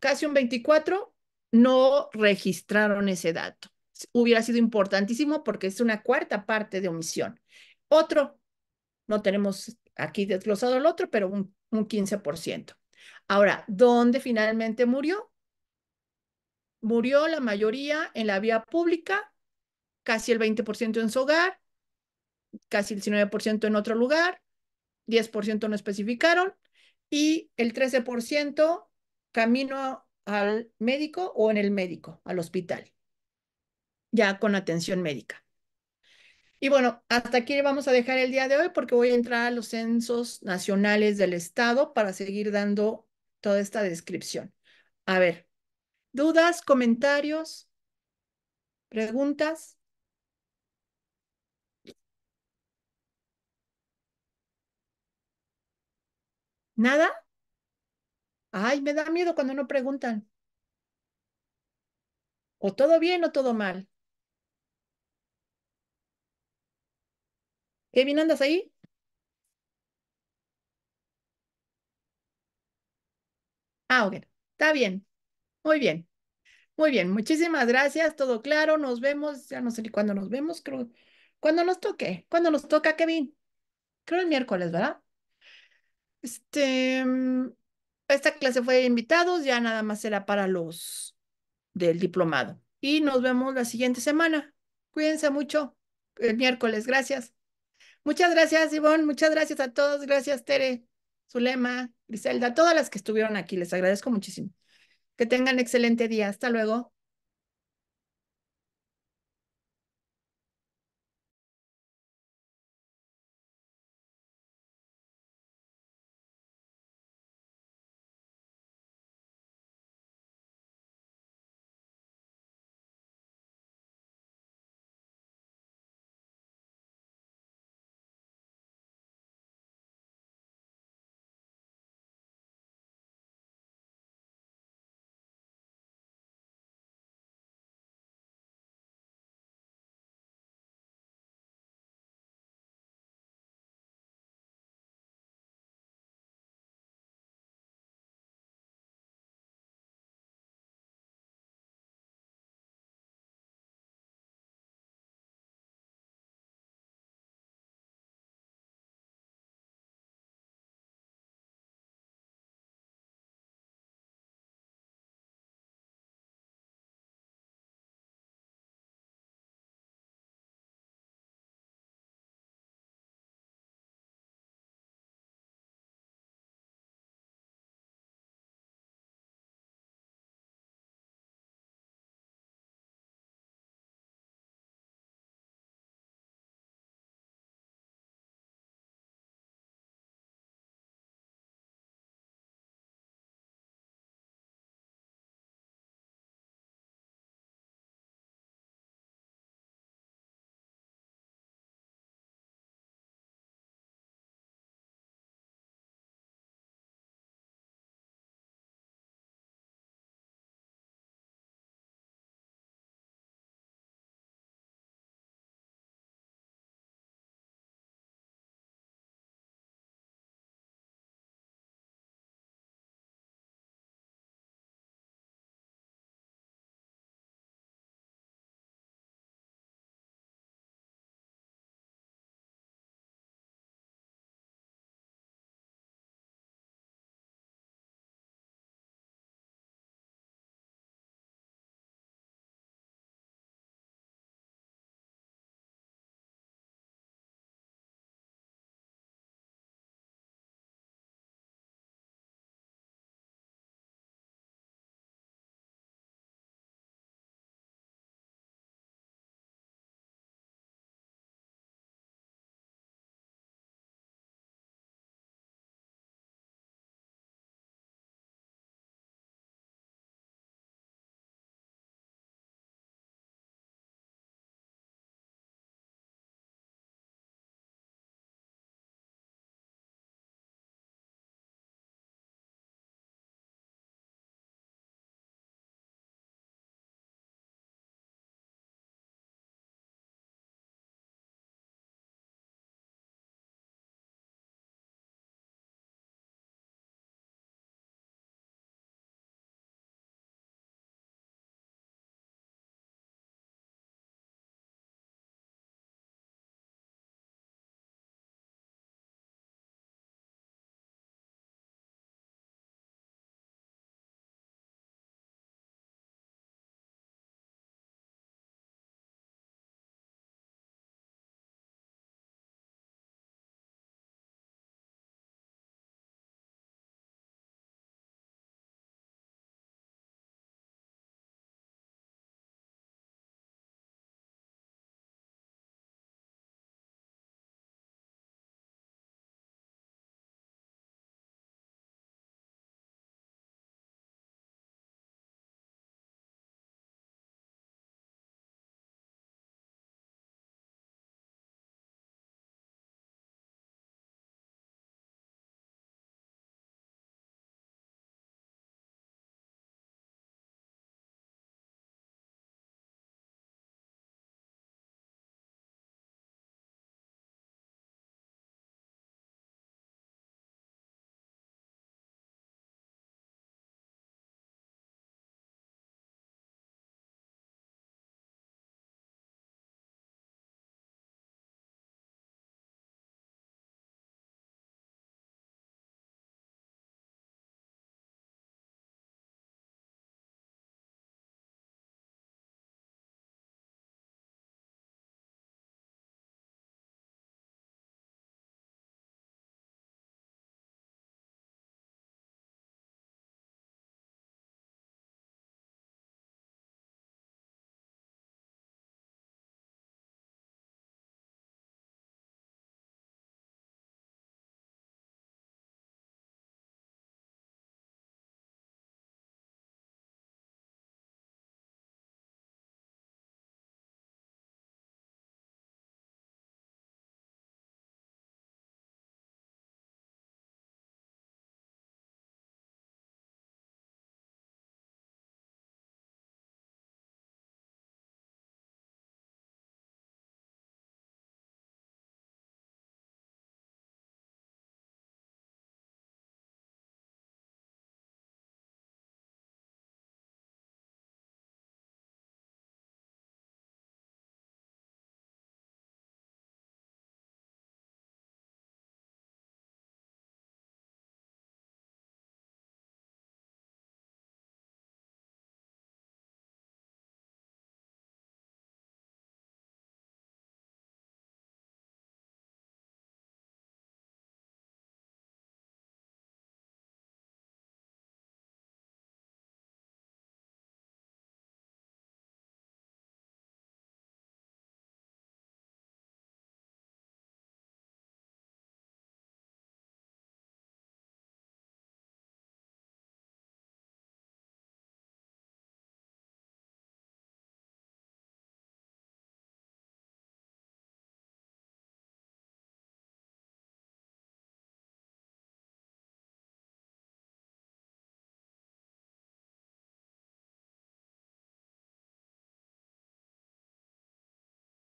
Casi un 24% no registraron ese dato. Hubiera sido importantísimo porque es una cuarta parte de omisión. Otro, no tenemos aquí desglosado el otro, pero un, un 15%. Ahora, ¿dónde finalmente murió? murió la mayoría en la vía pública, casi el 20% en su hogar, casi el 19% en otro lugar, 10% no especificaron y el 13% camino al médico o en el médico, al hospital, ya con atención médica. Y bueno, hasta aquí vamos a dejar el día de hoy porque voy a entrar a los censos nacionales del Estado para seguir dando toda esta descripción. A ver, ¿Dudas, comentarios, preguntas? ¿Nada? Ay, me da miedo cuando no preguntan. O todo bien o todo mal. ¿Qué bien andas ahí? Ah, ok. Está bien. Muy bien. Muy bien, muchísimas gracias, todo claro, nos vemos, ya no sé cuándo nos vemos, creo, cuando nos toque, cuando nos toca, Kevin, creo el miércoles, ¿verdad? Este, mm, esta clase fue de invitados, ya nada más será para los del diplomado. Y nos vemos la siguiente semana. Cuídense mucho, el miércoles, gracias. Muchas gracias, Ivonne, muchas gracias a todos, gracias, Tere, Zulema, Griselda, todas las que estuvieron aquí, les agradezco muchísimo. Que tengan excelente día. Hasta luego.